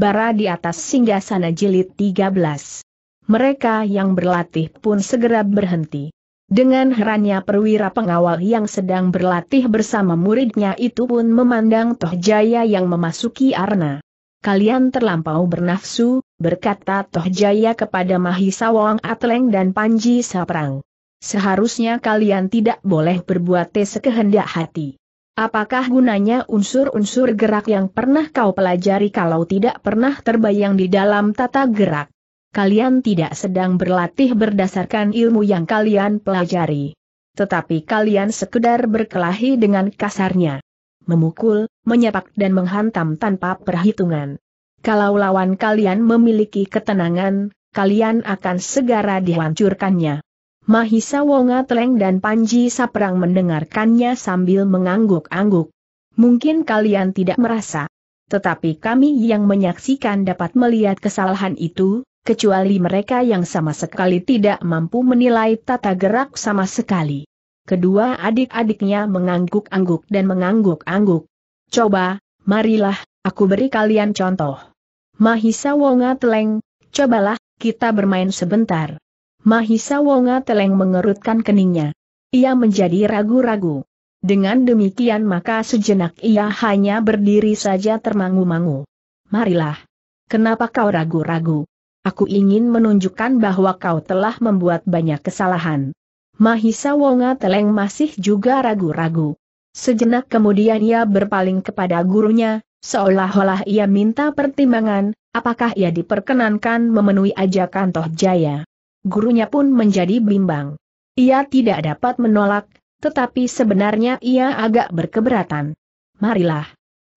bara di atas singgah sana jilid 13. Mereka yang berlatih pun segera berhenti. Dengan herannya perwira pengawal yang sedang berlatih bersama muridnya itu pun memandang Toh Jaya yang memasuki arna. Kalian terlampau bernafsu, berkata Toh Jaya kepada Mahisa Wang Atleng dan Panji Saprang. Seharusnya kalian tidak boleh berbuat sekehendak hati. Apakah gunanya unsur-unsur gerak yang pernah kau pelajari kalau tidak pernah terbayang di dalam tata gerak? Kalian tidak sedang berlatih berdasarkan ilmu yang kalian pelajari. Tetapi kalian sekedar berkelahi dengan kasarnya. Memukul, menyepak dan menghantam tanpa perhitungan. Kalau lawan kalian memiliki ketenangan, kalian akan segera dihancurkannya. Mahisa Wonga Teleng dan Panji Saprang mendengarkannya sambil mengangguk-angguk. Mungkin kalian tidak merasa. Tetapi kami yang menyaksikan dapat melihat kesalahan itu, kecuali mereka yang sama sekali tidak mampu menilai tata gerak sama sekali. Kedua adik-adiknya mengangguk-angguk dan mengangguk-angguk. Coba, marilah, aku beri kalian contoh. Mahisa Wonga Teleng, cobalah, kita bermain sebentar. Mahisa Wonga Teleng mengerutkan keningnya. Ia menjadi ragu-ragu. Dengan demikian maka sejenak ia hanya berdiri saja termangu-mangu. Marilah. Kenapa kau ragu-ragu? Aku ingin menunjukkan bahwa kau telah membuat banyak kesalahan. Mahisa Wonga Teleng masih juga ragu-ragu. Sejenak kemudian ia berpaling kepada gurunya, seolah-olah ia minta pertimbangan, apakah ia diperkenankan memenuhi ajakan Toh Jaya gurunya pun menjadi bimbang. Ia tidak dapat menolak, tetapi sebenarnya ia agak berkeberatan. Marilah.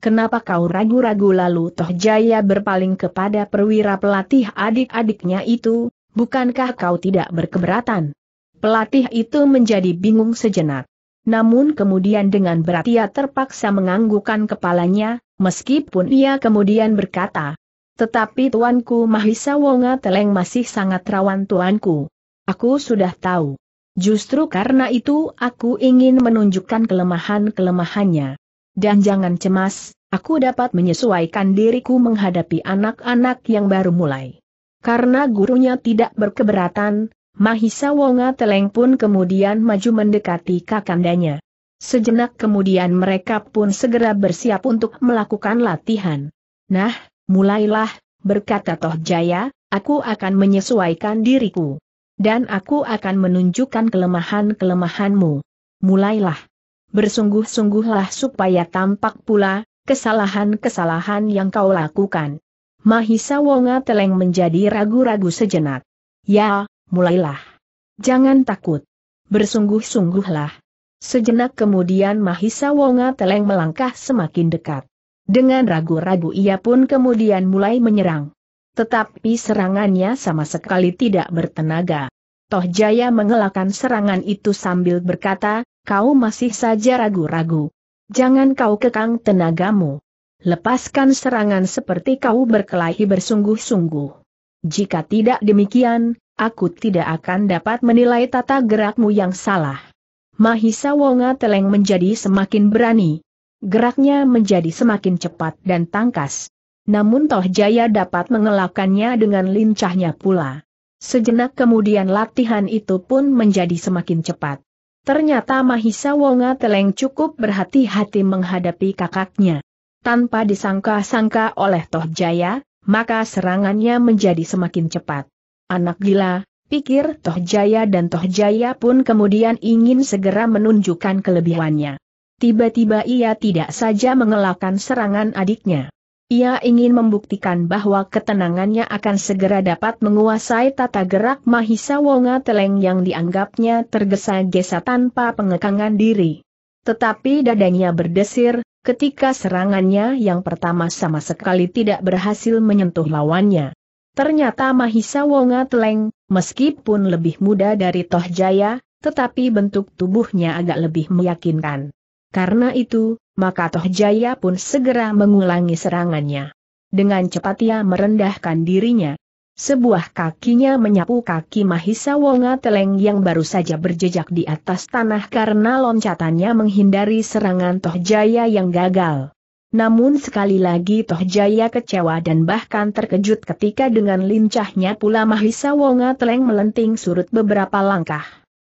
Kenapa kau ragu-ragu lalu Toh Jaya berpaling kepada perwira pelatih adik-adiknya itu, bukankah kau tidak berkeberatan? Pelatih itu menjadi bingung sejenak. Namun kemudian dengan berat ia terpaksa menganggukkan kepalanya, meskipun ia kemudian berkata, tetapi tuanku Mahisa Wonga Teleng masih sangat rawan tuanku. Aku sudah tahu. Justru karena itu aku ingin menunjukkan kelemahan-kelemahannya. Dan jangan cemas, aku dapat menyesuaikan diriku menghadapi anak-anak yang baru mulai. Karena gurunya tidak berkeberatan, Mahisa Wonga Teleng pun kemudian maju mendekati kakandanya. Sejenak kemudian mereka pun segera bersiap untuk melakukan latihan. Nah, Mulailah, berkata Toh Jaya, aku akan menyesuaikan diriku. Dan aku akan menunjukkan kelemahan-kelemahanmu. Mulailah. Bersungguh-sungguhlah supaya tampak pula, kesalahan-kesalahan yang kau lakukan. Mahisa Wonga Teleng menjadi ragu-ragu sejenak. Ya, mulailah. Jangan takut. Bersungguh-sungguhlah. Sejenak kemudian Mahisa Wonga Teleng melangkah semakin dekat. Dengan ragu-ragu ia pun kemudian mulai menyerang. Tetapi serangannya sama sekali tidak bertenaga. Toh Jaya mengelakkan serangan itu sambil berkata, kau masih saja ragu-ragu. Jangan kau kekang tenagamu. Lepaskan serangan seperti kau berkelahi bersungguh-sungguh. Jika tidak demikian, aku tidak akan dapat menilai tata gerakmu yang salah. Mahisa Wonga Teleng menjadi semakin berani, Geraknya menjadi semakin cepat dan tangkas. Namun Toh Jaya dapat mengelakkannya dengan lincahnya pula. Sejenak kemudian latihan itu pun menjadi semakin cepat. Ternyata Mahisa Wonga Teleng cukup berhati-hati menghadapi kakaknya. Tanpa disangka-sangka oleh Toh Jaya, maka serangannya menjadi semakin cepat. Anak gila, pikir Toh Jaya dan Toh Jaya pun kemudian ingin segera menunjukkan kelebihannya tiba-tiba ia tidak saja mengelakkan serangan adiknya. Ia ingin membuktikan bahwa ketenangannya akan segera dapat menguasai tata gerak Mahisa Wonga Teleng yang dianggapnya tergesa-gesa tanpa pengekangan diri. Tetapi dadanya berdesir, ketika serangannya yang pertama sama sekali tidak berhasil menyentuh lawannya. Ternyata Mahisa Wonga Teleng, meskipun lebih muda dari Toh Jaya, tetapi bentuk tubuhnya agak lebih meyakinkan. Karena itu, maka Toh Jaya pun segera mengulangi serangannya. Dengan cepat ia merendahkan dirinya. Sebuah kakinya menyapu kaki Mahisa Wonga Teleng yang baru saja berjejak di atas tanah karena loncatannya menghindari serangan Toh Jaya yang gagal. Namun sekali lagi Toh Jaya kecewa dan bahkan terkejut ketika dengan lincahnya pula Mahisa Wonga Teleng melenting surut beberapa langkah.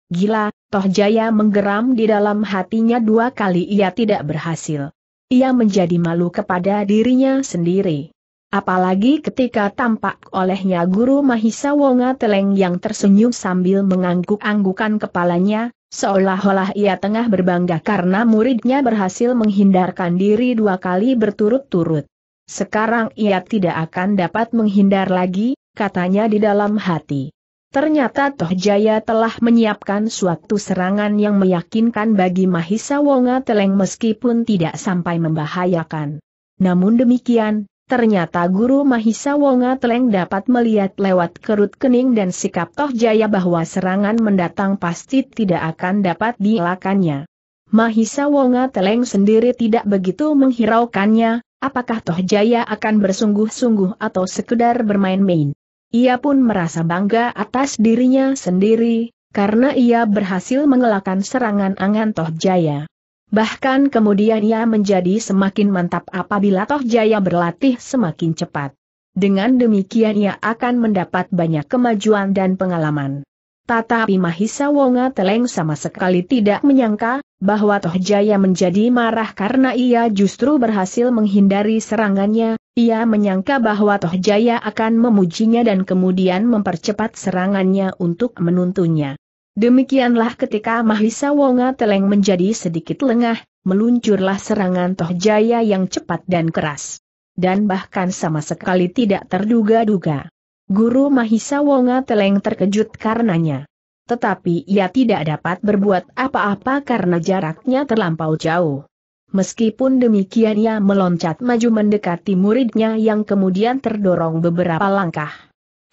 Gila, Toh Jaya menggeram di dalam hatinya dua kali ia tidak berhasil. Ia menjadi malu kepada dirinya sendiri. Apalagi ketika tampak olehnya Guru Mahisa Wonga Teleng yang tersenyum sambil mengangguk-anggukan kepalanya, seolah-olah ia tengah berbangga karena muridnya berhasil menghindarkan diri dua kali berturut-turut. Sekarang ia tidak akan dapat menghindar lagi, katanya di dalam hati. Ternyata Toh Jaya telah menyiapkan suatu serangan yang meyakinkan bagi Mahisa Wonga Teleng meskipun tidak sampai membahayakan. Namun demikian, ternyata Guru Mahisa Wonga Teleng dapat melihat lewat kerut kening dan sikap Toh Jaya bahwa serangan mendatang pasti tidak akan dapat dielakannya. Mahisa Wonga Teleng sendiri tidak begitu menghiraukannya, apakah Toh Jaya akan bersungguh-sungguh atau sekedar bermain-main. Ia pun merasa bangga atas dirinya sendiri, karena ia berhasil mengelakkan serangan Angan Toh Jaya. Bahkan kemudian ia menjadi semakin mantap apabila Toh Jaya berlatih semakin cepat. Dengan demikian ia akan mendapat banyak kemajuan dan pengalaman. Tata Mahisa Wonga Teleng sama sekali tidak menyangka, bahwa Toh Jaya menjadi marah karena ia justru berhasil menghindari serangannya, ia menyangka bahwa Toh Jaya akan memujinya dan kemudian mempercepat serangannya untuk menuntunnya. Demikianlah ketika Mahisa Wonga Teleng menjadi sedikit lengah, meluncurlah serangan Toh Jaya yang cepat dan keras. Dan bahkan sama sekali tidak terduga-duga. Guru Mahisa Wonga Teleng terkejut karenanya. Tetapi ia tidak dapat berbuat apa-apa karena jaraknya terlampau jauh. Meskipun demikian ia meloncat maju mendekati muridnya yang kemudian terdorong beberapa langkah.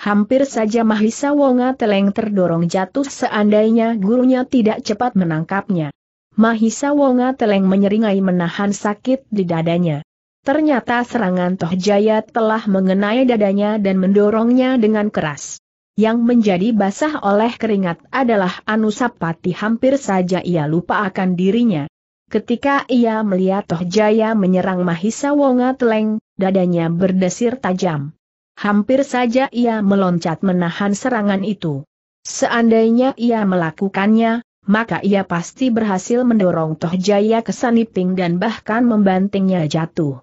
Hampir saja Mahisa Wonga Teleng terdorong jatuh seandainya gurunya tidak cepat menangkapnya. Mahisa Wonga Teleng menyeringai menahan sakit di dadanya. Ternyata serangan Toh Jaya telah mengenai dadanya dan mendorongnya dengan keras. Yang menjadi basah oleh keringat adalah Anusapati hampir saja ia lupa akan dirinya. Ketika ia melihat Toh Jaya menyerang Mahisa Wonga Teleng, dadanya berdesir tajam. Hampir saja ia meloncat menahan serangan itu. Seandainya ia melakukannya, maka ia pasti berhasil mendorong Toh Jaya ke Saniping dan bahkan membantingnya jatuh.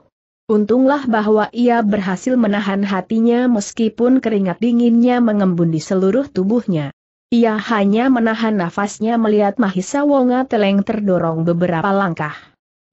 Untunglah bahwa ia berhasil menahan hatinya meskipun keringat dinginnya mengembun di seluruh tubuhnya. Ia hanya menahan nafasnya melihat Mahisa Wonga Teleng terdorong beberapa langkah.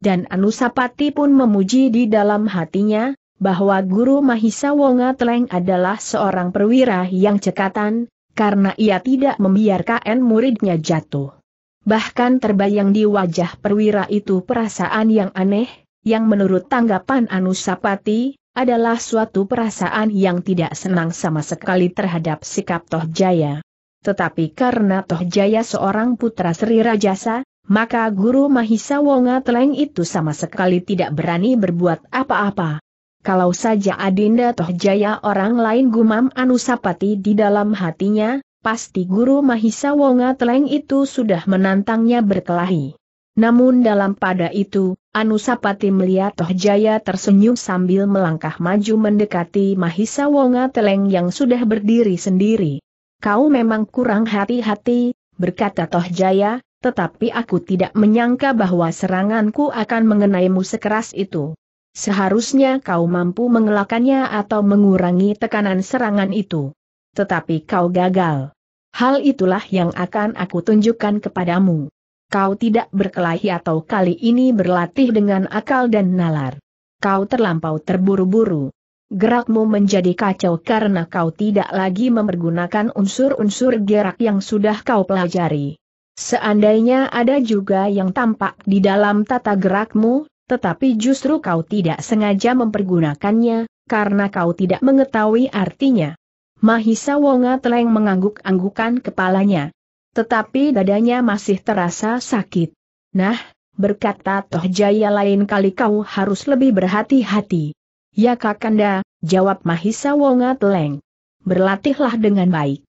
Dan Anusapati pun memuji di dalam hatinya, bahwa guru Mahisa Wonga Teleng adalah seorang perwira yang cekatan, karena ia tidak membiarkan muridnya jatuh. Bahkan terbayang di wajah perwira itu perasaan yang aneh, yang menurut tanggapan Anusapati, adalah suatu perasaan yang tidak senang sama sekali terhadap sikap Tohjaya. Tetapi karena Toh Jaya seorang putra Sri Rajasa, maka Guru Mahisa Wonga Teleng itu sama sekali tidak berani berbuat apa-apa. Kalau saja Adinda Toh Jaya orang lain gumam Anusapati di dalam hatinya, pasti Guru Mahisa Wonga Teleng itu sudah menantangnya berkelahi. Namun dalam pada itu, Anusapati melihat Toh Jaya tersenyum sambil melangkah maju mendekati Mahisa Wonga Teleng yang sudah berdiri sendiri kau memang kurang hati-hati, berkata Toh Jaya, tetapi aku tidak menyangka bahwa seranganku akan mengenaimu sekeras itu. Seharusnya kau mampu mengelakannya atau mengurangi tekanan serangan itu. Tetapi kau gagal. Hal itulah yang akan aku tunjukkan kepadamu. Kau tidak berkelahi atau kali ini berlatih dengan akal dan nalar. Kau terlampau terburu-buru. Gerakmu menjadi kacau karena kau tidak lagi mempergunakan unsur-unsur gerak yang sudah kau pelajari. Seandainya ada juga yang tampak di dalam tata gerakmu, tetapi justru kau tidak sengaja mempergunakannya, karena kau tidak mengetahui artinya. Mahisa Wonga Teleng mengangguk-anggukan kepalanya. Tetapi dadanya masih terasa sakit. Nah, berkata Toh Jaya lain kali kau harus lebih berhati-hati. Ya Kakanda, jawab Mahisa Wonga Teleng. Berlatihlah dengan baik.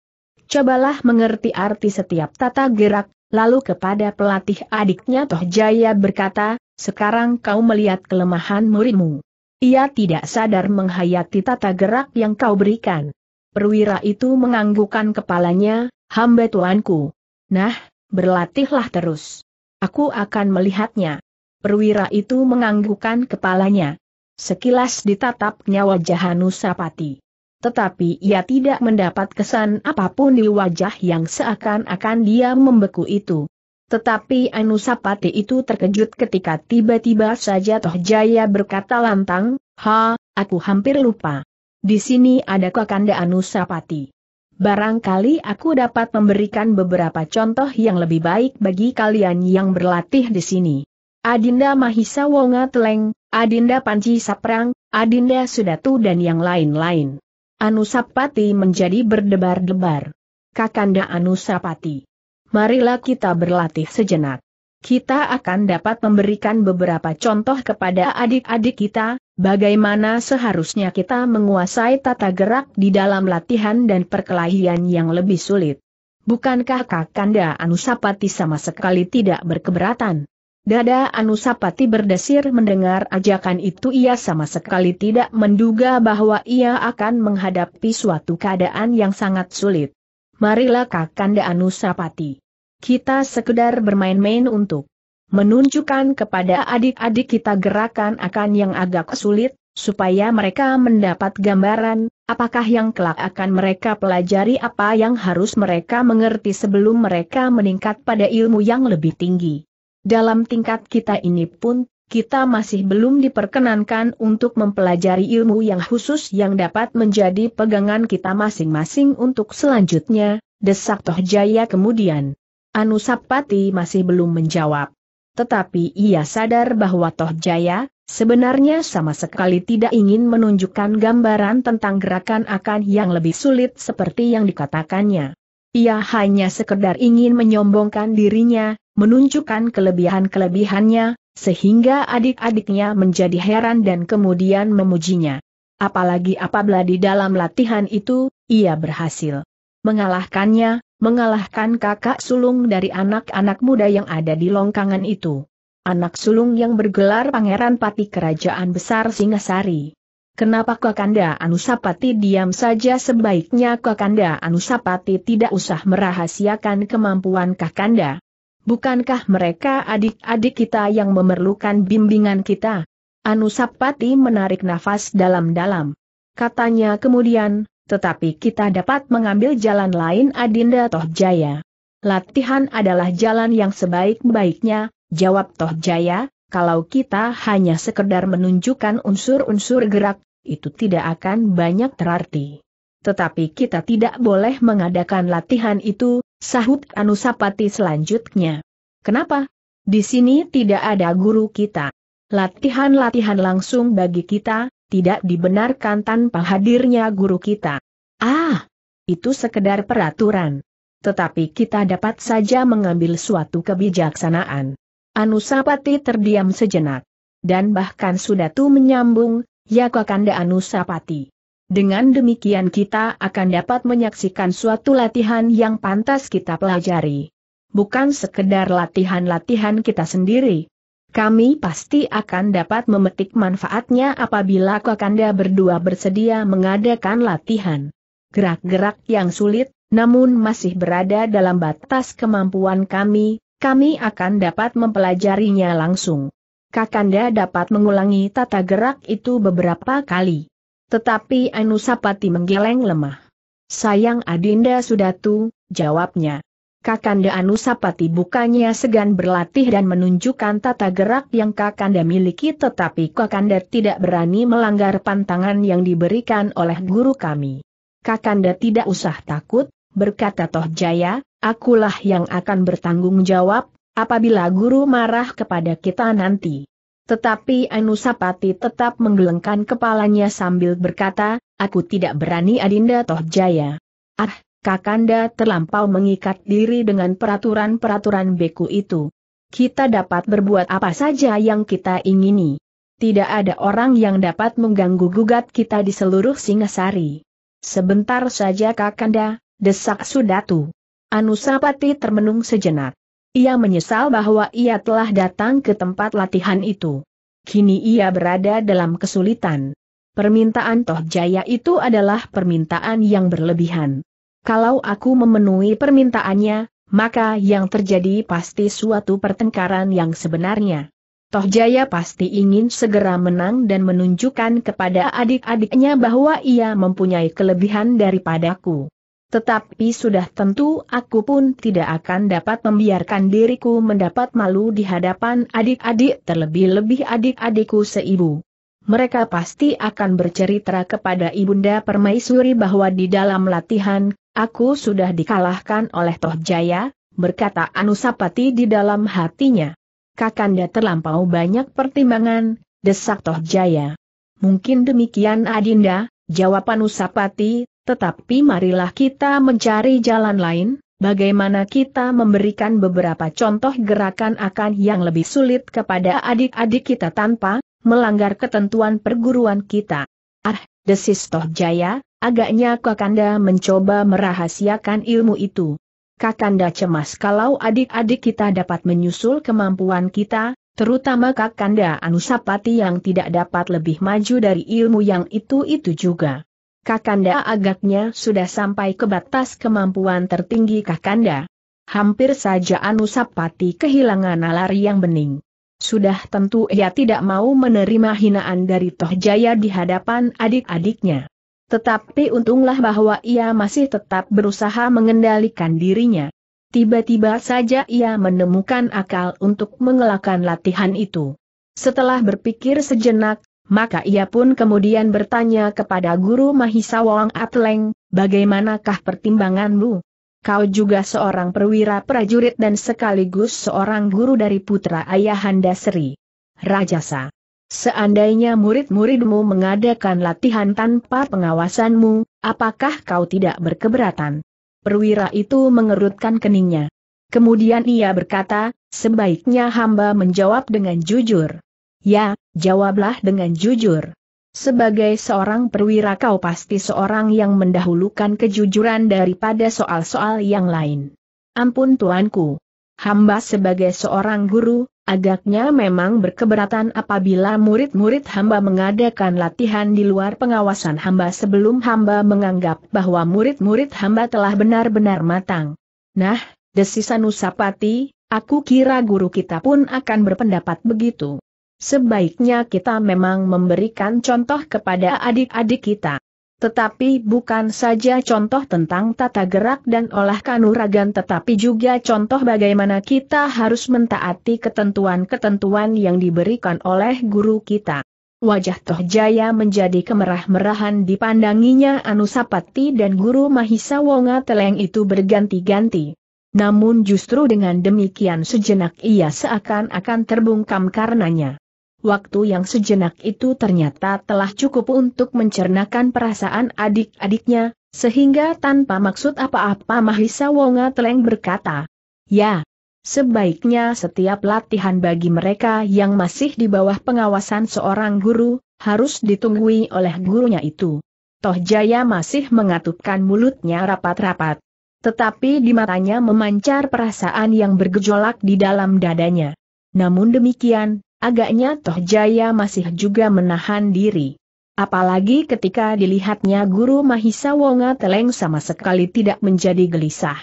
Cobalah mengerti arti setiap tata gerak, lalu kepada pelatih adiknya Toh Jaya berkata, sekarang kau melihat kelemahan muridmu. Ia tidak sadar menghayati tata gerak yang kau berikan. Perwira itu menganggukkan kepalanya, hamba tuanku. Nah, berlatihlah terus. Aku akan melihatnya. Perwira itu menganggukkan kepalanya. Sekilas ditatapnya wajah Hanusapati. Tetapi ia tidak mendapat kesan apapun di wajah yang seakan-akan dia membeku itu. Tetapi Anusapati itu terkejut ketika tiba-tiba saja Toh Jaya berkata lantang, Ha, aku hampir lupa. Di sini ada Kakanda Anusapati. Barangkali aku dapat memberikan beberapa contoh yang lebih baik bagi kalian yang berlatih di sini. Adinda Mahisa Wonga Teleng, Adinda Panji Saprang, Adinda Sudatu dan yang lain-lain. Anusapati menjadi berdebar-debar. Kakanda Anusapati. Marilah kita berlatih sejenak. Kita akan dapat memberikan beberapa contoh kepada adik-adik kita, bagaimana seharusnya kita menguasai tata gerak di dalam latihan dan perkelahian yang lebih sulit. Bukankah Kakanda Anusapati sama sekali tidak berkeberatan? Dada Anusapati berdesir mendengar ajakan itu ia sama sekali tidak menduga bahwa ia akan menghadapi suatu keadaan yang sangat sulit. Marilah Kakanda Anusapati. Kita sekedar bermain-main untuk menunjukkan kepada adik-adik kita gerakan akan yang agak sulit, supaya mereka mendapat gambaran, apakah yang kelak akan mereka pelajari apa yang harus mereka mengerti sebelum mereka meningkat pada ilmu yang lebih tinggi. Dalam tingkat kita ini pun, kita masih belum diperkenankan untuk mempelajari ilmu yang khusus yang dapat menjadi pegangan kita masing-masing untuk selanjutnya, desak Toh Jaya kemudian. Anusapati masih belum menjawab. Tetapi ia sadar bahwa Toh Jaya, sebenarnya sama sekali tidak ingin menunjukkan gambaran tentang gerakan akan yang lebih sulit seperti yang dikatakannya. Ia hanya sekedar ingin menyombongkan dirinya, menunjukkan kelebihan-kelebihannya, sehingga adik-adiknya menjadi heran dan kemudian memujinya. Apalagi apabila di dalam latihan itu, ia berhasil mengalahkannya, mengalahkan kakak sulung dari anak-anak muda yang ada di longkangan itu. Anak sulung yang bergelar Pangeran Pati Kerajaan Besar Singasari. Kenapa Kakanda Anusapati diam saja sebaiknya Kakanda Anusapati tidak usah merahasiakan kemampuan Kakanda bukankah mereka adik-adik kita yang memerlukan bimbingan kita? Anusapati menarik nafas dalam-dalam. Katanya kemudian, tetapi kita dapat mengambil jalan lain Adinda Tohjaya. Latihan adalah jalan yang sebaik-baiknya, jawab Tohjaya, kalau kita hanya sekedar menunjukkan unsur-unsur gerak, itu tidak akan banyak terarti. Tetapi kita tidak boleh mengadakan latihan itu, Sahut Anusapati selanjutnya. Kenapa? Di sini tidak ada guru kita. Latihan-latihan langsung bagi kita, tidak dibenarkan tanpa hadirnya guru kita. Ah, itu sekedar peraturan. Tetapi kita dapat saja mengambil suatu kebijaksanaan. Anusapati terdiam sejenak. Dan bahkan sudah tu menyambung, ya Kakanda Anusapati. Dengan demikian kita akan dapat menyaksikan suatu latihan yang pantas kita pelajari. Bukan sekedar latihan-latihan kita sendiri. Kami pasti akan dapat memetik manfaatnya apabila Kakanda berdua bersedia mengadakan latihan. Gerak-gerak yang sulit, namun masih berada dalam batas kemampuan kami, kami akan dapat mempelajarinya langsung. Kakanda dapat mengulangi tata gerak itu beberapa kali. Tetapi Anusapati menggeleng lemah. Sayang Adinda sudah tu, jawabnya. Kakanda Anusapati bukannya segan berlatih dan menunjukkan tata gerak yang Kakanda miliki tetapi Kakanda tidak berani melanggar pantangan yang diberikan oleh guru kami. Kakanda tidak usah takut, berkata Tohjaya, akulah yang akan bertanggung jawab, apabila guru marah kepada kita nanti. Tetapi Anusapati tetap menggelengkan kepalanya sambil berkata, aku tidak berani Adinda Tohjaya. Ah, Kakanda terlampau mengikat diri dengan peraturan-peraturan beku itu. Kita dapat berbuat apa saja yang kita ingini. Tidak ada orang yang dapat mengganggu-gugat kita di seluruh Singasari. Sebentar saja Kakanda, desak Sudatu. Anusapati termenung sejenak. Ia menyesal bahwa ia telah datang ke tempat latihan itu. Kini ia berada dalam kesulitan. Permintaan Toh Jaya itu adalah permintaan yang berlebihan. Kalau aku memenuhi permintaannya, maka yang terjadi pasti suatu pertengkaran yang sebenarnya. Toh Jaya pasti ingin segera menang dan menunjukkan kepada adik-adiknya bahwa ia mempunyai kelebihan daripadaku. Tetapi sudah tentu aku pun tidak akan dapat membiarkan diriku mendapat malu di hadapan adik-adik terlebih-lebih adik-adikku seibu. Mereka pasti akan bercerita kepada Ibunda Permaisuri bahwa di dalam latihan, aku sudah dikalahkan oleh Toh Jaya, berkata Anusapati di dalam hatinya. Kakanda terlampau banyak pertimbangan, desak Toh Jaya. Mungkin demikian Adinda, jawab Anusapati, tetapi marilah kita mencari jalan lain, bagaimana kita memberikan beberapa contoh gerakan akan yang lebih sulit kepada adik-adik kita tanpa melanggar ketentuan perguruan kita. Ah, desis Toh Jaya, agaknya Kakanda mencoba merahasiakan ilmu itu. Kakanda cemas kalau adik-adik kita dapat menyusul kemampuan kita, terutama Kakanda Anusapati yang tidak dapat lebih maju dari ilmu yang itu-itu juga. Kakanda agaknya sudah sampai ke batas kemampuan tertinggi Kakanda. Hampir saja Anusapati kehilangan nalar yang bening. Sudah tentu ia tidak mau menerima hinaan dari Tohjaya di hadapan adik-adiknya. Tetapi untunglah bahwa ia masih tetap berusaha mengendalikan dirinya. Tiba-tiba saja ia menemukan akal untuk mengelakkan latihan itu. Setelah berpikir sejenak, maka ia pun kemudian bertanya kepada Guru Mahisa Wong Atleng, bagaimanakah pertimbanganmu? Kau juga seorang perwira prajurit dan sekaligus seorang guru dari putra Ayahanda Sri. Rajasa. Seandainya murid-muridmu mengadakan latihan tanpa pengawasanmu, apakah kau tidak berkeberatan? Perwira itu mengerutkan keningnya. Kemudian ia berkata, sebaiknya hamba menjawab dengan jujur. Ya, Jawablah dengan jujur. Sebagai seorang perwira kau pasti seorang yang mendahulukan kejujuran daripada soal-soal yang lain. Ampun tuanku. Hamba sebagai seorang guru, agaknya memang berkeberatan apabila murid-murid hamba mengadakan latihan di luar pengawasan hamba sebelum hamba menganggap bahwa murid-murid hamba telah benar-benar matang. Nah, desisan Usapati, aku kira guru kita pun akan berpendapat begitu. Sebaiknya kita memang memberikan contoh kepada adik-adik kita. Tetapi bukan saja contoh tentang tata gerak dan olah kanuragan tetapi juga contoh bagaimana kita harus mentaati ketentuan-ketentuan yang diberikan oleh guru kita. Wajah Toh Jaya menjadi kemerah-merahan dipandanginya Anusapati dan guru Mahisa Wonga Teleng itu berganti-ganti. Namun justru dengan demikian sejenak ia seakan-akan terbungkam karenanya. Waktu yang sejenak itu ternyata telah cukup untuk mencernakan perasaan adik-adiknya, sehingga tanpa maksud apa-apa Mahisa Wonga Teleng berkata, Ya, sebaiknya setiap latihan bagi mereka yang masih di bawah pengawasan seorang guru, harus ditunggui oleh gurunya itu. Toh Jaya masih mengatupkan mulutnya rapat-rapat. Tetapi di matanya memancar perasaan yang bergejolak di dalam dadanya. Namun demikian, Agaknya Toh Jaya masih juga menahan diri. Apalagi ketika dilihatnya Guru Mahisa Wonga Teleng sama sekali tidak menjadi gelisah.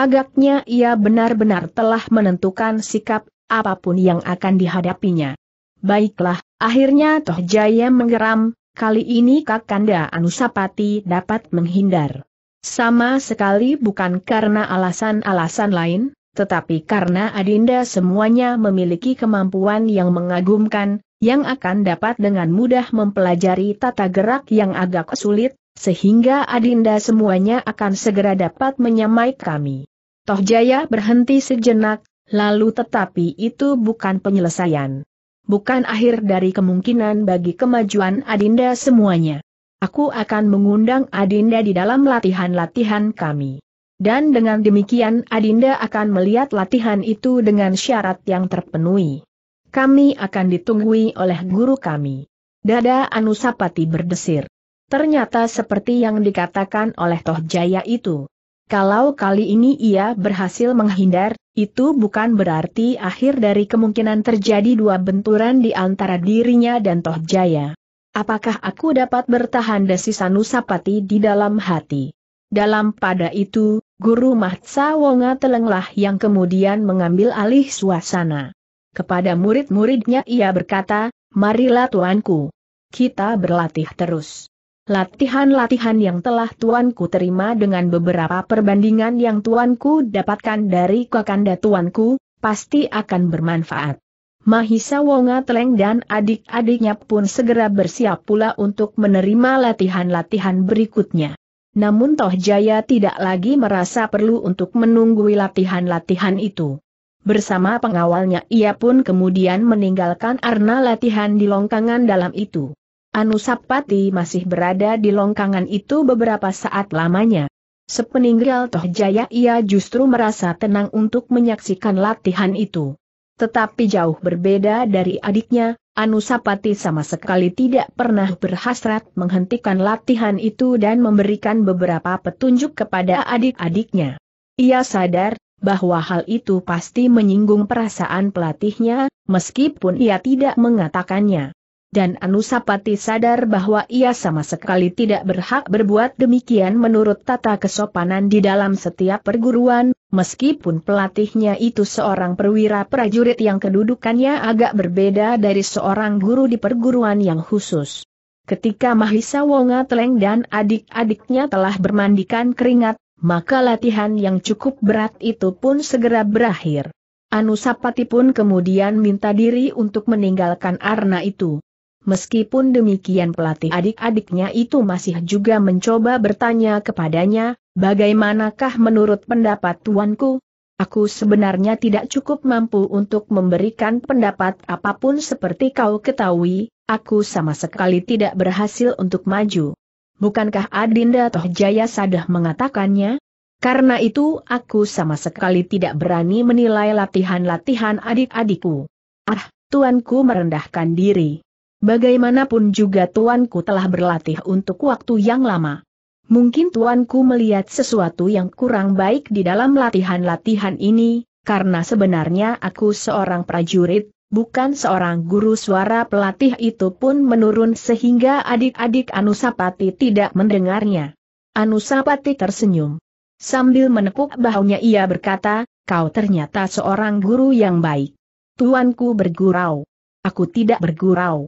Agaknya ia benar-benar telah menentukan sikap apapun yang akan dihadapinya. Baiklah, akhirnya Toh Jaya menggeram, kali ini Kakanda Anusapati dapat menghindar. Sama sekali bukan karena alasan-alasan lain, tetapi karena Adinda semuanya memiliki kemampuan yang mengagumkan, yang akan dapat dengan mudah mempelajari tata gerak yang agak sulit, sehingga Adinda semuanya akan segera dapat menyamai kami. Toh Jaya berhenti sejenak, lalu tetapi itu bukan penyelesaian. Bukan akhir dari kemungkinan bagi kemajuan Adinda semuanya. Aku akan mengundang Adinda di dalam latihan-latihan kami dan dengan demikian Adinda akan melihat latihan itu dengan syarat yang terpenuhi. Kami akan ditunggui oleh guru kami. Dada Anusapati berdesir. Ternyata seperti yang dikatakan oleh Toh Jaya itu. Kalau kali ini ia berhasil menghindar, itu bukan berarti akhir dari kemungkinan terjadi dua benturan di antara dirinya dan Toh Jaya. Apakah aku dapat bertahan desi Anusapati di dalam hati? Dalam pada itu, Guru Mahsa Wonga Telenglah yang kemudian mengambil alih suasana. Kepada murid-muridnya ia berkata, marilah tuanku. Kita berlatih terus. Latihan-latihan yang telah tuanku terima dengan beberapa perbandingan yang tuanku dapatkan dari kakanda tuanku, pasti akan bermanfaat. Mahisa Wonga Teleng dan adik-adiknya pun segera bersiap pula untuk menerima latihan-latihan berikutnya namun Toh Jaya tidak lagi merasa perlu untuk menunggui latihan-latihan itu. Bersama pengawalnya ia pun kemudian meninggalkan arna latihan di longkangan dalam itu. Anusapati masih berada di longkangan itu beberapa saat lamanya. Sepeninggal Toh Jaya ia justru merasa tenang untuk menyaksikan latihan itu. Tetapi jauh berbeda dari adiknya, Anusapati sama sekali tidak pernah berhasrat menghentikan latihan itu dan memberikan beberapa petunjuk kepada adik-adiknya. Ia sadar bahwa hal itu pasti menyinggung perasaan pelatihnya, meskipun ia tidak mengatakannya dan Anusapati sadar bahwa ia sama sekali tidak berhak berbuat demikian menurut tata kesopanan di dalam setiap perguruan, meskipun pelatihnya itu seorang perwira prajurit yang kedudukannya agak berbeda dari seorang guru di perguruan yang khusus. Ketika Mahisa Wonga Teleng dan adik-adiknya telah bermandikan keringat, maka latihan yang cukup berat itu pun segera berakhir. Anusapati pun kemudian minta diri untuk meninggalkan Arna itu. Meskipun demikian pelatih adik-adiknya itu masih juga mencoba bertanya kepadanya, bagaimanakah menurut pendapat tuanku? Aku sebenarnya tidak cukup mampu untuk memberikan pendapat apapun seperti kau ketahui, aku sama sekali tidak berhasil untuk maju. Bukankah Adinda Tohjaya Sadah mengatakannya? Karena itu aku sama sekali tidak berani menilai latihan-latihan adik-adikku. Ah, tuanku merendahkan diri. Bagaimanapun juga tuanku telah berlatih untuk waktu yang lama. Mungkin tuanku melihat sesuatu yang kurang baik di dalam latihan-latihan ini, karena sebenarnya aku seorang prajurit, bukan seorang guru suara pelatih itu pun menurun sehingga adik-adik Anusapati tidak mendengarnya. Anusapati tersenyum. Sambil menepuk bahunya ia berkata, kau ternyata seorang guru yang baik. Tuanku bergurau. Aku tidak bergurau.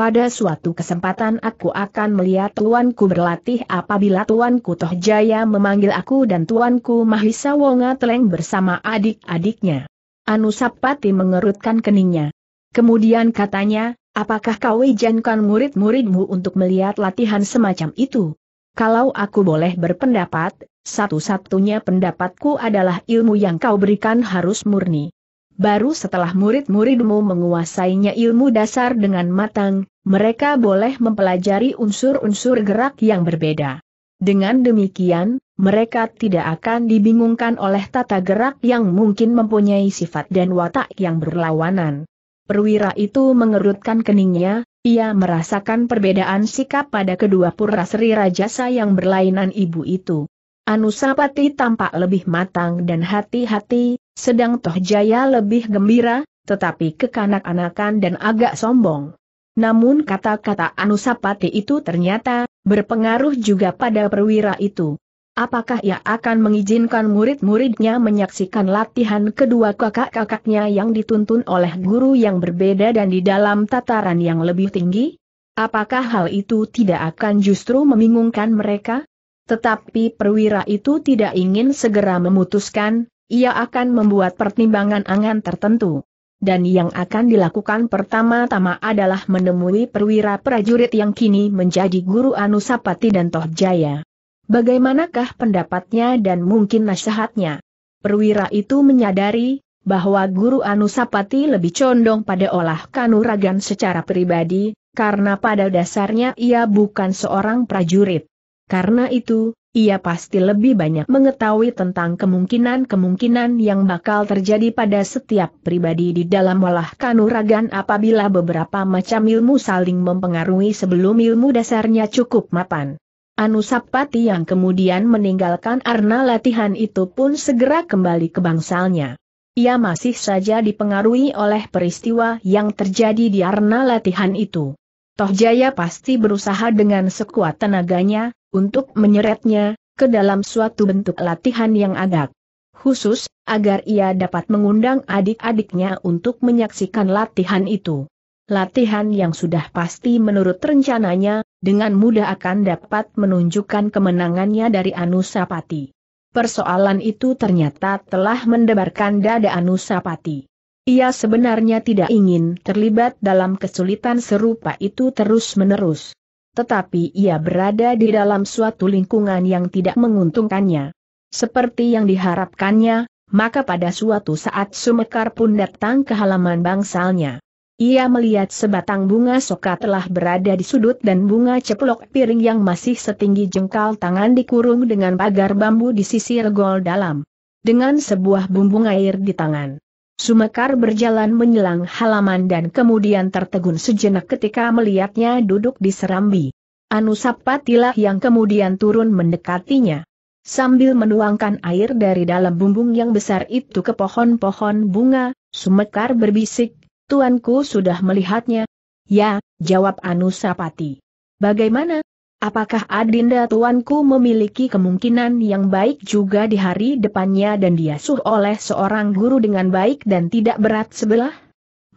Pada suatu kesempatan aku akan melihat tuanku berlatih apabila tuanku Toh Jaya memanggil aku dan tuanku Mahisa Wonga Teleng bersama adik-adiknya. Anusapati mengerutkan keningnya. Kemudian katanya, apakah kau izinkan murid-muridmu untuk melihat latihan semacam itu? Kalau aku boleh berpendapat, satu-satunya pendapatku adalah ilmu yang kau berikan harus murni. Baru setelah murid-muridmu menguasainya ilmu dasar dengan matang, mereka boleh mempelajari unsur-unsur gerak yang berbeda. Dengan demikian, mereka tidak akan dibingungkan oleh tata gerak yang mungkin mempunyai sifat dan watak yang berlawanan. Perwira itu mengerutkan keningnya, ia merasakan perbedaan sikap pada kedua pura Sri Rajasa yang berlainan ibu itu. Anusapati tampak lebih matang dan hati-hati, sedang Tohjaya lebih gembira, tetapi kekanak-anakan dan agak sombong. Namun kata-kata Anusapati itu ternyata, berpengaruh juga pada perwira itu. Apakah ia akan mengizinkan murid-muridnya menyaksikan latihan kedua kakak-kakaknya yang dituntun oleh guru yang berbeda dan di dalam tataran yang lebih tinggi? Apakah hal itu tidak akan justru membingungkan mereka? Tetapi perwira itu tidak ingin segera memutuskan, ia akan membuat pertimbangan angan tertentu dan yang akan dilakukan pertama-tama adalah menemui perwira prajurit yang kini menjadi guru Anusapati dan Tohjaya. Bagaimanakah pendapatnya dan mungkin nasihatnya? Perwira itu menyadari bahwa guru Anusapati lebih condong pada olah kanuragan secara pribadi, karena pada dasarnya ia bukan seorang prajurit. Karena itu, ia pasti lebih banyak mengetahui tentang kemungkinan-kemungkinan yang bakal terjadi pada setiap pribadi di dalam olah kanuragan apabila beberapa macam ilmu saling mempengaruhi sebelum ilmu dasarnya cukup mapan. Anusapati yang kemudian meninggalkan arna latihan itu pun segera kembali ke bangsalnya. Ia masih saja dipengaruhi oleh peristiwa yang terjadi di arna latihan itu. Toh Jaya pasti berusaha dengan sekuat tenaganya, untuk menyeretnya ke dalam suatu bentuk latihan yang agak khusus, agar ia dapat mengundang adik-adiknya untuk menyaksikan latihan itu. Latihan yang sudah pasti menurut rencananya, dengan mudah akan dapat menunjukkan kemenangannya dari Anusapati. Persoalan itu ternyata telah mendebarkan dada Anusapati. Ia sebenarnya tidak ingin terlibat dalam kesulitan serupa itu terus-menerus tetapi ia berada di dalam suatu lingkungan yang tidak menguntungkannya. Seperti yang diharapkannya, maka pada suatu saat Sumekar pun datang ke halaman bangsalnya. Ia melihat sebatang bunga soka telah berada di sudut dan bunga ceplok piring yang masih setinggi jengkal tangan dikurung dengan pagar bambu di sisi regol dalam. Dengan sebuah bumbung air di tangan. Sumekar berjalan menyelang halaman dan kemudian tertegun sejenak ketika melihatnya duduk di serambi. Anusapatilah yang kemudian turun mendekatinya. Sambil menuangkan air dari dalam bumbung yang besar itu ke pohon-pohon bunga, Sumekar berbisik, Tuanku sudah melihatnya. Ya, jawab Anusapati. Bagaimana, Apakah Adinda tuanku memiliki kemungkinan yang baik juga di hari depannya dan diasuh oleh seorang guru dengan baik dan tidak berat sebelah?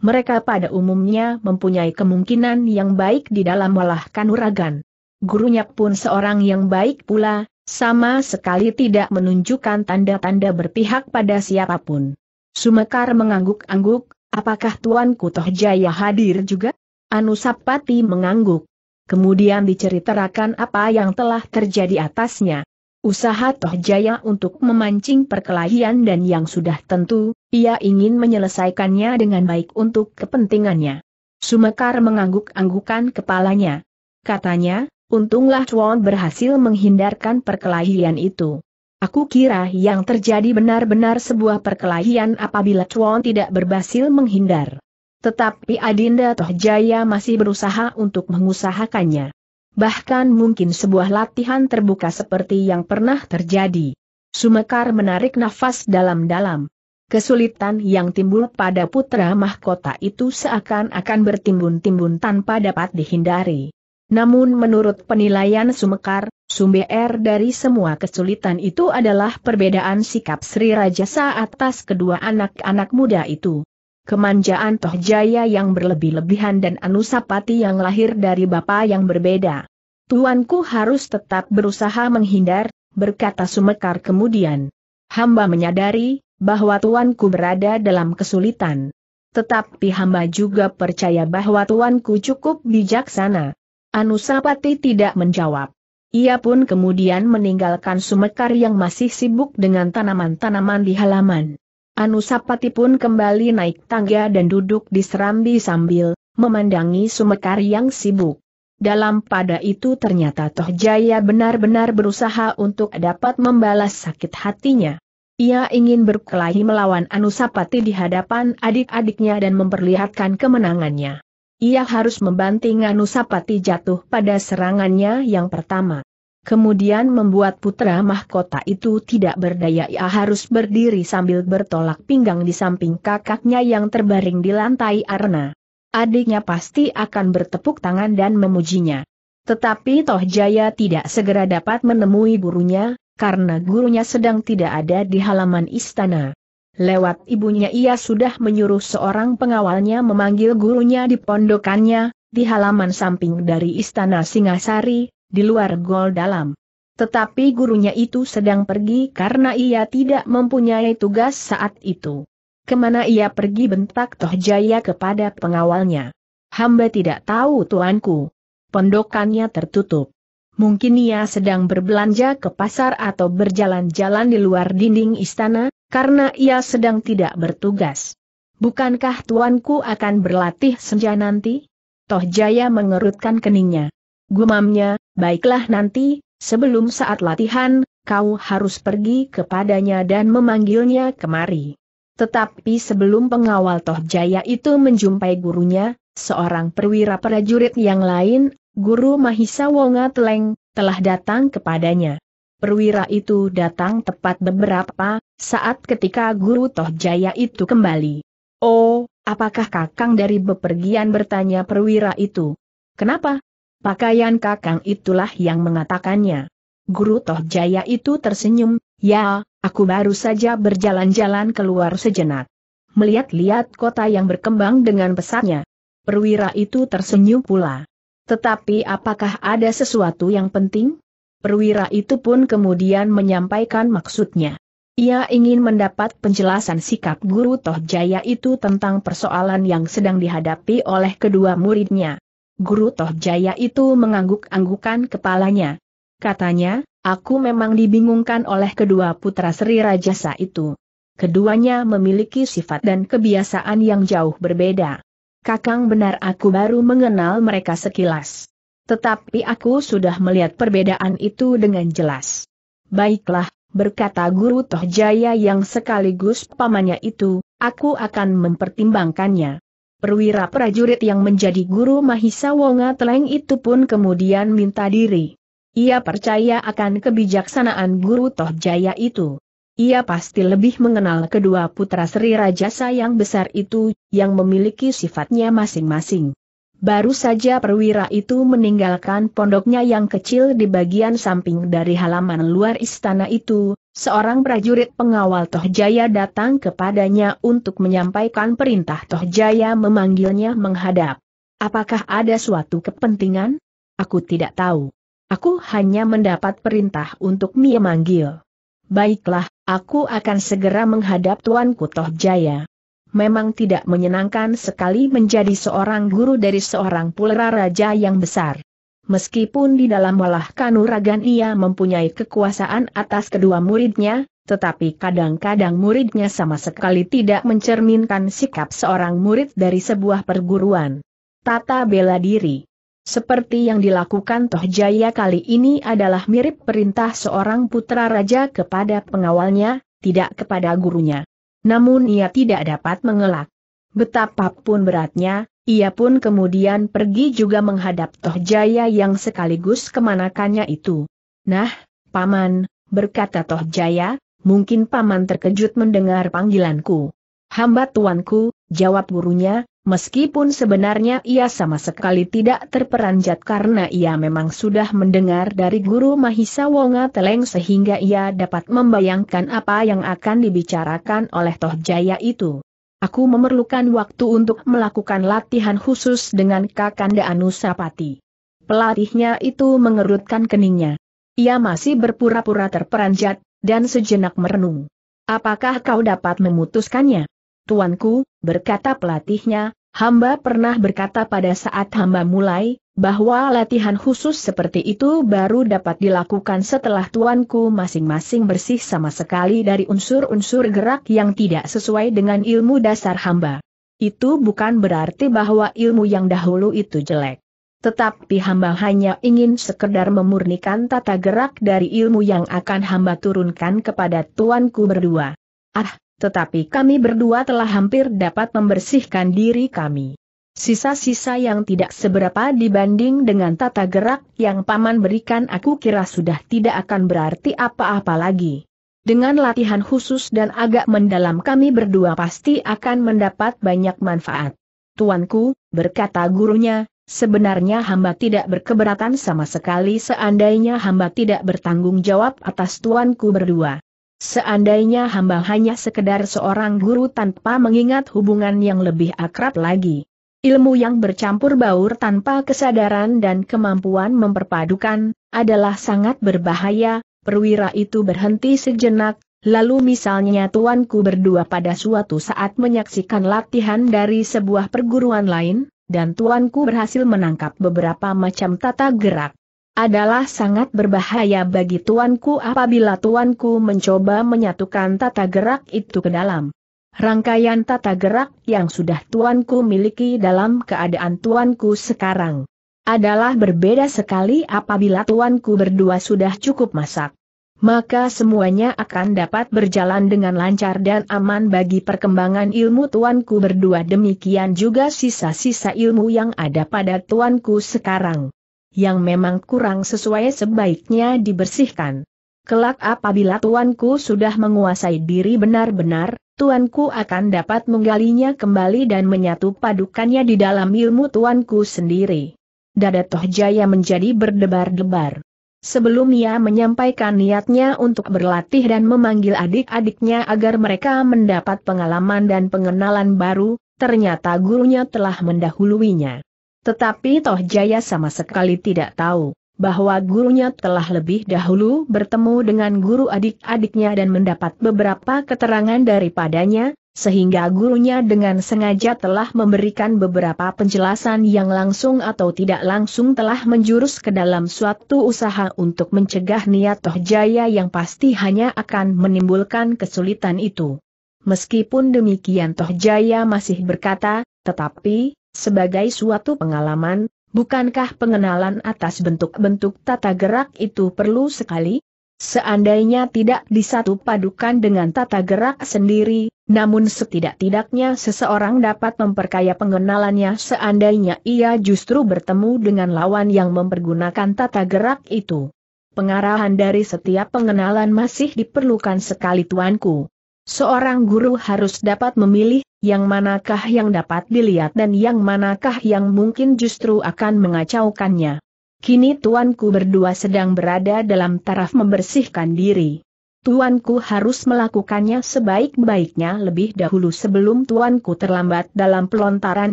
Mereka pada umumnya mempunyai kemungkinan yang baik di dalam walah kanuragan. Gurunya pun seorang yang baik pula, sama sekali tidak menunjukkan tanda-tanda berpihak pada siapapun. Sumekar mengangguk-angguk, apakah tuanku toh jaya hadir juga? Anusapati mengangguk kemudian diceritakan apa yang telah terjadi atasnya. Usaha Toh Jaya untuk memancing perkelahian dan yang sudah tentu, ia ingin menyelesaikannya dengan baik untuk kepentingannya. Sumekar mengangguk-anggukan kepalanya. Katanya, untunglah Chuan berhasil menghindarkan perkelahian itu. Aku kira yang terjadi benar-benar sebuah perkelahian apabila Chuan tidak berhasil menghindar. Tetapi Adinda Tohjaya masih berusaha untuk mengusahakannya. Bahkan mungkin sebuah latihan terbuka seperti yang pernah terjadi. Sumekar menarik nafas dalam-dalam. Kesulitan yang timbul pada putra mahkota itu seakan-akan bertimbun-timbun tanpa dapat dihindari. Namun menurut penilaian Sumekar, sumber dari semua kesulitan itu adalah perbedaan sikap Sri Rajasa atas kedua anak-anak muda itu kemanjaan Toh Jaya yang berlebih-lebihan dan Anusapati yang lahir dari bapa yang berbeda. Tuanku harus tetap berusaha menghindar, berkata Sumekar kemudian. Hamba menyadari, bahwa tuanku berada dalam kesulitan. Tetapi hamba juga percaya bahwa tuanku cukup bijaksana. Anusapati tidak menjawab. Ia pun kemudian meninggalkan Sumekar yang masih sibuk dengan tanaman-tanaman di halaman. Anusapati pun kembali naik tangga dan duduk di serambi sambil memandangi Sumekar yang sibuk. Dalam pada itu ternyata Toh Jaya benar-benar berusaha untuk dapat membalas sakit hatinya. Ia ingin berkelahi melawan Anusapati di hadapan adik-adiknya dan memperlihatkan kemenangannya. Ia harus membanting Anusapati jatuh pada serangannya yang pertama kemudian membuat putra mahkota itu tidak berdaya ia harus berdiri sambil bertolak pinggang di samping kakaknya yang terbaring di lantai arena. Adiknya pasti akan bertepuk tangan dan memujinya. Tetapi Toh Jaya tidak segera dapat menemui gurunya, karena gurunya sedang tidak ada di halaman istana. Lewat ibunya ia sudah menyuruh seorang pengawalnya memanggil gurunya di pondokannya, di halaman samping dari istana Singasari, di luar gol dalam. Tetapi gurunya itu sedang pergi karena ia tidak mempunyai tugas saat itu. Kemana ia pergi bentak Toh Jaya kepada pengawalnya. Hamba tidak tahu tuanku. Pondokannya tertutup. Mungkin ia sedang berbelanja ke pasar atau berjalan-jalan di luar dinding istana, karena ia sedang tidak bertugas. Bukankah tuanku akan berlatih senja nanti? Toh Jaya mengerutkan keningnya. Gumamnya, Baiklah nanti, sebelum saat latihan, kau harus pergi kepadanya dan memanggilnya kemari. Tetapi sebelum pengawal Toh Jaya itu menjumpai gurunya, seorang perwira prajurit yang lain, guru Mahisa Wonga Teleng, telah datang kepadanya. Perwira itu datang tepat beberapa saat ketika guru Toh Jaya itu kembali. Oh, apakah kakang dari bepergian bertanya perwira itu? Kenapa, Pakaian kakang itulah yang mengatakannya. Guru Toh Jaya itu tersenyum, ya, aku baru saja berjalan-jalan keluar sejenak. Melihat-lihat kota yang berkembang dengan pesatnya. Perwira itu tersenyum pula. Tetapi apakah ada sesuatu yang penting? Perwira itu pun kemudian menyampaikan maksudnya. Ia ingin mendapat penjelasan sikap Guru Toh Jaya itu tentang persoalan yang sedang dihadapi oleh kedua muridnya. Guru Toh Jaya itu mengangguk-anggukan kepalanya. Katanya, aku memang dibingungkan oleh kedua putra Sri Rajasa itu. Keduanya memiliki sifat dan kebiasaan yang jauh berbeda. Kakang benar aku baru mengenal mereka sekilas. Tetapi aku sudah melihat perbedaan itu dengan jelas. Baiklah, berkata Guru Toh Jaya yang sekaligus pamannya itu, aku akan mempertimbangkannya perwira prajurit yang menjadi guru Mahisa Wonga Teleng itu pun kemudian minta diri. Ia percaya akan kebijaksanaan guru Toh Jaya itu. Ia pasti lebih mengenal kedua putra Sri Rajasa yang besar itu, yang memiliki sifatnya masing-masing. Baru saja perwira itu meninggalkan pondoknya yang kecil di bagian samping dari halaman luar istana itu, Seorang prajurit pengawal Tohjaya datang kepadanya untuk menyampaikan perintah Tohjaya memanggilnya menghadap. Apakah ada suatu kepentingan? Aku tidak tahu. Aku hanya mendapat perintah untuk memanggil. Baiklah, aku akan segera menghadap Tuanku Toh Jaya. Memang tidak menyenangkan sekali menjadi seorang guru dari seorang pulera raja yang besar meskipun di dalam walah kanuragan ia mempunyai kekuasaan atas kedua muridnya, tetapi kadang-kadang muridnya sama sekali tidak mencerminkan sikap seorang murid dari sebuah perguruan. Tata bela diri seperti yang dilakukan Toh Jaya kali ini adalah mirip perintah seorang putra raja kepada pengawalnya, tidak kepada gurunya. Namun ia tidak dapat mengelak. Betapapun beratnya, ia pun kemudian pergi juga menghadap Toh Jaya yang sekaligus kemanakannya itu. Nah, Paman, berkata Toh Jaya, mungkin Paman terkejut mendengar panggilanku. Hamba tuanku, jawab gurunya, meskipun sebenarnya ia sama sekali tidak terperanjat karena ia memang sudah mendengar dari guru Mahisa Wonga Teleng sehingga ia dapat membayangkan apa yang akan dibicarakan oleh Toh Jaya itu. Aku memerlukan waktu untuk melakukan latihan khusus dengan Kakanda Anusapati. Pelatihnya itu mengerutkan keningnya. Ia masih berpura-pura terperanjat, dan sejenak merenung. Apakah kau dapat memutuskannya? Tuanku, berkata pelatihnya, Hamba pernah berkata pada saat hamba mulai, bahwa latihan khusus seperti itu baru dapat dilakukan setelah tuanku masing-masing bersih sama sekali dari unsur-unsur gerak yang tidak sesuai dengan ilmu dasar hamba. Itu bukan berarti bahwa ilmu yang dahulu itu jelek. Tetapi hamba hanya ingin sekedar memurnikan tata gerak dari ilmu yang akan hamba turunkan kepada tuanku berdua. Ah, tetapi kami berdua telah hampir dapat membersihkan diri kami. Sisa-sisa yang tidak seberapa dibanding dengan tata gerak yang paman berikan aku kira sudah tidak akan berarti apa-apa lagi. Dengan latihan khusus dan agak mendalam kami berdua pasti akan mendapat banyak manfaat. Tuanku, berkata gurunya, sebenarnya hamba tidak berkeberatan sama sekali seandainya hamba tidak bertanggung jawab atas tuanku berdua. Seandainya hamba hanya sekedar seorang guru tanpa mengingat hubungan yang lebih akrab lagi. Ilmu yang bercampur baur tanpa kesadaran dan kemampuan memperpadukan, adalah sangat berbahaya, perwira itu berhenti sejenak, lalu misalnya tuanku berdua pada suatu saat menyaksikan latihan dari sebuah perguruan lain, dan tuanku berhasil menangkap beberapa macam tata gerak adalah sangat berbahaya bagi tuanku apabila tuanku mencoba menyatukan tata gerak itu ke dalam. Rangkaian tata gerak yang sudah tuanku miliki dalam keadaan tuanku sekarang adalah berbeda sekali apabila tuanku berdua sudah cukup masak. Maka semuanya akan dapat berjalan dengan lancar dan aman bagi perkembangan ilmu tuanku berdua demikian juga sisa-sisa ilmu yang ada pada tuanku sekarang yang memang kurang sesuai sebaiknya dibersihkan. Kelak apabila tuanku sudah menguasai diri benar-benar, tuanku akan dapat menggalinya kembali dan menyatu padukannya di dalam ilmu tuanku sendiri. Dada Tohjaya menjadi berdebar-debar. Sebelum ia menyampaikan niatnya untuk berlatih dan memanggil adik-adiknya agar mereka mendapat pengalaman dan pengenalan baru, ternyata gurunya telah mendahuluinya. Tetapi Toh Jaya sama sekali tidak tahu bahwa gurunya telah lebih dahulu bertemu dengan guru adik-adiknya dan mendapat beberapa keterangan daripadanya, sehingga gurunya dengan sengaja telah memberikan beberapa penjelasan yang langsung atau tidak langsung telah menjurus ke dalam suatu usaha untuk mencegah niat Toh Jaya yang pasti hanya akan menimbulkan kesulitan itu. Meskipun demikian Toh Jaya masih berkata, tetapi, sebagai suatu pengalaman, bukankah pengenalan atas bentuk-bentuk tata gerak itu perlu sekali? Seandainya tidak disatu padukan dengan tata gerak sendiri, namun setidak-tidaknya seseorang dapat memperkaya pengenalannya seandainya ia justru bertemu dengan lawan yang mempergunakan tata gerak itu. Pengarahan dari setiap pengenalan masih diperlukan sekali tuanku. Seorang guru harus dapat memilih, yang manakah yang dapat dilihat dan yang manakah yang mungkin justru akan mengacaukannya. Kini tuanku berdua sedang berada dalam taraf membersihkan diri. Tuanku harus melakukannya sebaik-baiknya lebih dahulu sebelum tuanku terlambat dalam pelontaran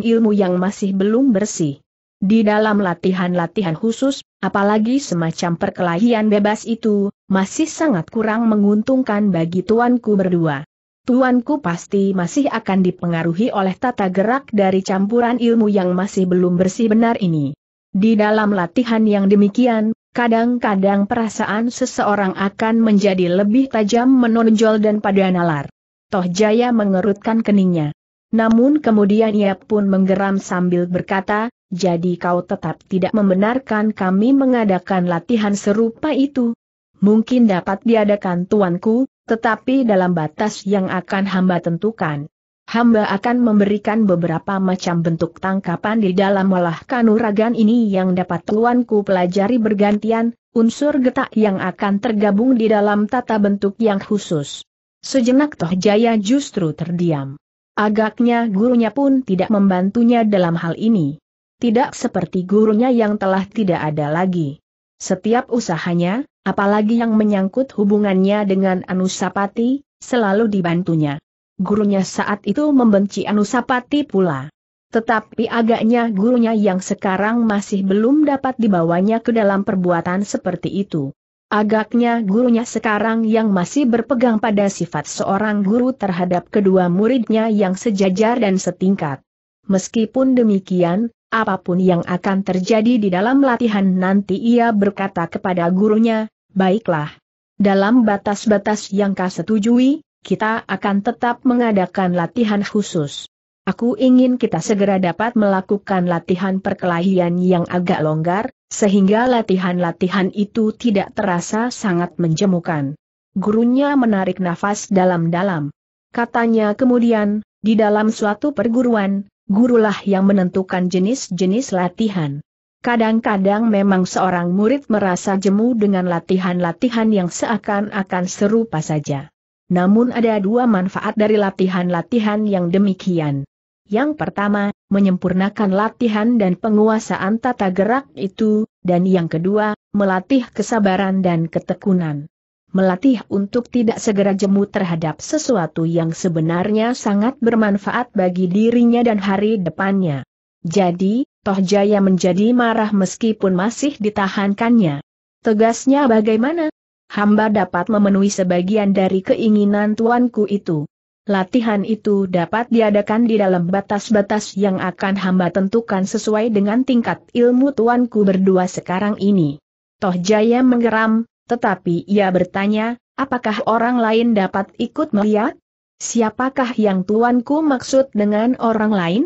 ilmu yang masih belum bersih. Di dalam latihan-latihan khusus, apalagi semacam perkelahian bebas itu, masih sangat kurang menguntungkan bagi tuanku berdua. Tuanku pasti masih akan dipengaruhi oleh tata gerak dari campuran ilmu yang masih belum bersih benar ini. Di dalam latihan yang demikian, kadang-kadang perasaan seseorang akan menjadi lebih tajam menonjol dan pada nalar. Toh Jaya mengerutkan keningnya. Namun kemudian ia pun menggeram sambil berkata, jadi kau tetap tidak membenarkan kami mengadakan latihan serupa itu? Mungkin dapat diadakan tuanku, tetapi dalam batas yang akan hamba tentukan. Hamba akan memberikan beberapa macam bentuk tangkapan di dalam olah kanuragan ini yang dapat tuanku pelajari bergantian, unsur getak yang akan tergabung di dalam tata bentuk yang khusus. Sejenak Toh Jaya justru terdiam. Agaknya gurunya pun tidak membantunya dalam hal ini tidak seperti gurunya yang telah tidak ada lagi. Setiap usahanya, apalagi yang menyangkut hubungannya dengan Anusapati, selalu dibantunya. Gurunya saat itu membenci Anusapati pula. Tetapi agaknya gurunya yang sekarang masih belum dapat dibawanya ke dalam perbuatan seperti itu. Agaknya gurunya sekarang yang masih berpegang pada sifat seorang guru terhadap kedua muridnya yang sejajar dan setingkat. Meskipun demikian, apapun yang akan terjadi di dalam latihan nanti ia berkata kepada gurunya, baiklah. Dalam batas-batas yang kau setujui, kita akan tetap mengadakan latihan khusus. Aku ingin kita segera dapat melakukan latihan perkelahian yang agak longgar, sehingga latihan-latihan itu tidak terasa sangat menjemukan. Gurunya menarik nafas dalam-dalam. Katanya kemudian, di dalam suatu perguruan, gurulah yang menentukan jenis-jenis latihan. Kadang-kadang memang seorang murid merasa jemu dengan latihan-latihan yang seakan-akan serupa saja. Namun ada dua manfaat dari latihan-latihan yang demikian. Yang pertama, menyempurnakan latihan dan penguasaan tata gerak itu, dan yang kedua, melatih kesabaran dan ketekunan melatih untuk tidak segera jemu terhadap sesuatu yang sebenarnya sangat bermanfaat bagi dirinya dan hari depannya. Jadi, Tohjaya menjadi marah meskipun masih ditahankannya. Tegasnya bagaimana? Hamba dapat memenuhi sebagian dari keinginan tuanku itu. Latihan itu dapat diadakan di dalam batas-batas yang akan hamba tentukan sesuai dengan tingkat ilmu tuanku berdua sekarang ini. Tohjaya menggeram, tetapi ia bertanya, apakah orang lain dapat ikut melihat? Siapakah yang tuanku maksud dengan orang lain?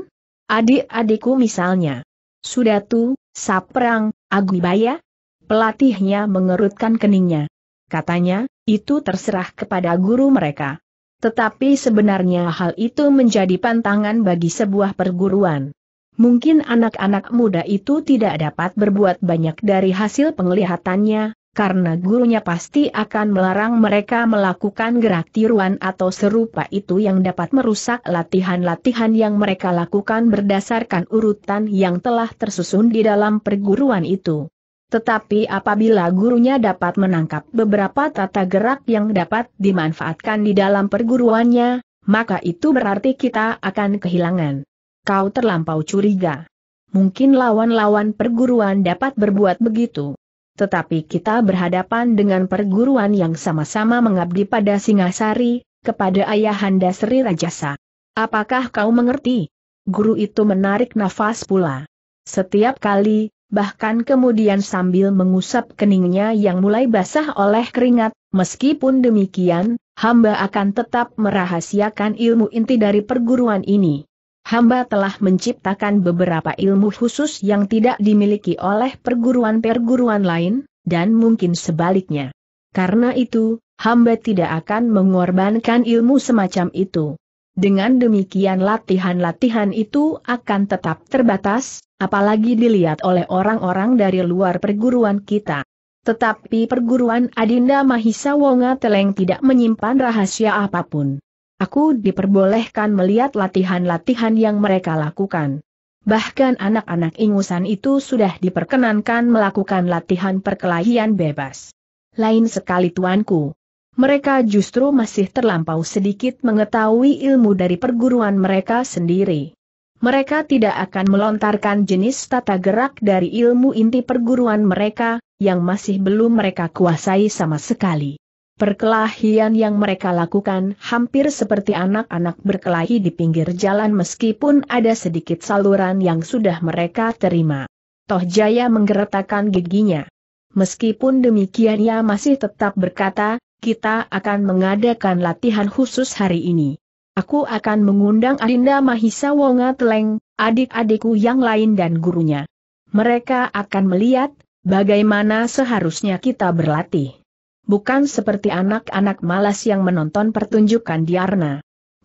Adik-adikku misalnya. Sudatu, Saprang, Aguibaya. Pelatihnya mengerutkan keningnya. Katanya, itu terserah kepada guru mereka. Tetapi sebenarnya hal itu menjadi pantangan bagi sebuah perguruan. Mungkin anak-anak muda itu tidak dapat berbuat banyak dari hasil penglihatannya, karena gurunya pasti akan melarang mereka melakukan gerak tiruan atau serupa itu yang dapat merusak latihan-latihan yang mereka lakukan berdasarkan urutan yang telah tersusun di dalam perguruan itu. Tetapi apabila gurunya dapat menangkap beberapa tata gerak yang dapat dimanfaatkan di dalam perguruannya, maka itu berarti kita akan kehilangan. Kau terlampau curiga. Mungkin lawan-lawan perguruan dapat berbuat begitu tetapi kita berhadapan dengan perguruan yang sama-sama mengabdi pada Singasari, kepada Ayahanda Sri Rajasa. Apakah kau mengerti? Guru itu menarik nafas pula. Setiap kali, bahkan kemudian sambil mengusap keningnya yang mulai basah oleh keringat, meskipun demikian, hamba akan tetap merahasiakan ilmu inti dari perguruan ini hamba telah menciptakan beberapa ilmu khusus yang tidak dimiliki oleh perguruan-perguruan lain, dan mungkin sebaliknya. Karena itu, hamba tidak akan mengorbankan ilmu semacam itu. Dengan demikian latihan-latihan itu akan tetap terbatas, apalagi dilihat oleh orang-orang dari luar perguruan kita. Tetapi perguruan Adinda Mahisa Wonga Teleng tidak menyimpan rahasia apapun. Aku diperbolehkan melihat latihan-latihan yang mereka lakukan. Bahkan anak-anak ingusan itu sudah diperkenankan melakukan latihan perkelahian bebas. Lain sekali tuanku. Mereka justru masih terlampau sedikit mengetahui ilmu dari perguruan mereka sendiri. Mereka tidak akan melontarkan jenis tata gerak dari ilmu inti perguruan mereka, yang masih belum mereka kuasai sama sekali. Perkelahian yang mereka lakukan hampir seperti anak-anak berkelahi di pinggir jalan meskipun ada sedikit saluran yang sudah mereka terima. Toh Jaya menggeretakkan giginya. Meskipun demikian ia masih tetap berkata, kita akan mengadakan latihan khusus hari ini. Aku akan mengundang Adinda Mahisa Wonga Teleng, adik-adikku yang lain dan gurunya. Mereka akan melihat, bagaimana seharusnya kita berlatih bukan seperti anak-anak malas yang menonton pertunjukan diarna.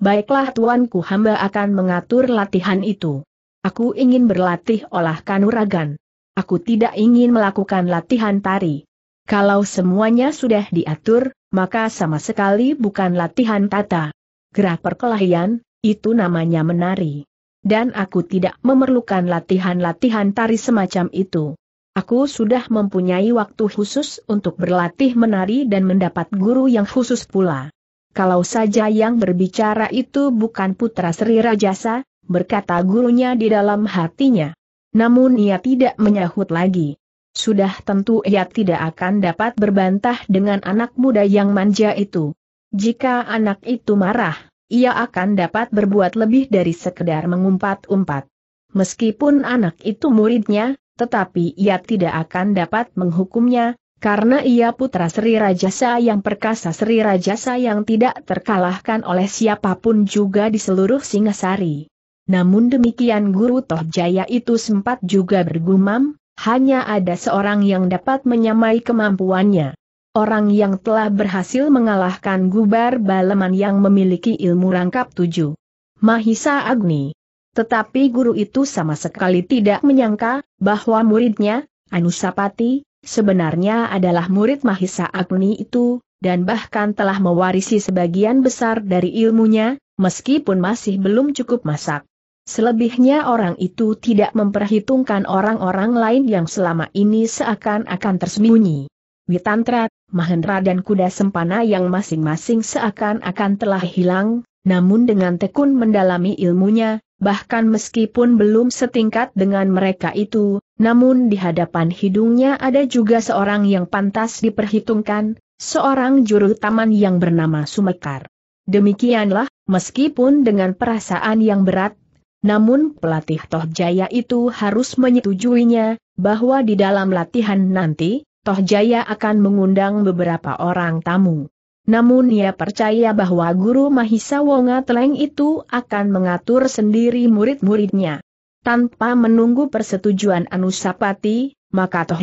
Baiklah tuanku hamba akan mengatur latihan itu. Aku ingin berlatih olah kanuragan. Aku tidak ingin melakukan latihan tari. Kalau semuanya sudah diatur, maka sama sekali bukan latihan tata. Gerak perkelahian, itu namanya menari. Dan aku tidak memerlukan latihan-latihan tari semacam itu. Aku sudah mempunyai waktu khusus untuk berlatih menari dan mendapat guru yang khusus pula. Kalau saja yang berbicara itu bukan putra Sri Rajasa, berkata gurunya di dalam hatinya. Namun ia tidak menyahut lagi. Sudah tentu ia tidak akan dapat berbantah dengan anak muda yang manja itu. Jika anak itu marah, ia akan dapat berbuat lebih dari sekedar mengumpat-umpat. Meskipun anak itu muridnya, tetapi ia tidak akan dapat menghukumnya, karena ia putra Sri Rajasa yang perkasa Sri Rajasa yang tidak terkalahkan oleh siapapun juga di seluruh Singasari. Namun demikian Guru Tohjaya itu sempat juga bergumam, hanya ada seorang yang dapat menyamai kemampuannya. Orang yang telah berhasil mengalahkan Gubar Baleman yang memiliki ilmu rangkap tujuh. Mahisa Agni tetapi guru itu sama sekali tidak menyangka, bahwa muridnya, Anusapati, sebenarnya adalah murid Mahisa Agni itu, dan bahkan telah mewarisi sebagian besar dari ilmunya, meskipun masih belum cukup masak. Selebihnya orang itu tidak memperhitungkan orang-orang lain yang selama ini seakan-akan tersembunyi. Witantra, Mahendra dan Kuda Sempana yang masing-masing seakan-akan telah hilang, namun dengan tekun mendalami ilmunya, bahkan meskipun belum setingkat dengan mereka itu, namun di hadapan hidungnya ada juga seorang yang pantas diperhitungkan, seorang juru taman yang bernama Sumekar. Demikianlah, meskipun dengan perasaan yang berat, namun pelatih Toh Jaya itu harus menyetujuinya, bahwa di dalam latihan nanti, Toh Jaya akan mengundang beberapa orang tamu. Namun ia percaya bahwa guru Mahisa Wonga Teleng itu akan mengatur sendiri murid-muridnya. Tanpa menunggu persetujuan Anusapati, maka Toh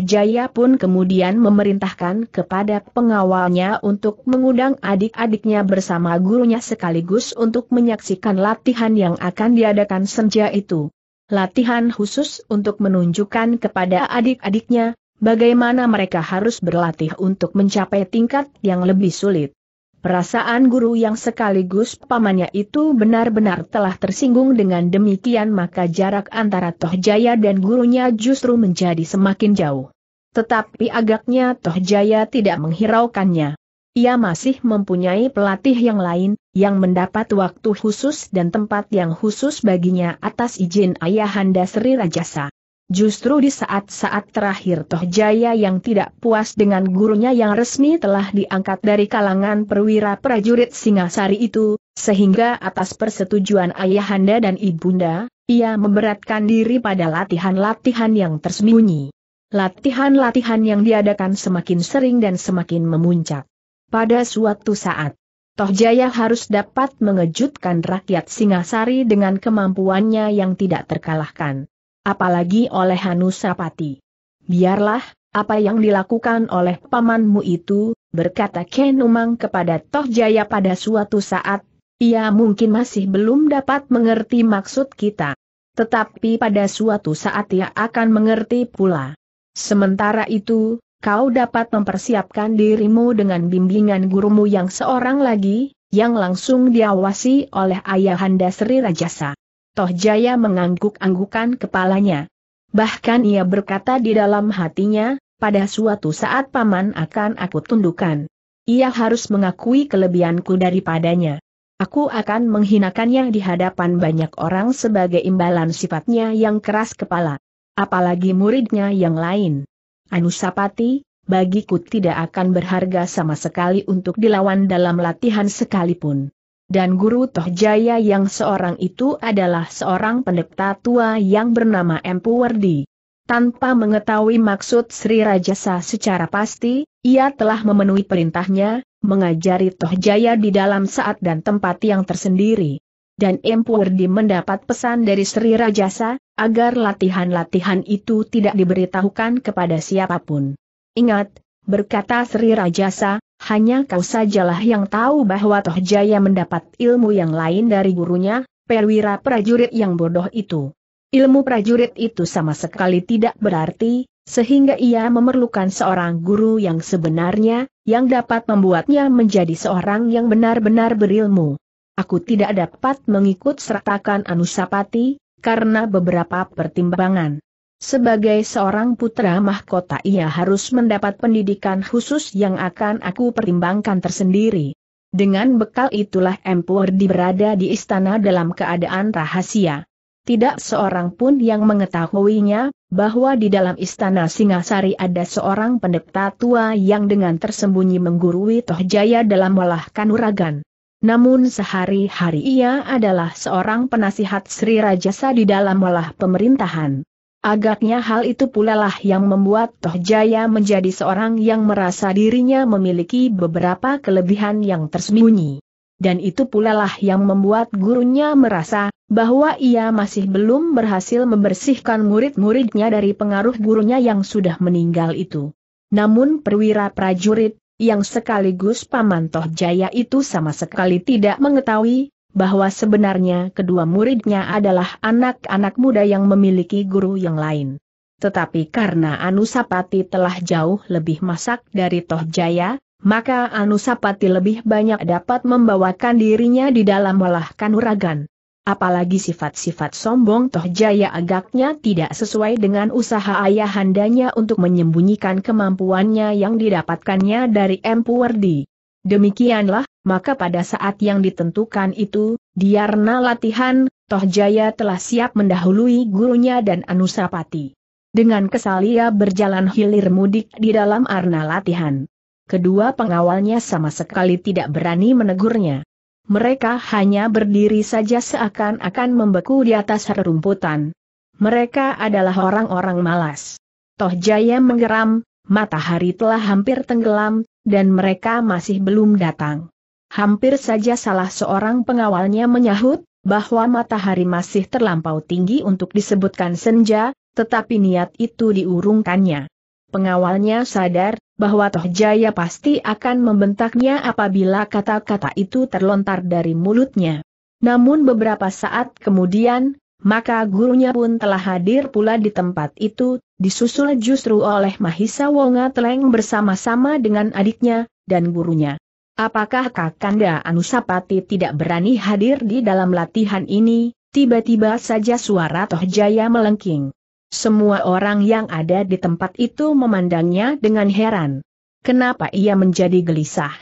pun kemudian memerintahkan kepada pengawalnya untuk mengundang adik-adiknya bersama gurunya sekaligus untuk menyaksikan latihan yang akan diadakan senja itu. Latihan khusus untuk menunjukkan kepada adik-adiknya bagaimana mereka harus berlatih untuk mencapai tingkat yang lebih sulit. Perasaan guru yang sekaligus pamannya itu benar-benar telah tersinggung dengan demikian maka jarak antara Toh Jaya dan gurunya justru menjadi semakin jauh. Tetapi agaknya Toh Jaya tidak menghiraukannya. Ia masih mempunyai pelatih yang lain, yang mendapat waktu khusus dan tempat yang khusus baginya atas izin Ayahanda Sri Rajasa. Justru di saat-saat terakhir Toh Jaya yang tidak puas dengan gurunya yang resmi telah diangkat dari kalangan perwira prajurit Singasari itu, sehingga atas persetujuan ayahanda dan ibunda, ia memberatkan diri pada latihan-latihan yang tersembunyi. Latihan-latihan yang diadakan semakin sering dan semakin memuncak. Pada suatu saat, Toh Jaya harus dapat mengejutkan rakyat Singasari dengan kemampuannya yang tidak terkalahkan apalagi oleh Hanusapati. Biarlah, apa yang dilakukan oleh pamanmu itu, berkata Kenumang kepada Toh Jaya pada suatu saat, ia mungkin masih belum dapat mengerti maksud kita. Tetapi pada suatu saat ia akan mengerti pula. Sementara itu, kau dapat mempersiapkan dirimu dengan bimbingan gurumu yang seorang lagi, yang langsung diawasi oleh Ayahanda Sri Rajasa. Toh Jaya mengangguk-anggukan kepalanya. Bahkan ia berkata di dalam hatinya, pada suatu saat paman akan aku tundukkan. Ia harus mengakui kelebihanku daripadanya. Aku akan menghinakannya di hadapan banyak orang sebagai imbalan sifatnya yang keras kepala. Apalagi muridnya yang lain. Anusapati, bagiku tidak akan berharga sama sekali untuk dilawan dalam latihan sekalipun dan guru Tohjaya yang seorang itu adalah seorang pendeta tua yang bernama Empu Wardi. Tanpa mengetahui maksud Sri Rajasa secara pasti, ia telah memenuhi perintahnya, mengajari Tohjaya di dalam saat dan tempat yang tersendiri. Dan Empu Wardi mendapat pesan dari Sri Rajasa, agar latihan-latihan itu tidak diberitahukan kepada siapapun. Ingat, berkata Sri Rajasa, hanya kau sajalah yang tahu bahwa Tohjaya mendapat ilmu yang lain dari gurunya, perwira prajurit yang bodoh itu. Ilmu prajurit itu sama sekali tidak berarti, sehingga ia memerlukan seorang guru yang sebenarnya, yang dapat membuatnya menjadi seorang yang benar-benar berilmu. Aku tidak dapat mengikut sertakan Anusapati, karena beberapa pertimbangan. Sebagai seorang putra mahkota ia harus mendapat pendidikan khusus yang akan aku pertimbangkan tersendiri. Dengan bekal itulah Empur di berada di istana dalam keadaan rahasia. Tidak seorang pun yang mengetahuinya, bahwa di dalam istana Singasari ada seorang pendeta tua yang dengan tersembunyi menggurui Tohjaya dalam olah kanuragan. Namun sehari-hari ia adalah seorang penasihat Sri Rajasa di dalam olah pemerintahan. Agaknya hal itu pula lah yang membuat Toh Jaya menjadi seorang yang merasa dirinya memiliki beberapa kelebihan yang tersembunyi. Dan itu pula lah yang membuat gurunya merasa bahwa ia masih belum berhasil membersihkan murid-muridnya dari pengaruh gurunya yang sudah meninggal itu. Namun perwira prajurit, yang sekaligus paman Toh Jaya itu sama sekali tidak mengetahui, bahwa sebenarnya kedua muridnya adalah anak-anak muda yang memiliki guru yang lain. Tetapi karena Anusapati telah jauh lebih masak dari Tohjaya, maka Anusapati lebih banyak dapat membawakan dirinya di dalam olah kanuragan. Apalagi sifat-sifat sombong Tohjaya agaknya tidak sesuai dengan usaha ayahandanya untuk menyembunyikan kemampuannya yang didapatkannya dari Wardi. Demikianlah, maka pada saat yang ditentukan itu, diarna latihan, Toh Jaya telah siap mendahului gurunya dan Anusapati. Dengan kesal ia berjalan hilir mudik di dalam arna latihan. Kedua pengawalnya sama sekali tidak berani menegurnya. Mereka hanya berdiri saja seakan-akan membeku di atas rerumputan. Mereka adalah orang-orang malas. Toh Jaya menggeram, matahari telah hampir tenggelam, dan mereka masih belum datang. Hampir saja salah seorang pengawalnya menyahut, bahwa matahari masih terlampau tinggi untuk disebutkan senja, tetapi niat itu diurungkannya. Pengawalnya sadar, bahwa Toh Jaya pasti akan membentaknya apabila kata-kata itu terlontar dari mulutnya. Namun beberapa saat kemudian, maka gurunya pun telah hadir pula di tempat itu, disusul justru oleh Mahisa Wonga Teleng bersama-sama dengan adiknya, dan gurunya. Apakah Kakanda Anusapati tidak berani hadir di dalam latihan ini? Tiba-tiba saja suara Tohjaya melengking. Semua orang yang ada di tempat itu memandangnya dengan heran. Kenapa ia menjadi gelisah?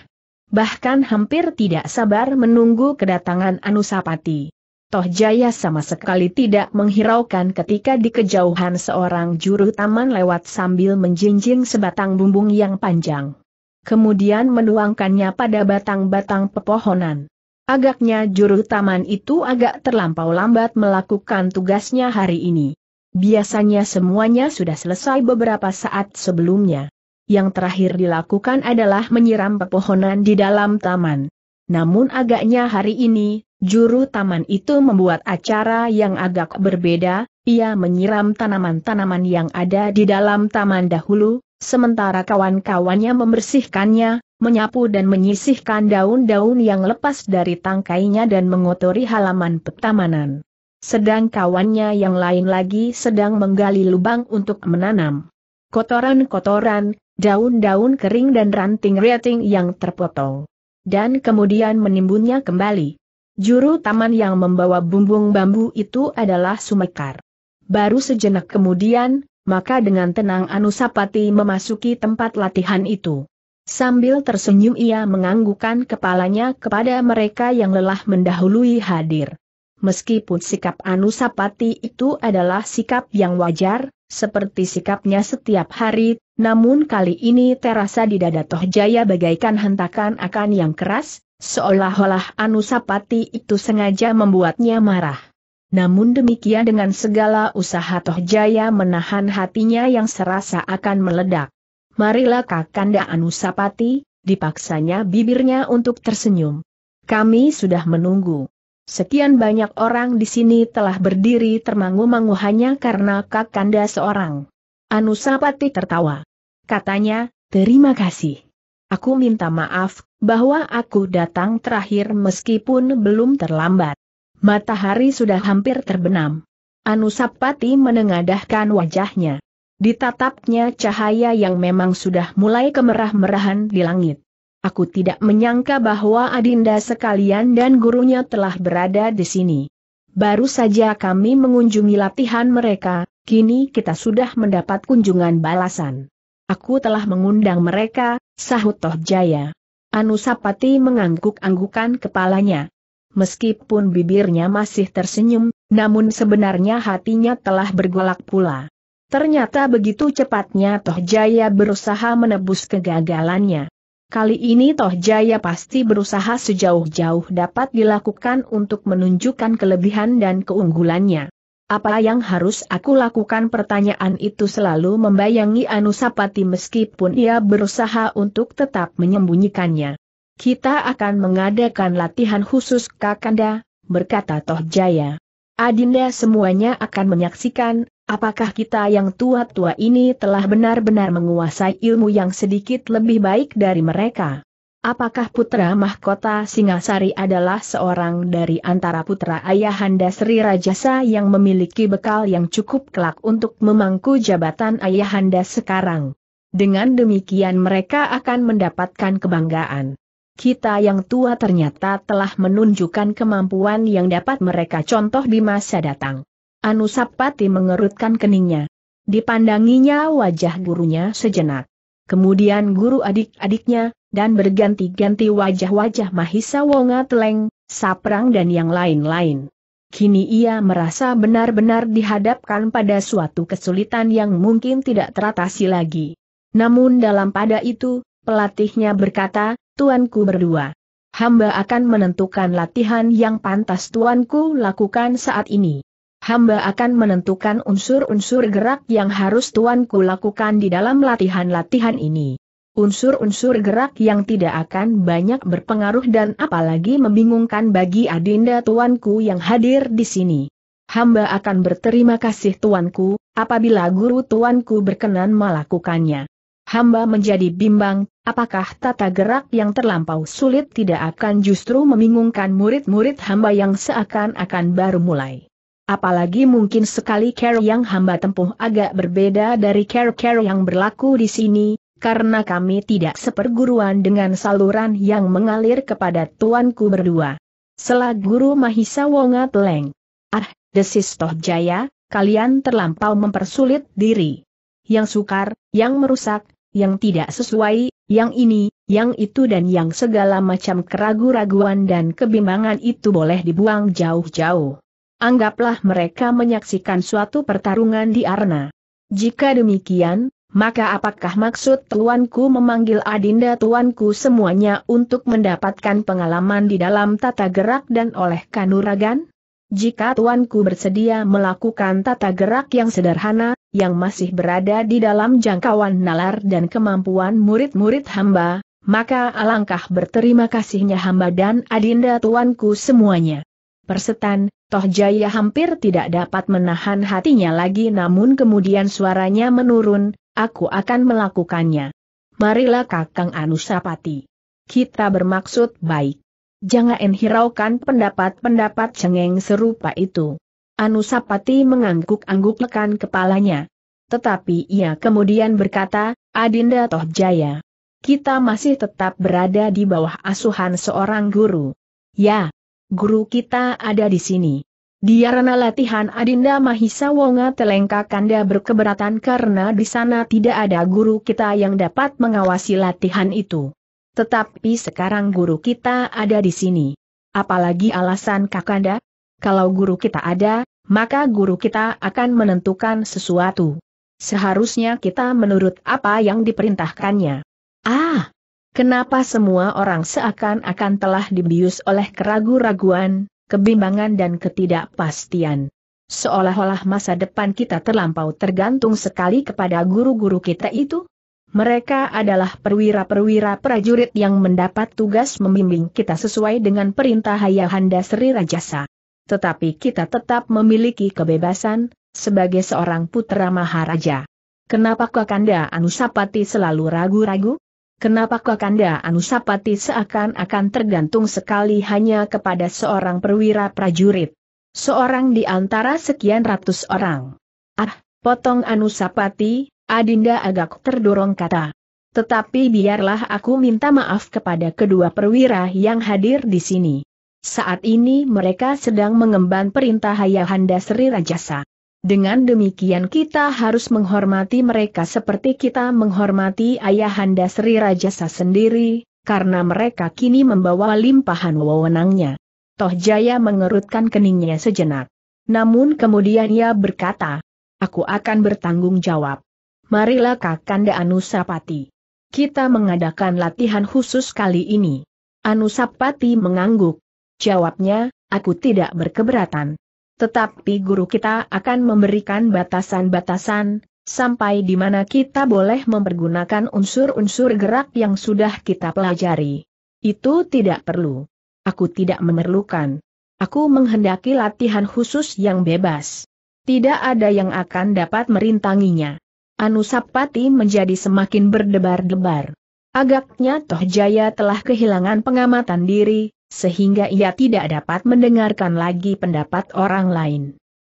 Bahkan hampir tidak sabar menunggu kedatangan Anusapati. Toh Jaya sama sekali tidak menghiraukan ketika di kejauhan seorang juru taman lewat sambil menjinjing sebatang bumbung yang panjang. Kemudian menuangkannya pada batang-batang pepohonan. Agaknya juru taman itu agak terlampau lambat melakukan tugasnya hari ini. Biasanya semuanya sudah selesai beberapa saat sebelumnya. Yang terakhir dilakukan adalah menyiram pepohonan di dalam taman. Namun agaknya hari ini Juru taman itu membuat acara yang agak berbeda, ia menyiram tanaman-tanaman yang ada di dalam taman dahulu, sementara kawan-kawannya membersihkannya, menyapu dan menyisihkan daun-daun yang lepas dari tangkainya dan mengotori halaman petamanan. Sedang kawannya yang lain lagi sedang menggali lubang untuk menanam. Kotoran-kotoran, daun-daun kering dan ranting-ranting yang terpotong. Dan kemudian menimbunnya kembali. Juru taman yang membawa bumbung bambu itu adalah Sumekar. Baru sejenak kemudian, maka dengan tenang Anusapati memasuki tempat latihan itu. Sambil tersenyum ia menganggukkan kepalanya kepada mereka yang lelah mendahului hadir. Meskipun sikap Anusapati itu adalah sikap yang wajar, seperti sikapnya setiap hari, namun kali ini terasa di dada Toh Jaya bagaikan hentakan akan yang keras, Seolah-olah Anusapati itu sengaja membuatnya marah. Namun demikian dengan segala usaha Tohjaya menahan hatinya yang serasa akan meledak. Marilah Kakanda Anusapati, dipaksanya bibirnya untuk tersenyum. Kami sudah menunggu. Sekian banyak orang di sini telah berdiri termangu-mangu hanya karena Kakanda seorang. Anusapati tertawa. Katanya, terima kasih. Aku minta maaf, bahwa aku datang terakhir meskipun belum terlambat. Matahari sudah hampir terbenam. Anusapati menengadahkan wajahnya. Ditatapnya cahaya yang memang sudah mulai kemerah-merahan di langit. Aku tidak menyangka bahwa Adinda sekalian dan gurunya telah berada di sini. Baru saja kami mengunjungi latihan mereka, kini kita sudah mendapat kunjungan balasan. Aku telah mengundang mereka, sahut Toh Jaya. Anusapati mengangguk-anggukan kepalanya. Meskipun bibirnya masih tersenyum, namun sebenarnya hatinya telah bergolak pula. Ternyata begitu cepatnya Toh Jaya berusaha menebus kegagalannya. Kali ini Toh Jaya pasti berusaha sejauh-jauh dapat dilakukan untuk menunjukkan kelebihan dan keunggulannya. Apa yang harus aku lakukan pertanyaan itu selalu membayangi Anusapati meskipun ia berusaha untuk tetap menyembunyikannya. Kita akan mengadakan latihan khusus Kakanda, berkata Tohjaya. Adinda semuanya akan menyaksikan, apakah kita yang tua-tua ini telah benar-benar menguasai ilmu yang sedikit lebih baik dari mereka. Apakah putra mahkota Singasari adalah seorang dari antara putra ayahanda Sri Rajasa yang memiliki bekal yang cukup kelak untuk memangku jabatan ayahanda sekarang? Dengan demikian mereka akan mendapatkan kebanggaan. Kita yang tua ternyata telah menunjukkan kemampuan yang dapat mereka contoh di masa datang. Anusapati mengerutkan keningnya. Dipandanginya wajah gurunya sejenak kemudian guru adik-adiknya, dan berganti-ganti wajah-wajah Mahisa Wonga Teleng, Saprang dan yang lain-lain. Kini ia merasa benar-benar dihadapkan pada suatu kesulitan yang mungkin tidak teratasi lagi. Namun dalam pada itu, pelatihnya berkata, Tuanku berdua. Hamba akan menentukan latihan yang pantas Tuanku lakukan saat ini hamba akan menentukan unsur-unsur gerak yang harus tuanku lakukan di dalam latihan-latihan ini. Unsur-unsur gerak yang tidak akan banyak berpengaruh dan apalagi membingungkan bagi adinda tuanku yang hadir di sini. Hamba akan berterima kasih tuanku, apabila guru tuanku berkenan melakukannya. Hamba menjadi bimbang, apakah tata gerak yang terlampau sulit tidak akan justru membingungkan murid-murid hamba yang seakan-akan baru mulai. Apalagi mungkin sekali care yang hamba tempuh agak berbeda dari care-care yang berlaku di sini, karena kami tidak seperguruan dengan saluran yang mengalir kepada tuanku berdua. Selah guru Mahisa Wonga Teleng. Ah, desis Toh Jaya, kalian terlampau mempersulit diri. Yang sukar, yang merusak, yang tidak sesuai, yang ini, yang itu dan yang segala macam keraguan raguan dan kebimbangan itu boleh dibuang jauh-jauh. Anggaplah mereka menyaksikan suatu pertarungan di arena. Jika demikian, maka apakah maksud tuanku memanggil adinda tuanku semuanya untuk mendapatkan pengalaman di dalam tata gerak dan oleh kanuragan? Jika tuanku bersedia melakukan tata gerak yang sederhana, yang masih berada di dalam jangkauan nalar dan kemampuan murid-murid hamba, maka alangkah berterima kasihnya hamba dan adinda tuanku semuanya. Persetan, Toh Jaya hampir tidak dapat menahan hatinya lagi namun kemudian suaranya menurun, aku akan melakukannya. Marilah Kakang Anusapati. Kita bermaksud baik. Jangan hiraukan pendapat-pendapat cengeng serupa itu. Anusapati mengangguk-angguk lekan kepalanya. Tetapi ia kemudian berkata, Adinda Toh Jaya kita masih tetap berada di bawah asuhan seorang guru. Ya, guru kita ada di sini. Di arena latihan Adinda Mahisa Wonga Telengka Kanda berkeberatan karena di sana tidak ada guru kita yang dapat mengawasi latihan itu. Tetapi sekarang guru kita ada di sini. Apalagi alasan Kakanda? Kalau guru kita ada, maka guru kita akan menentukan sesuatu. Seharusnya kita menurut apa yang diperintahkannya. Ah, Kenapa semua orang seakan-akan telah dibius oleh keraguan raguan kebimbangan dan ketidakpastian. Seolah-olah masa depan kita terlampau tergantung sekali kepada guru-guru kita itu. Mereka adalah perwira-perwira prajurit yang mendapat tugas membimbing kita sesuai dengan perintah Ayahanda Sri Rajasa. Tetapi kita tetap memiliki kebebasan, sebagai seorang putra Maharaja. Kenapa Kakanda Anusapati selalu ragu-ragu? Kenapa Kakanda Anusapati seakan-akan tergantung sekali hanya kepada seorang perwira prajurit? Seorang di antara sekian ratus orang. Ah, potong Anusapati, Adinda agak terdorong kata. Tetapi biarlah aku minta maaf kepada kedua perwira yang hadir di sini. Saat ini mereka sedang mengemban perintah Ayahanda Sri Rajasa. Dengan demikian kita harus menghormati mereka seperti kita menghormati Ayahanda Sri Rajasa sendiri, karena mereka kini membawa limpahan wewenangnya. Toh Jaya mengerutkan keningnya sejenak. Namun kemudian ia berkata, Aku akan bertanggung jawab. Marilah Kakanda Anusapati. Kita mengadakan latihan khusus kali ini. Anusapati mengangguk. Jawabnya, aku tidak berkeberatan. Tetapi guru kita akan memberikan batasan-batasan, sampai di mana kita boleh mempergunakan unsur-unsur gerak yang sudah kita pelajari. Itu tidak perlu. Aku tidak memerlukan. Aku menghendaki latihan khusus yang bebas. Tidak ada yang akan dapat merintanginya. Anusapati menjadi semakin berdebar-debar. Agaknya Tohjaya telah kehilangan pengamatan diri, sehingga ia tidak dapat mendengarkan lagi pendapat orang lain.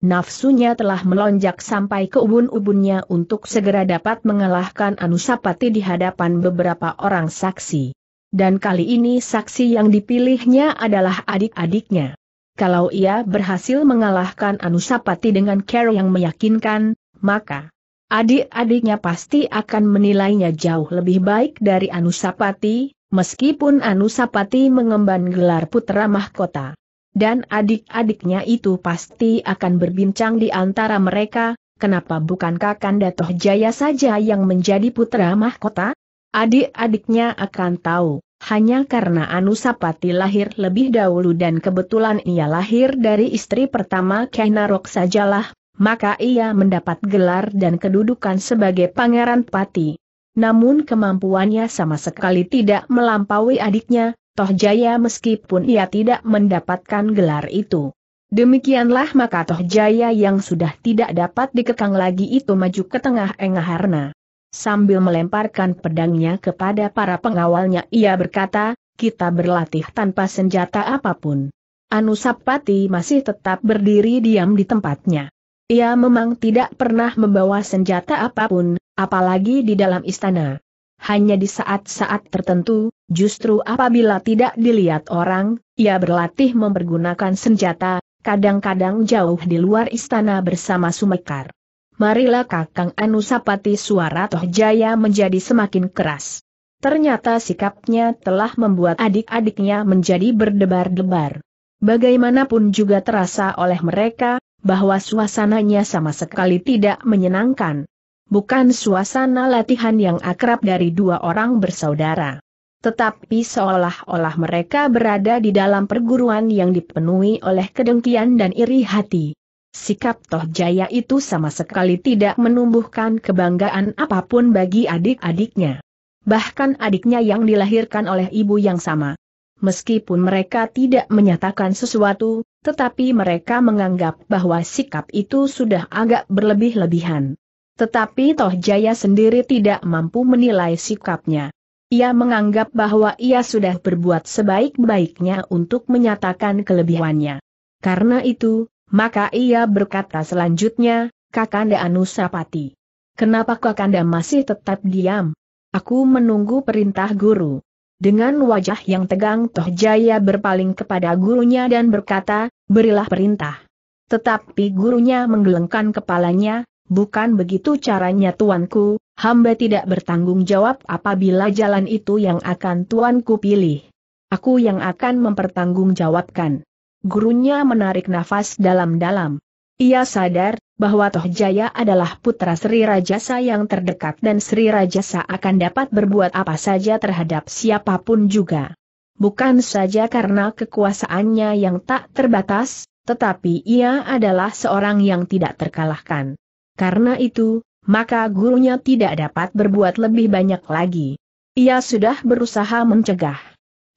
Nafsunya telah melonjak sampai ke ubun-ubunnya untuk segera dapat mengalahkan Anusapati di hadapan beberapa orang saksi. Dan kali ini saksi yang dipilihnya adalah adik-adiknya. Kalau ia berhasil mengalahkan Anusapati dengan cara yang meyakinkan, maka adik-adiknya pasti akan menilainya jauh lebih baik dari Anusapati, meskipun Anusapati mengemban gelar putra mahkota. Dan adik-adiknya itu pasti akan berbincang di antara mereka, kenapa bukan Kakanda Tohjaya saja yang menjadi putra mahkota? Adik-adiknya akan tahu, hanya karena Anusapati lahir lebih dahulu dan kebetulan ia lahir dari istri pertama Kainarok sajalah, maka ia mendapat gelar dan kedudukan sebagai pangeran pati namun kemampuannya sama sekali tidak melampaui adiknya, Toh Jaya meskipun ia tidak mendapatkan gelar itu. Demikianlah maka Toh Jaya yang sudah tidak dapat dikekang lagi itu maju ke tengah Engaharna. Sambil melemparkan pedangnya kepada para pengawalnya ia berkata, kita berlatih tanpa senjata apapun. Anusapati masih tetap berdiri diam di tempatnya. Ia memang tidak pernah membawa senjata apapun, apalagi di dalam istana. Hanya di saat-saat tertentu, justru apabila tidak dilihat orang, ia berlatih mempergunakan senjata, kadang-kadang jauh di luar istana bersama Sumekar. Marilah Kakang Anusapati suara Tohjaya menjadi semakin keras. Ternyata sikapnya telah membuat adik-adiknya menjadi berdebar-debar. Bagaimanapun juga terasa oleh mereka, bahwa suasananya sama sekali tidak menyenangkan, bukan suasana latihan yang akrab dari dua orang bersaudara. Tetapi seolah-olah mereka berada di dalam perguruan yang dipenuhi oleh kedengkian dan iri hati. Sikap Toh Jaya itu sama sekali tidak menumbuhkan kebanggaan apapun bagi adik-adiknya. Bahkan adiknya yang dilahirkan oleh ibu yang sama. Meskipun mereka tidak menyatakan sesuatu, tetapi mereka menganggap bahwa sikap itu sudah agak berlebih-lebihan. Tetapi Toh Jaya sendiri tidak mampu menilai sikapnya. Ia menganggap bahwa ia sudah berbuat sebaik-baiknya untuk menyatakan kelebihannya. Karena itu, maka ia berkata selanjutnya, Kakanda Anusapati. Kenapa Kakanda masih tetap diam? Aku menunggu perintah guru. Dengan wajah yang tegang Toh Jaya berpaling kepada gurunya dan berkata, berilah perintah. Tetapi gurunya menggelengkan kepalanya, bukan begitu caranya tuanku, hamba tidak bertanggung jawab apabila jalan itu yang akan tuanku pilih. Aku yang akan mempertanggungjawabkan. Gurunya menarik nafas dalam-dalam. Ia sadar bahwa Tohjaya adalah putra Sri Rajasa yang terdekat dan Sri Rajasa akan dapat berbuat apa saja terhadap siapapun juga. Bukan saja karena kekuasaannya yang tak terbatas, tetapi ia adalah seorang yang tidak terkalahkan. Karena itu, maka gurunya tidak dapat berbuat lebih banyak lagi. Ia sudah berusaha mencegah.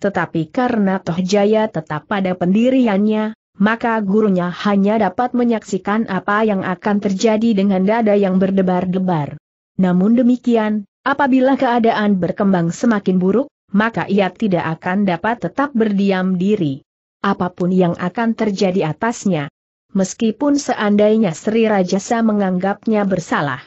Tetapi karena Toh Jaya tetap pada pendiriannya, maka gurunya hanya dapat menyaksikan apa yang akan terjadi dengan dada yang berdebar-debar. Namun demikian, apabila keadaan berkembang semakin buruk, maka ia tidak akan dapat tetap berdiam diri. Apapun yang akan terjadi atasnya, meskipun seandainya Sri Rajasa menganggapnya bersalah.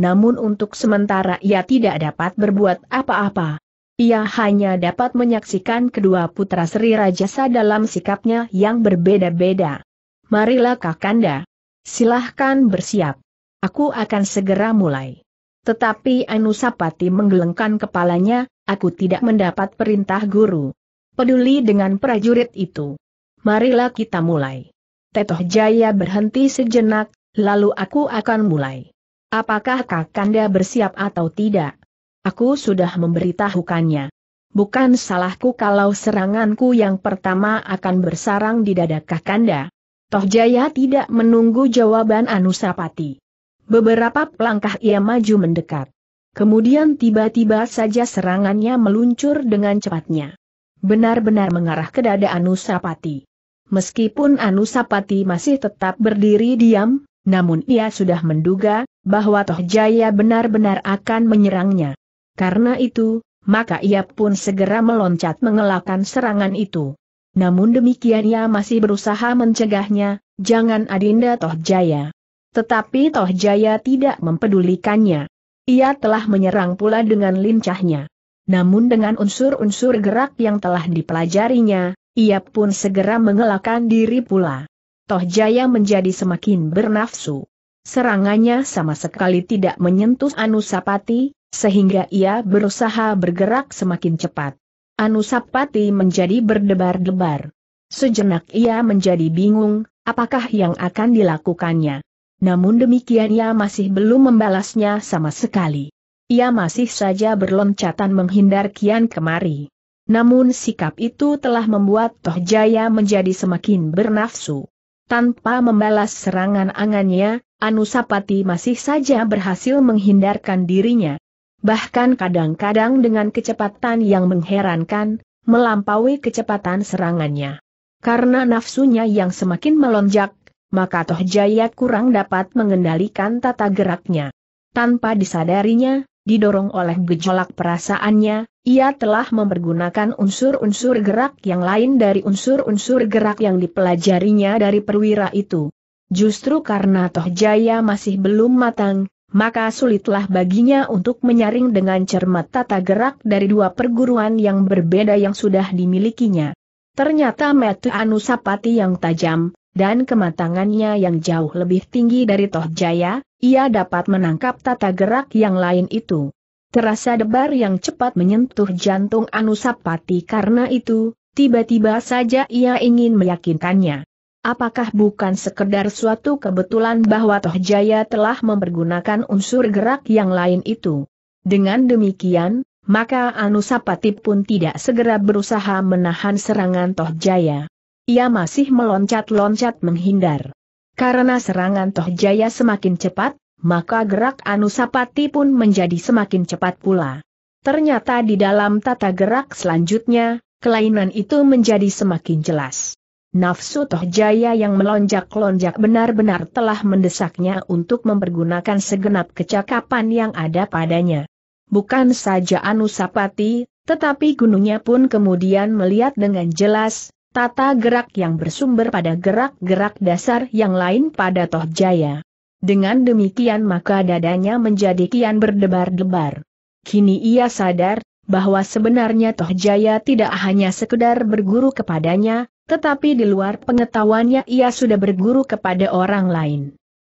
Namun untuk sementara ia tidak dapat berbuat apa-apa. Ia hanya dapat menyaksikan kedua putra Sri Rajasa dalam sikapnya yang berbeda-beda. Marilah Kakanda. Silahkan bersiap. Aku akan segera mulai. Tetapi Anusapati menggelengkan kepalanya, aku tidak mendapat perintah guru. Peduli dengan prajurit itu. Marilah kita mulai. Tetoh Jaya berhenti sejenak, lalu aku akan mulai. Apakah Kakanda bersiap atau tidak? Aku sudah memberitahukannya. Bukan salahku kalau seranganku yang pertama akan bersarang di dada Kakanda. Toh Jaya tidak menunggu jawaban Anusapati. Beberapa langkah ia maju mendekat. Kemudian tiba-tiba saja serangannya meluncur dengan cepatnya. Benar-benar mengarah ke dada Anusapati. Meskipun Anusapati masih tetap berdiri diam, namun ia sudah menduga bahwa Toh Jaya benar-benar akan menyerangnya. Karena itu, maka ia pun segera meloncat mengelakkan serangan itu. Namun demikian ia masih berusaha mencegahnya, jangan Adinda Toh Jaya. Tetapi Toh Jaya tidak mempedulikannya. Ia telah menyerang pula dengan lincahnya. Namun dengan unsur-unsur gerak yang telah dipelajarinya, ia pun segera mengelakkan diri pula. Toh Jaya menjadi semakin bernafsu. Serangannya sama sekali tidak menyentuh Anusapati, sehingga ia berusaha bergerak semakin cepat. Anusapati menjadi berdebar-debar. Sejenak ia menjadi bingung, apakah yang akan dilakukannya. Namun demikian ia masih belum membalasnya sama sekali. Ia masih saja berloncatan menghindar kian kemari. Namun sikap itu telah membuat Toh Jaya menjadi semakin bernafsu. Tanpa membalas serangan angannya, Anusapati masih saja berhasil menghindarkan dirinya. Bahkan kadang-kadang dengan kecepatan yang mengherankan, melampaui kecepatan serangannya. Karena nafsunya yang semakin melonjak, maka Toh Jaya kurang dapat mengendalikan tata geraknya. Tanpa disadarinya, didorong oleh gejolak perasaannya, ia telah mempergunakan unsur-unsur gerak yang lain dari unsur-unsur gerak yang dipelajarinya dari perwira itu. Justru karena Toh Jaya masih belum matang, maka sulitlah baginya untuk menyaring dengan cermat tata gerak dari dua perguruan yang berbeda yang sudah dimilikinya. Ternyata metu Anusapati yang tajam, dan kematangannya yang jauh lebih tinggi dari Toh Jaya, ia dapat menangkap tata gerak yang lain itu. Terasa debar yang cepat menyentuh jantung Anusapati karena itu, tiba-tiba saja ia ingin meyakinkannya. Apakah bukan sekedar suatu kebetulan bahwa Tohjaya telah mempergunakan unsur gerak yang lain itu? Dengan demikian, maka Anusapati pun tidak segera berusaha menahan serangan Tohjaya. Ia masih meloncat-loncat menghindar. Karena serangan Tohjaya semakin cepat, maka gerak Anusapati pun menjadi semakin cepat pula. Ternyata di dalam tata gerak selanjutnya, kelainan itu menjadi semakin jelas. Nafsu Tohjaya yang melonjak-lonjak benar-benar telah mendesaknya untuk mempergunakan segenap kecakapan yang ada padanya. Bukan saja Anusapati, tetapi gunungnya pun kemudian melihat dengan jelas, tata gerak yang bersumber pada gerak-gerak dasar yang lain pada Tohjaya. Dengan demikian maka dadanya menjadi kian berdebar-debar. Kini ia sadar, bahwa sebenarnya Toh Jaya tidak hanya sekedar berguru kepadanya, tetapi di luar pengetahuannya ia sudah berguru kepada orang lain.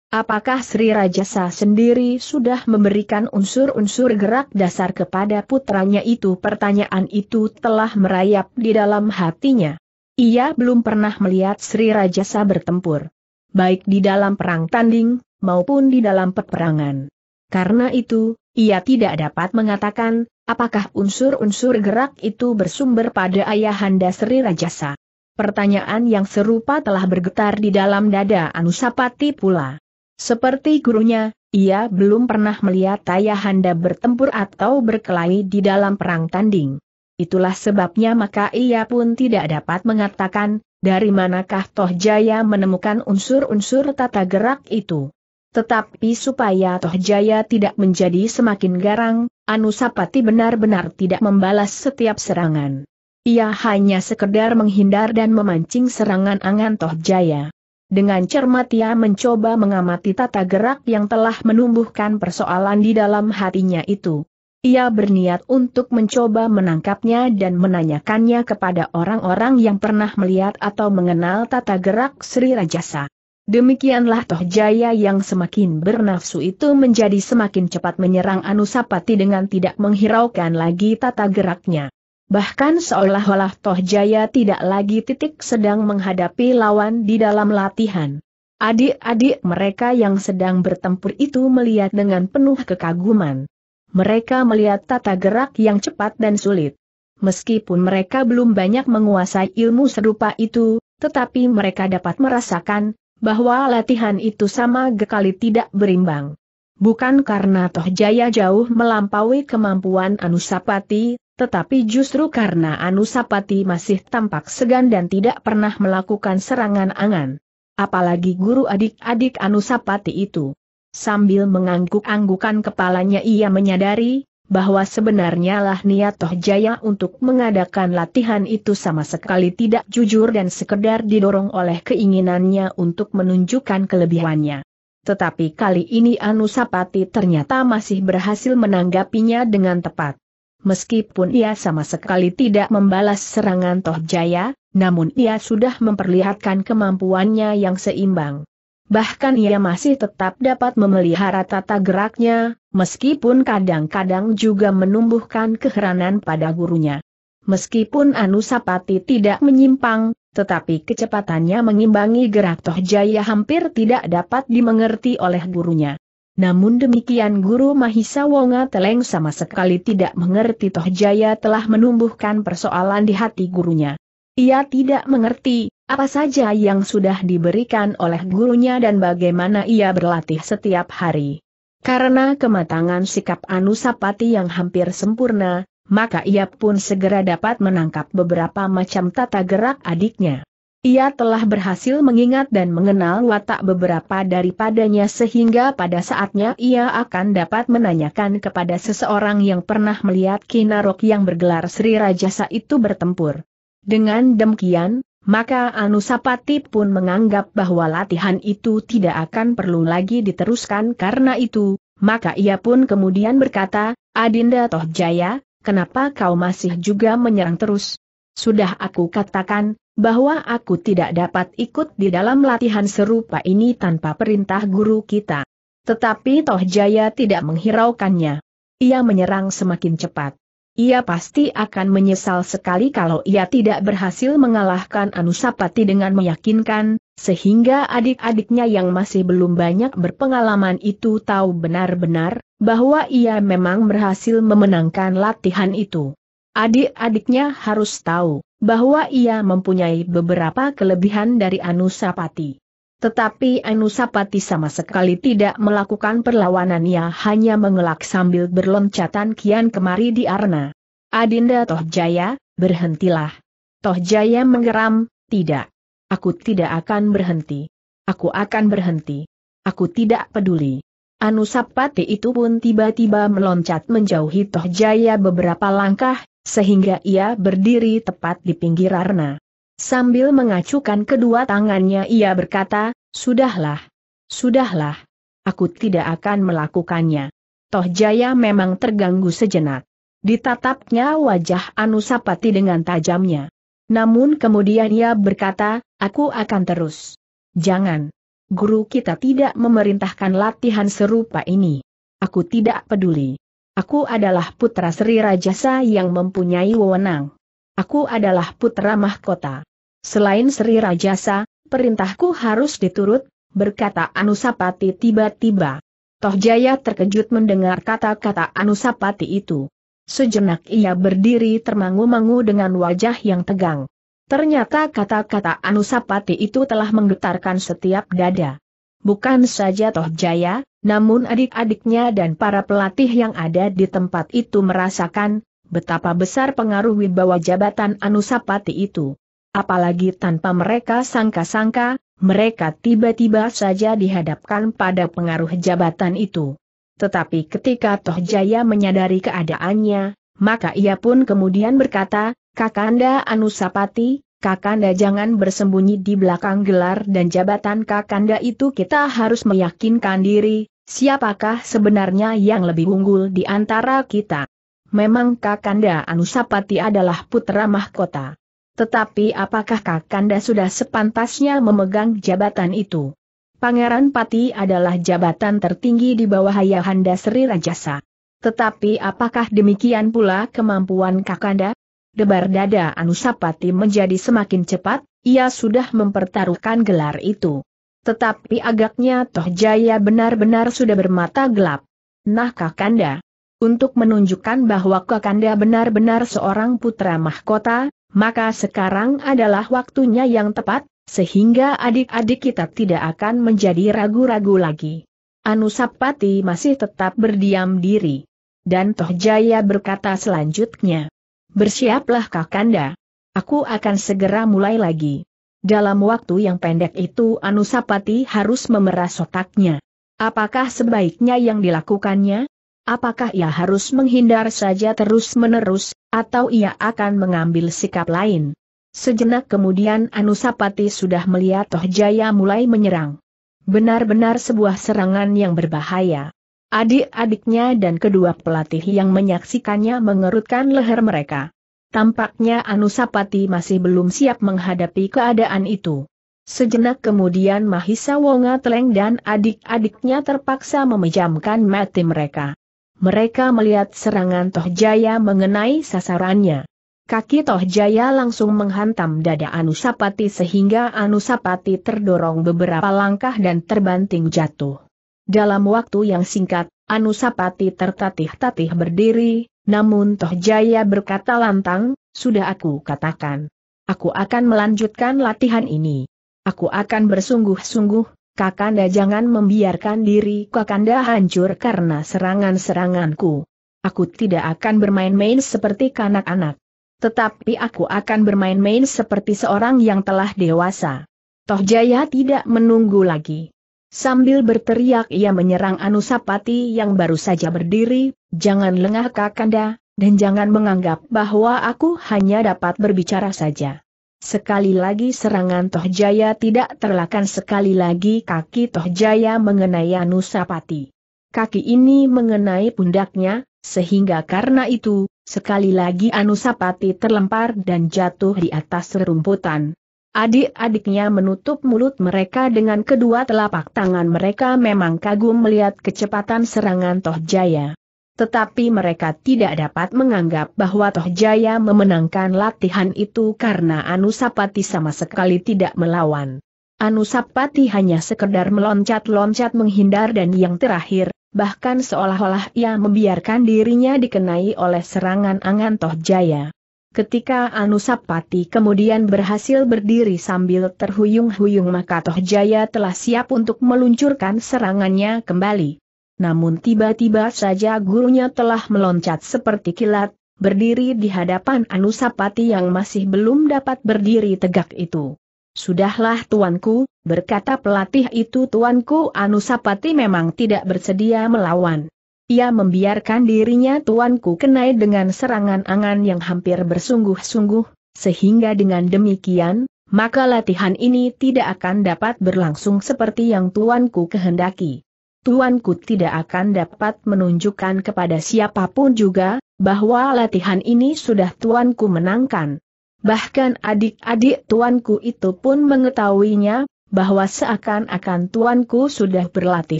Apakah Sri Rajasa sendiri sudah memberikan unsur-unsur gerak dasar kepada putranya itu? Pertanyaan itu telah merayap di dalam hatinya. Ia belum pernah melihat Sri Rajasa bertempur. Baik di dalam perang tanding, maupun di dalam peperangan. Karena itu, ia tidak dapat mengatakan, apakah unsur-unsur gerak itu bersumber pada ayahanda Sri Rajasa. Pertanyaan yang serupa telah bergetar di dalam dada Anusapati pula. Seperti gurunya, ia belum pernah melihat ayahanda bertempur atau berkelahi di dalam perang tanding. Itulah sebabnya maka ia pun tidak dapat mengatakan, dari manakah Toh Jaya menemukan unsur-unsur tata gerak itu. Tetapi supaya Tohjaya tidak menjadi semakin garang, Anusapati benar-benar tidak membalas setiap serangan. Ia hanya sekedar menghindar dan memancing serangan angan Tohjaya. Dengan cermat ia mencoba mengamati tata gerak yang telah menumbuhkan persoalan di dalam hatinya itu. Ia berniat untuk mencoba menangkapnya dan menanyakannya kepada orang-orang yang pernah melihat atau mengenal tata gerak Sri Rajasa. Demikianlah Toh Jaya yang semakin bernafsu itu menjadi semakin cepat menyerang Anusapati dengan tidak menghiraukan lagi tata geraknya. Bahkan seolah-olah Toh Jaya tidak lagi titik sedang menghadapi lawan di dalam latihan. Adik-adik mereka yang sedang bertempur itu melihat dengan penuh kekaguman. Mereka melihat tata gerak yang cepat dan sulit. Meskipun mereka belum banyak menguasai ilmu serupa itu, tetapi mereka dapat merasakan bahwa latihan itu sama sekali tidak berimbang. Bukan karena Toh Jaya jauh melampaui kemampuan Anusapati, tetapi justru karena Anusapati masih tampak segan dan tidak pernah melakukan serangan angan. Apalagi guru adik-adik Anusapati itu. Sambil mengangguk-anggukan kepalanya ia menyadari, bahwa sebenarnya lah niat Toh Jaya untuk mengadakan latihan itu sama sekali tidak jujur dan sekedar didorong oleh keinginannya untuk menunjukkan kelebihannya. Tetapi kali ini Anusapati ternyata masih berhasil menanggapinya dengan tepat. Meskipun ia sama sekali tidak membalas serangan Toh Jaya, namun ia sudah memperlihatkan kemampuannya yang seimbang bahkan ia masih tetap dapat memelihara tata geraknya, meskipun kadang-kadang juga menumbuhkan keheranan pada gurunya. Meskipun Anusapati tidak menyimpang, tetapi kecepatannya mengimbangi gerak Toh Jaya hampir tidak dapat dimengerti oleh gurunya. Namun demikian Guru Mahisa Wonga Teleng sama sekali tidak mengerti Toh Jaya telah menumbuhkan persoalan di hati gurunya. Ia tidak mengerti, apa saja yang sudah diberikan oleh gurunya dan bagaimana ia berlatih setiap hari. Karena kematangan sikap Anusapati yang hampir sempurna, maka ia pun segera dapat menangkap beberapa macam tata gerak adiknya. Ia telah berhasil mengingat dan mengenal watak beberapa daripadanya sehingga pada saatnya ia akan dapat menanyakan kepada seseorang yang pernah melihat Kinarok yang bergelar Sri Rajasa itu bertempur. Dengan demikian, maka Anusapati pun menganggap bahwa latihan itu tidak akan perlu lagi diteruskan karena itu, maka ia pun kemudian berkata, Adinda Tohjaya, kenapa kau masih juga menyerang terus? Sudah aku katakan, bahwa aku tidak dapat ikut di dalam latihan serupa ini tanpa perintah guru kita. Tetapi Tohjaya tidak menghiraukannya. Ia menyerang semakin cepat. Ia pasti akan menyesal sekali kalau ia tidak berhasil mengalahkan Anusapati dengan meyakinkan, sehingga adik-adiknya yang masih belum banyak berpengalaman itu tahu benar-benar, bahwa ia memang berhasil memenangkan latihan itu. Adik-adiknya harus tahu, bahwa ia mempunyai beberapa kelebihan dari Anusapati. Tetapi Anusapati sama sekali tidak melakukan perlawanan ia hanya mengelak sambil berloncatan kian kemari di arena. Adinda Tohjaya, berhentilah. Tohjaya menggeram, tidak. Aku tidak akan berhenti. Aku akan berhenti. Aku tidak peduli. Anusapati itu pun tiba-tiba meloncat menjauhi Tohjaya beberapa langkah, sehingga ia berdiri tepat di pinggir arena. Sambil mengacukan kedua tangannya ia berkata, Sudahlah. Sudahlah. Aku tidak akan melakukannya. Toh Jaya memang terganggu sejenak. Ditatapnya wajah Anusapati dengan tajamnya. Namun kemudian ia berkata, aku akan terus. Jangan. Guru kita tidak memerintahkan latihan serupa ini. Aku tidak peduli. Aku adalah putra Sri Rajasa yang mempunyai wewenang. Aku adalah putra mahkota. Selain Sri Rajasa, perintahku harus diturut, berkata Anusapati tiba-tiba. Tohjaya terkejut mendengar kata-kata Anusapati itu. Sejenak ia berdiri termangu-mangu dengan wajah yang tegang. Ternyata kata-kata Anusapati itu telah menggetarkan setiap dada. Bukan saja Tohjaya, namun adik-adiknya dan para pelatih yang ada di tempat itu merasakan betapa besar pengaruh wibawa jabatan Anusapati itu. Apalagi tanpa mereka sangka-sangka, mereka tiba-tiba saja dihadapkan pada pengaruh jabatan itu. Tetapi ketika Toh Jaya menyadari keadaannya, maka ia pun kemudian berkata, Kakanda Anusapati, Kakanda jangan bersembunyi di belakang gelar dan jabatan Kakanda itu kita harus meyakinkan diri, siapakah sebenarnya yang lebih unggul di antara kita. Memang Kakanda Anusapati adalah putra mahkota. Tetapi apakah Kakanda sudah sepantasnya memegang jabatan itu? Pangeran Pati adalah jabatan tertinggi di bawah Ayahanda Sri Rajasa. Tetapi apakah demikian pula kemampuan Kakanda? Debar dada Anusapati menjadi semakin cepat, ia sudah mempertaruhkan gelar itu. Tetapi agaknya Toh Jaya benar-benar sudah bermata gelap. Nah Kakanda, untuk menunjukkan bahwa Kakanda benar-benar seorang putra mahkota, maka sekarang adalah waktunya yang tepat, sehingga adik-adik kita tidak akan menjadi ragu-ragu lagi. Anusapati masih tetap berdiam diri. Dan Tohjaya berkata selanjutnya, Bersiaplah Kakanda. Aku akan segera mulai lagi. Dalam waktu yang pendek itu Anusapati harus memeras otaknya. Apakah sebaiknya yang dilakukannya? Apakah ia harus menghindar saja terus-menerus, atau ia akan mengambil sikap lain? Sejenak kemudian Anusapati sudah melihat Tohjaya mulai menyerang. Benar-benar sebuah serangan yang berbahaya. Adik-adiknya dan kedua pelatih yang menyaksikannya mengerutkan leher mereka. Tampaknya Anusapati masih belum siap menghadapi keadaan itu. Sejenak kemudian Mahisa Wonga Teleng dan adik-adiknya terpaksa memejamkan mati mereka mereka melihat serangan Toh Jaya mengenai sasarannya. Kaki Toh Jaya langsung menghantam dada Anusapati sehingga Anusapati terdorong beberapa langkah dan terbanting jatuh. Dalam waktu yang singkat, Anusapati tertatih-tatih berdiri, namun Toh Jaya berkata lantang, sudah aku katakan. Aku akan melanjutkan latihan ini. Aku akan bersungguh-sungguh, Kakanda jangan membiarkan diri Kakanda hancur karena serangan-seranganku. Aku tidak akan bermain-main seperti kanak-anak. Tetapi aku akan bermain-main seperti seorang yang telah dewasa. Toh Jaya tidak menunggu lagi. Sambil berteriak ia menyerang Anusapati yang baru saja berdiri, jangan lengah Kakanda, dan jangan menganggap bahwa aku hanya dapat berbicara saja. Sekali lagi serangan Tohjaya tidak terlakan sekali lagi kaki Tohjaya mengenai Anusapati. Kaki ini mengenai pundaknya, sehingga karena itu, sekali lagi Anusapati terlempar dan jatuh di atas rerumputan. Adik-adiknya menutup mulut mereka dengan kedua telapak tangan mereka memang kagum melihat kecepatan serangan Tohjaya. Tetapi mereka tidak dapat menganggap bahwa Toh Jaya memenangkan latihan itu karena Anusapati sama sekali tidak melawan. Anusapati hanya sekedar meloncat-loncat menghindar dan yang terakhir, bahkan seolah-olah ia membiarkan dirinya dikenai oleh serangan angan Toh Jaya. Ketika Anusapati kemudian berhasil berdiri sambil terhuyung-huyung maka Toh Jaya telah siap untuk meluncurkan serangannya kembali namun tiba-tiba saja gurunya telah meloncat seperti kilat, berdiri di hadapan Anusapati yang masih belum dapat berdiri tegak itu. Sudahlah tuanku, berkata pelatih itu tuanku Anusapati memang tidak bersedia melawan. Ia membiarkan dirinya tuanku kenai dengan serangan angan yang hampir bersungguh-sungguh, sehingga dengan demikian, maka latihan ini tidak akan dapat berlangsung seperti yang tuanku kehendaki tuanku tidak akan dapat menunjukkan kepada siapapun juga, bahwa latihan ini sudah tuanku menangkan. Bahkan adik-adik tuanku itu pun mengetahuinya, bahwa seakan-akan tuanku sudah berlatih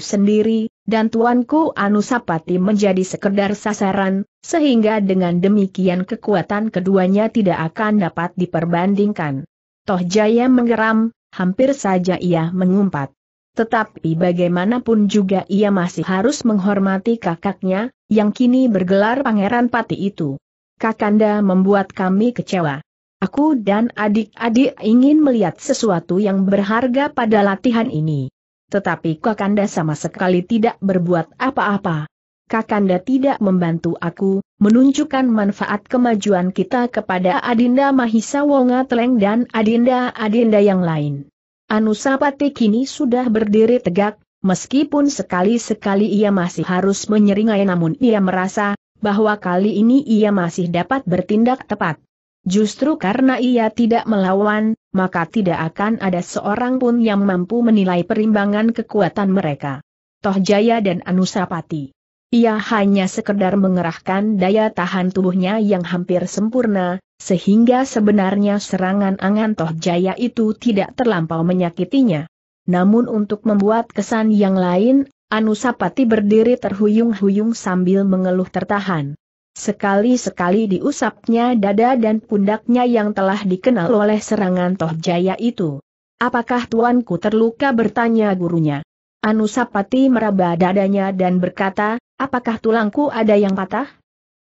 sendiri, dan tuanku Anusapati menjadi sekedar sasaran, sehingga dengan demikian kekuatan keduanya tidak akan dapat diperbandingkan. Toh Jaya menggeram, hampir saja ia mengumpat. Tetapi bagaimanapun juga ia masih harus menghormati kakaknya, yang kini bergelar Pangeran Pati itu. Kakanda membuat kami kecewa. Aku dan adik-adik ingin melihat sesuatu yang berharga pada latihan ini. Tetapi Kakanda sama sekali tidak berbuat apa-apa. Kakanda tidak membantu aku, menunjukkan manfaat kemajuan kita kepada Adinda Mahisa Wonga Teleng dan Adinda-Adinda yang lain. Anusapati kini sudah berdiri tegak, meskipun sekali-sekali ia masih harus menyeringai namun ia merasa, bahwa kali ini ia masih dapat bertindak tepat. Justru karena ia tidak melawan, maka tidak akan ada seorang pun yang mampu menilai perimbangan kekuatan mereka. Toh Jaya dan Anusapati. Ia hanya sekedar mengerahkan daya tahan tubuhnya yang hampir sempurna, sehingga sebenarnya serangan Angan Toh Jaya itu tidak terlampau menyakitinya. Namun untuk membuat kesan yang lain, Anusapati berdiri terhuyung-huyung sambil mengeluh tertahan. Sekali-sekali diusapnya dada dan pundaknya yang telah dikenal oleh serangan Toh Jaya itu. Apakah tuanku terluka bertanya gurunya. Anusapati meraba dadanya dan berkata, apakah tulangku ada yang patah?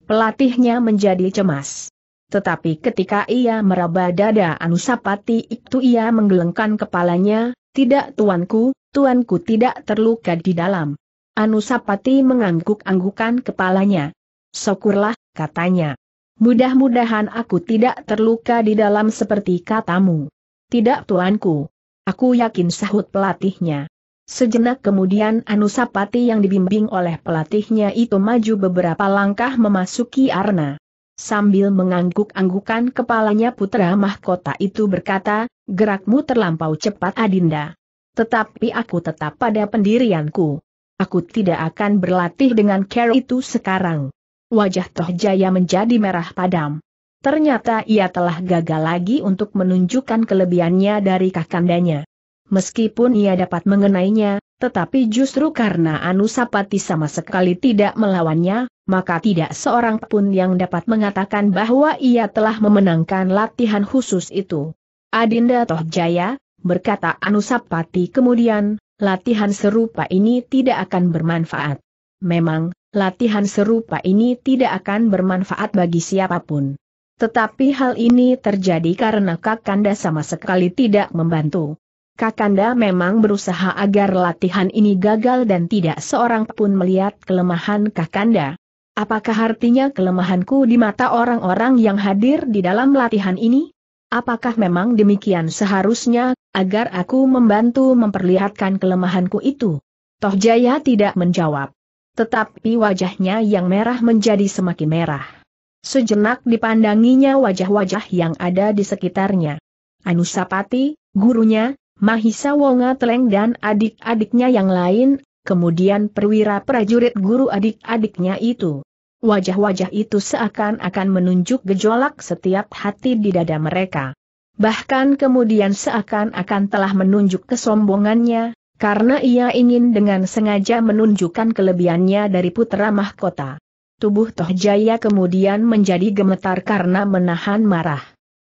Pelatihnya menjadi cemas. Tetapi ketika ia meraba dada Anusapati itu ia menggelengkan kepalanya, tidak tuanku, tuanku tidak terluka di dalam. Anusapati mengangguk-anggukan kepalanya. Syukurlah, katanya. Mudah-mudahan aku tidak terluka di dalam seperti katamu. Tidak tuanku. Aku yakin sahut pelatihnya. Sejenak kemudian Anusapati yang dibimbing oleh pelatihnya itu maju beberapa langkah memasuki arena. Sambil mengangguk-anggukan kepalanya putra mahkota itu berkata, gerakmu terlampau cepat Adinda. Tetapi aku tetap pada pendirianku. Aku tidak akan berlatih dengan care itu sekarang. Wajah Toh Jaya menjadi merah padam. Ternyata ia telah gagal lagi untuk menunjukkan kelebihannya dari kakandanya. Meskipun ia dapat mengenainya, tetapi justru karena Anusapati sama sekali tidak melawannya, maka tidak seorang pun yang dapat mengatakan bahwa ia telah memenangkan latihan khusus itu. Adinda Tohjaya, berkata Anusapati kemudian, latihan serupa ini tidak akan bermanfaat. Memang, latihan serupa ini tidak akan bermanfaat bagi siapapun. Tetapi hal ini terjadi karena Kakanda sama sekali tidak membantu. Kakanda memang berusaha agar latihan ini gagal dan tidak seorang pun melihat kelemahan Kakanda. Apakah artinya kelemahanku di mata orang-orang yang hadir di dalam latihan ini? Apakah memang demikian seharusnya, agar aku membantu memperlihatkan kelemahanku itu? Toh Jaya tidak menjawab. Tetapi wajahnya yang merah menjadi semakin merah. Sejenak dipandanginya wajah-wajah yang ada di sekitarnya. Anusapati, gurunya, Mahisa Wonga Teleng dan adik-adiknya yang lain, kemudian perwira prajurit guru adik-adiknya itu. Wajah-wajah itu seakan-akan menunjuk gejolak setiap hati di dada mereka. Bahkan kemudian seakan-akan telah menunjuk kesombongannya, karena ia ingin dengan sengaja menunjukkan kelebihannya dari putra mahkota. Tubuh Tohjaya kemudian menjadi gemetar karena menahan marah.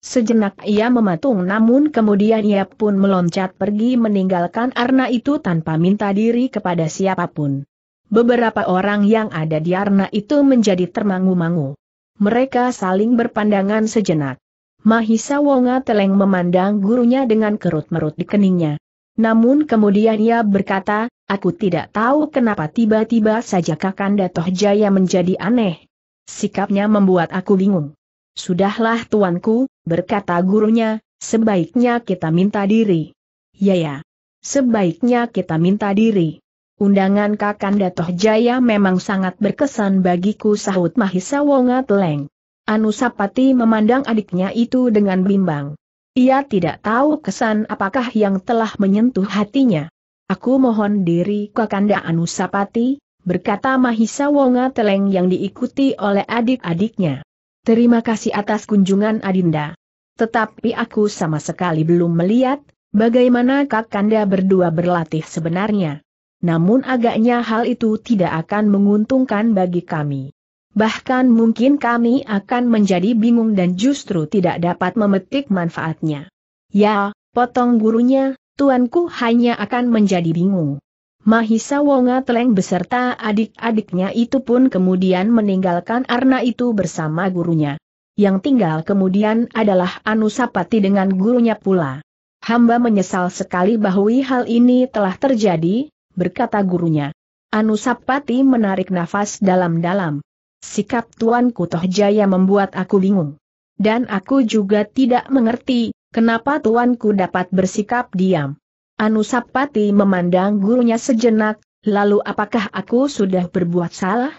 Sejenak ia mematung namun kemudian ia pun meloncat pergi meninggalkan Arna itu tanpa minta diri kepada siapapun. Beberapa orang yang ada di Arna itu menjadi termangu-mangu. Mereka saling berpandangan sejenak. Mahisa Wonga Teleng memandang gurunya dengan kerut-merut di keningnya. Namun kemudian ia berkata, aku tidak tahu kenapa tiba-tiba saja Kakanda Toh Jaya menjadi aneh. Sikapnya membuat aku bingung. Sudahlah tuanku, berkata gurunya, sebaiknya kita minta diri. Ya ya. Sebaiknya kita minta diri. Undangan Kakanda Tohjaya memang sangat berkesan bagiku sahut Mahisa Wonga Teleng. Anusapati memandang adiknya itu dengan bimbang. Ia tidak tahu kesan apakah yang telah menyentuh hatinya. Aku mohon diri Kakanda Anusapati, berkata Mahisa Wonga Teleng yang diikuti oleh adik-adiknya. Terima kasih atas kunjungan Adinda. Tetapi aku sama sekali belum melihat, bagaimana Kakanda berdua berlatih sebenarnya. Namun agaknya hal itu tidak akan menguntungkan bagi kami. Bahkan mungkin kami akan menjadi bingung dan justru tidak dapat memetik manfaatnya. Ya, potong gurunya, tuanku hanya akan menjadi bingung. Mahisa Wonga Teleng beserta adik-adiknya itu pun kemudian meninggalkan Arna itu bersama gurunya. Yang tinggal kemudian adalah Anusapati dengan gurunya pula. Hamba menyesal sekali bahwa hal ini telah terjadi, berkata gurunya. Anusapati menarik nafas dalam-dalam. Sikap Tuan Kutoh Jaya membuat aku bingung. Dan aku juga tidak mengerti, kenapa Tuanku dapat bersikap diam. Anusapati memandang gurunya sejenak, lalu apakah aku sudah berbuat salah?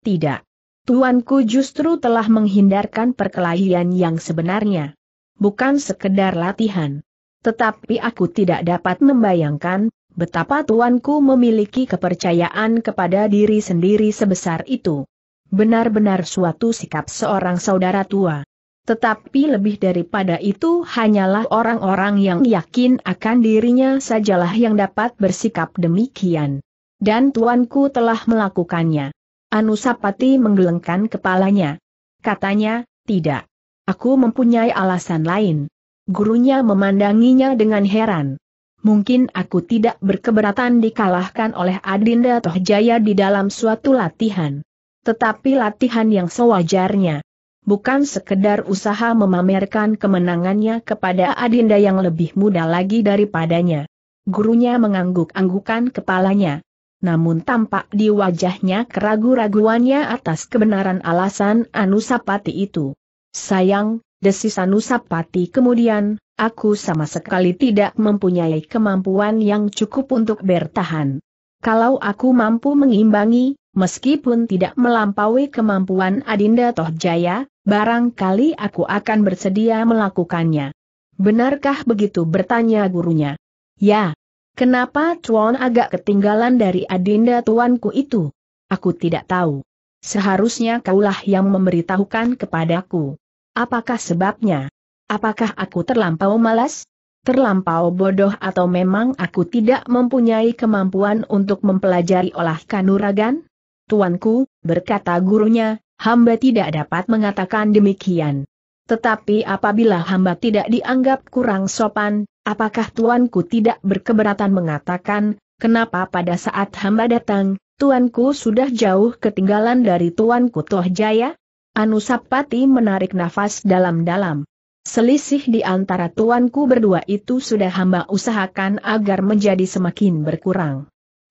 Tidak. Tuanku justru telah menghindarkan perkelahian yang sebenarnya. Bukan sekedar latihan. Tetapi aku tidak dapat membayangkan, betapa tuanku memiliki kepercayaan kepada diri sendiri sebesar itu. Benar-benar suatu sikap seorang saudara tua. Tetapi lebih daripada itu hanyalah orang-orang yang yakin akan dirinya sajalah yang dapat bersikap demikian. Dan tuanku telah melakukannya. Anusapati menggelengkan kepalanya. Katanya, tidak. Aku mempunyai alasan lain. Gurunya memandanginya dengan heran. Mungkin aku tidak berkeberatan dikalahkan oleh Adinda Tohjaya di dalam suatu latihan. Tetapi latihan yang sewajarnya bukan sekedar usaha memamerkan kemenangannya kepada Adinda yang lebih muda lagi daripadanya. Gurunya mengangguk-anggukan kepalanya. Namun tampak di wajahnya keragu-raguannya atas kebenaran alasan Anusapati itu. Sayang, desis Anusapati kemudian, aku sama sekali tidak mempunyai kemampuan yang cukup untuk bertahan. Kalau aku mampu mengimbangi, meskipun tidak melampaui kemampuan Adinda Tohjaya, barangkali aku akan bersedia melakukannya. Benarkah begitu bertanya gurunya? Ya. Kenapa Chuan agak ketinggalan dari Adinda tuanku itu? Aku tidak tahu. Seharusnya kaulah yang memberitahukan kepadaku. Apakah sebabnya? Apakah aku terlampau malas? Terlampau bodoh atau memang aku tidak mempunyai kemampuan untuk mempelajari olah kanuragan? Tuanku, berkata gurunya, hamba tidak dapat mengatakan demikian. Tetapi apabila hamba tidak dianggap kurang sopan, apakah tuanku tidak berkeberatan mengatakan, kenapa pada saat hamba datang, tuanku sudah jauh ketinggalan dari tuanku Toh Jaya? Anusapati menarik nafas dalam-dalam. Selisih di antara tuanku berdua itu sudah hamba usahakan agar menjadi semakin berkurang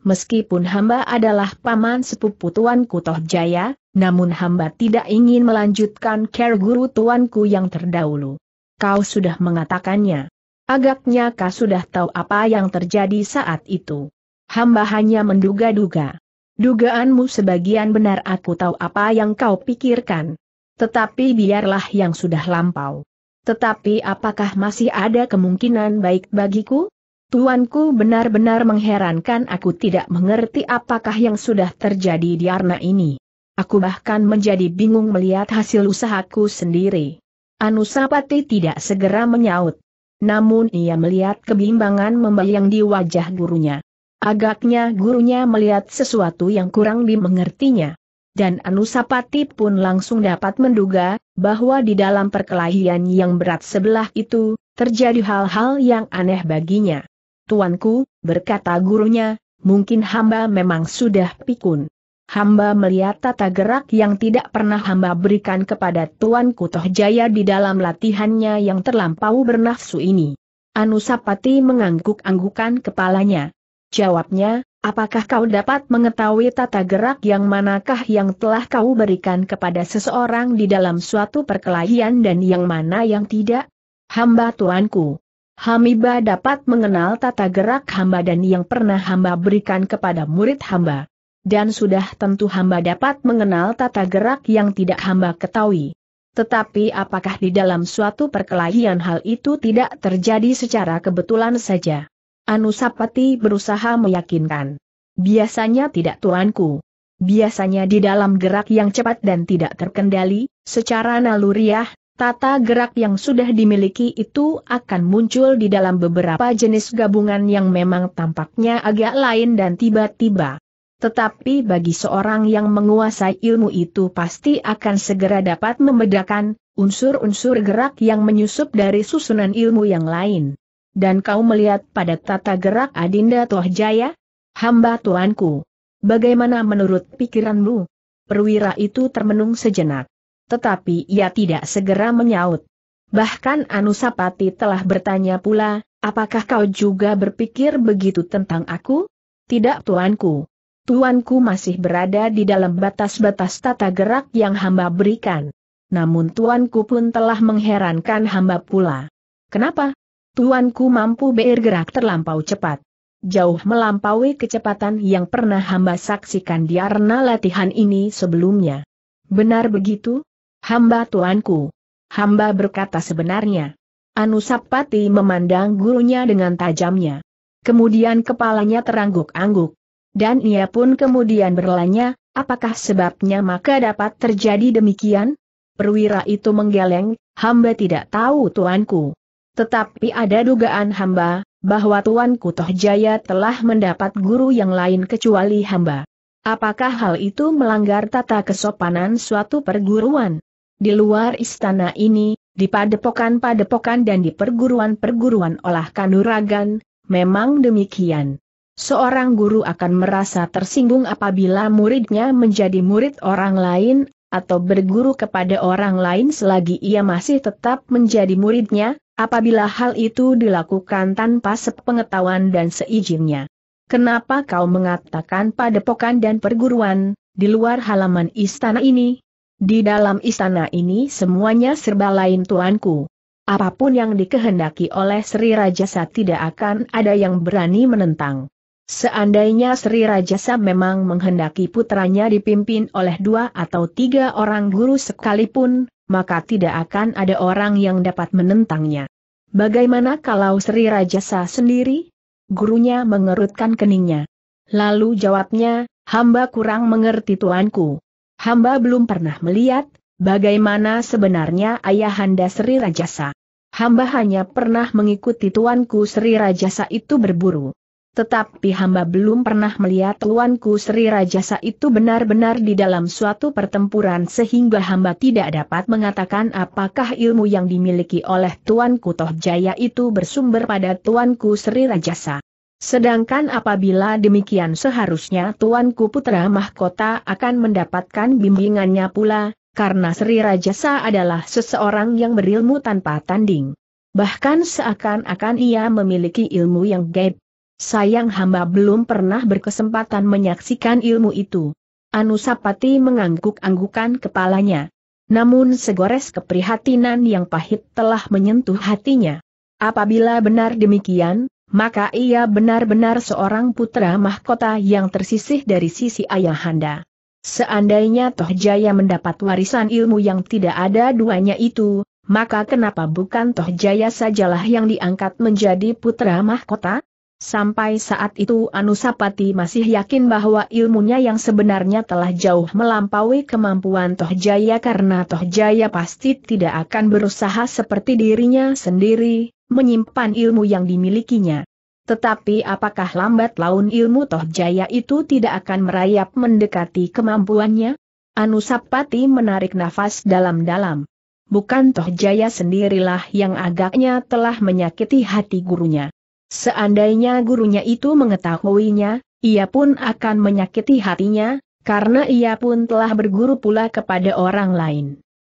meskipun hamba adalah paman sepupu tuanku Toh Jaya, namun hamba tidak ingin melanjutkan care guru tuanku yang terdahulu. Kau sudah mengatakannya. Agaknya kau sudah tahu apa yang terjadi saat itu. Hamba hanya menduga-duga. Dugaanmu sebagian benar aku tahu apa yang kau pikirkan. Tetapi biarlah yang sudah lampau. Tetapi apakah masih ada kemungkinan baik bagiku? Tuanku benar-benar mengherankan aku tidak mengerti apakah yang sudah terjadi di Arna ini. Aku bahkan menjadi bingung melihat hasil usahaku sendiri. Anusapati tidak segera menyaut. Namun ia melihat kebimbangan membayang di wajah gurunya. Agaknya gurunya melihat sesuatu yang kurang dimengertinya. Dan Anusapati pun langsung dapat menduga, bahwa di dalam perkelahian yang berat sebelah itu, terjadi hal-hal yang aneh baginya. Tuanku, berkata gurunya, mungkin hamba memang sudah pikun. Hamba melihat tata gerak yang tidak pernah hamba berikan kepada tuanku Tohjaya di dalam latihannya yang terlampau bernafsu ini. Anusapati mengangguk-anggukan kepalanya. Jawabnya, apakah kau dapat mengetahui tata gerak yang manakah yang telah kau berikan kepada seseorang di dalam suatu perkelahian dan yang mana yang tidak? Hamba Tuanku. Hamiba dapat mengenal tata gerak hamba dan yang pernah hamba berikan kepada murid hamba. Dan sudah tentu hamba dapat mengenal tata gerak yang tidak hamba ketahui. Tetapi apakah di dalam suatu perkelahian hal itu tidak terjadi secara kebetulan saja? Anusapati berusaha meyakinkan. Biasanya tidak tuanku. Biasanya di dalam gerak yang cepat dan tidak terkendali, secara naluriah, Tata gerak yang sudah dimiliki itu akan muncul di dalam beberapa jenis gabungan yang memang tampaknya agak lain dan tiba-tiba. Tetapi bagi seorang yang menguasai ilmu itu pasti akan segera dapat membedakan unsur-unsur gerak yang menyusup dari susunan ilmu yang lain. Dan kau melihat pada tata gerak Adinda Tohjaya? Hamba tuanku. Bagaimana menurut pikiranmu? Perwira itu termenung sejenak tetapi ia tidak segera menyaut. Bahkan Anusapati telah bertanya pula, apakah kau juga berpikir begitu tentang aku? Tidak tuanku. Tuanku masih berada di dalam batas-batas tata gerak yang hamba berikan. Namun tuanku pun telah mengherankan hamba pula. Kenapa? Tuanku mampu bergerak terlampau cepat. Jauh melampaui kecepatan yang pernah hamba saksikan di arena latihan ini sebelumnya. Benar begitu? Hamba tuanku. Hamba berkata sebenarnya. Anusapati memandang gurunya dengan tajamnya. Kemudian kepalanya terangguk-angguk. Dan ia pun kemudian berlanya, apakah sebabnya maka dapat terjadi demikian? Perwira itu menggeleng, hamba tidak tahu tuanku. Tetapi ada dugaan hamba, bahwa tuanku Tohjaya telah mendapat guru yang lain kecuali hamba. Apakah hal itu melanggar tata kesopanan suatu perguruan? Di luar istana ini, di padepokan-padepokan dan di perguruan-perguruan olah kanuragan, memang demikian. Seorang guru akan merasa tersinggung apabila muridnya menjadi murid orang lain, atau berguru kepada orang lain selagi ia masih tetap menjadi muridnya, apabila hal itu dilakukan tanpa sepengetahuan dan seizinnya. Kenapa kau mengatakan padepokan dan perguruan, di luar halaman istana ini, di dalam istana ini semuanya serba lain tuanku. Apapun yang dikehendaki oleh Sri Rajasa tidak akan ada yang berani menentang. Seandainya Sri Rajasa memang menghendaki putranya dipimpin oleh dua atau tiga orang guru sekalipun, maka tidak akan ada orang yang dapat menentangnya. Bagaimana kalau Sri Rajasa sendiri? Gurunya mengerutkan keningnya. Lalu jawabnya, hamba kurang mengerti tuanku. Hamba belum pernah melihat, bagaimana sebenarnya ayahanda Sri Rajasa. Hamba hanya pernah mengikuti tuanku Sri Rajasa itu berburu. Tetapi hamba belum pernah melihat tuanku Sri Rajasa itu benar-benar di dalam suatu pertempuran sehingga hamba tidak dapat mengatakan apakah ilmu yang dimiliki oleh tuanku Tohjaya itu bersumber pada tuanku Sri Rajasa. Sedangkan apabila demikian seharusnya Tuanku Putra Mahkota akan mendapatkan bimbingannya pula, karena Sri Rajasa adalah seseorang yang berilmu tanpa tanding. Bahkan seakan-akan ia memiliki ilmu yang gaib. Sayang hamba belum pernah berkesempatan menyaksikan ilmu itu. Anusapati mengangguk-anggukan kepalanya. Namun segores keprihatinan yang pahit telah menyentuh hatinya. Apabila benar demikian, maka ia benar-benar seorang putra mahkota yang tersisih dari sisi ayahanda. Seandainya Toh Jaya mendapat warisan ilmu yang tidak ada duanya itu, maka kenapa bukan Toh Jaya sajalah yang diangkat menjadi putra mahkota? Sampai saat itu Anusapati masih yakin bahwa ilmunya yang sebenarnya telah jauh melampaui kemampuan Toh Jaya karena Toh Jaya pasti tidak akan berusaha seperti dirinya sendiri, menyimpan ilmu yang dimilikinya. Tetapi apakah lambat laun ilmu toh jaya itu tidak akan merayap mendekati kemampuannya? Anusapati menarik nafas dalam-dalam. Bukan toh jaya sendirilah yang agaknya telah menyakiti hati gurunya. Seandainya gurunya itu mengetahuinya, ia pun akan menyakiti hatinya, karena ia pun telah berguru pula kepada orang lain.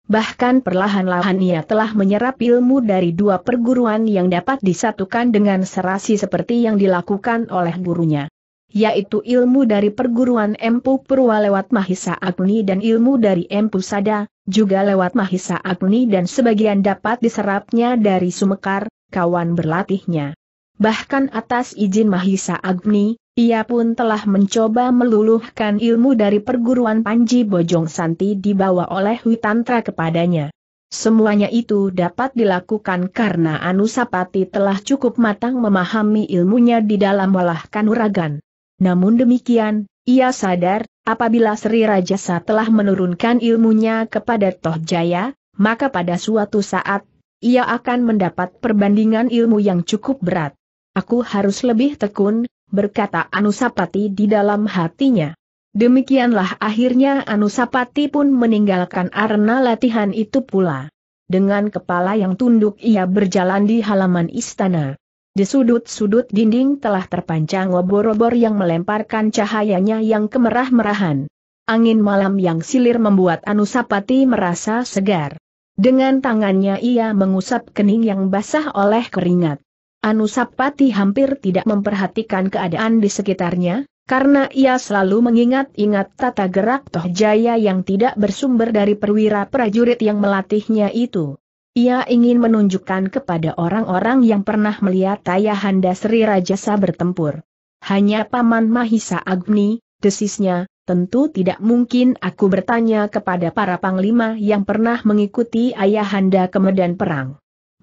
Bahkan perlahan-lahan ia telah menyerap ilmu dari dua perguruan yang dapat disatukan dengan serasi seperti yang dilakukan oleh gurunya. Yaitu ilmu dari perguruan Empu Purwa lewat Mahisa Agni dan ilmu dari Empu Sada, juga lewat Mahisa Agni dan sebagian dapat diserapnya dari Sumekar, kawan berlatihnya. Bahkan atas izin Mahisa Agni, ia pun telah mencoba meluluhkan ilmu dari perguruan Panji Bojong Santi dibawa oleh Witantra kepadanya. Semuanya itu dapat dilakukan karena Anusapati telah cukup matang memahami ilmunya di dalam olah kanuragan. Namun demikian, ia sadar, apabila Sri Rajasa telah menurunkan ilmunya kepada Tohjaya, maka pada suatu saat, ia akan mendapat perbandingan ilmu yang cukup berat. Aku harus lebih tekun, berkata Anusapati di dalam hatinya. Demikianlah akhirnya Anusapati pun meninggalkan arena latihan itu pula. Dengan kepala yang tunduk ia berjalan di halaman istana. Di sudut-sudut dinding telah terpancang obor-obor yang melemparkan cahayanya yang kemerah-merahan. Angin malam yang silir membuat Anusapati merasa segar. Dengan tangannya ia mengusap kening yang basah oleh keringat. Anusapati hampir tidak memperhatikan keadaan di sekitarnya, karena ia selalu mengingat-ingat tata gerak Toh Jaya yang tidak bersumber dari perwira prajurit yang melatihnya itu. Ia ingin menunjukkan kepada orang-orang yang pernah melihat Ayahanda Sri Rajasa bertempur. Hanya Paman Mahisa Agni, desisnya, Tentu tidak mungkin aku bertanya kepada para panglima yang pernah mengikuti ayahanda ke medan perang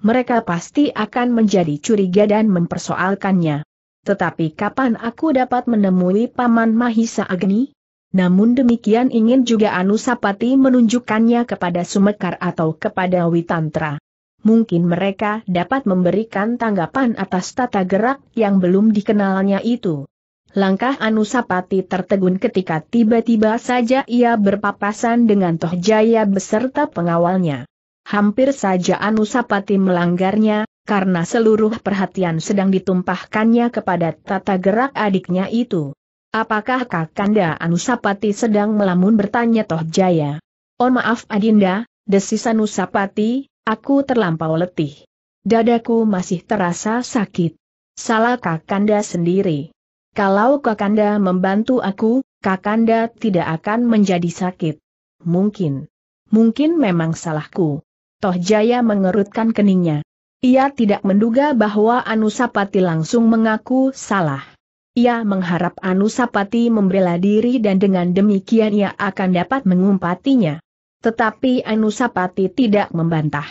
mereka pasti akan menjadi curiga dan mempersoalkannya. Tetapi kapan aku dapat menemui Paman Mahisa Agni? Namun demikian ingin juga Anusapati menunjukkannya kepada Sumekar atau kepada Witantra. Mungkin mereka dapat memberikan tanggapan atas tata gerak yang belum dikenalnya itu. Langkah Anusapati tertegun ketika tiba-tiba saja ia berpapasan dengan Tohjaya beserta pengawalnya. Hampir saja Anusapati melanggarnya, karena seluruh perhatian sedang ditumpahkannya kepada tata gerak adiknya itu. Apakah Kakanda Anusapati sedang melamun bertanya Toh Jaya? Oh maaf Adinda, desis Anusapati, aku terlampau letih. Dadaku masih terasa sakit. Salah Kakanda sendiri. Kalau Kakanda membantu aku, Kakanda tidak akan menjadi sakit. Mungkin. Mungkin memang salahku. Toh Jaya mengerutkan keningnya. Ia tidak menduga bahwa Anusapati langsung mengaku salah. Ia mengharap Anusapati membela diri dan dengan demikian ia akan dapat mengumpatinya. Tetapi Anusapati tidak membantah.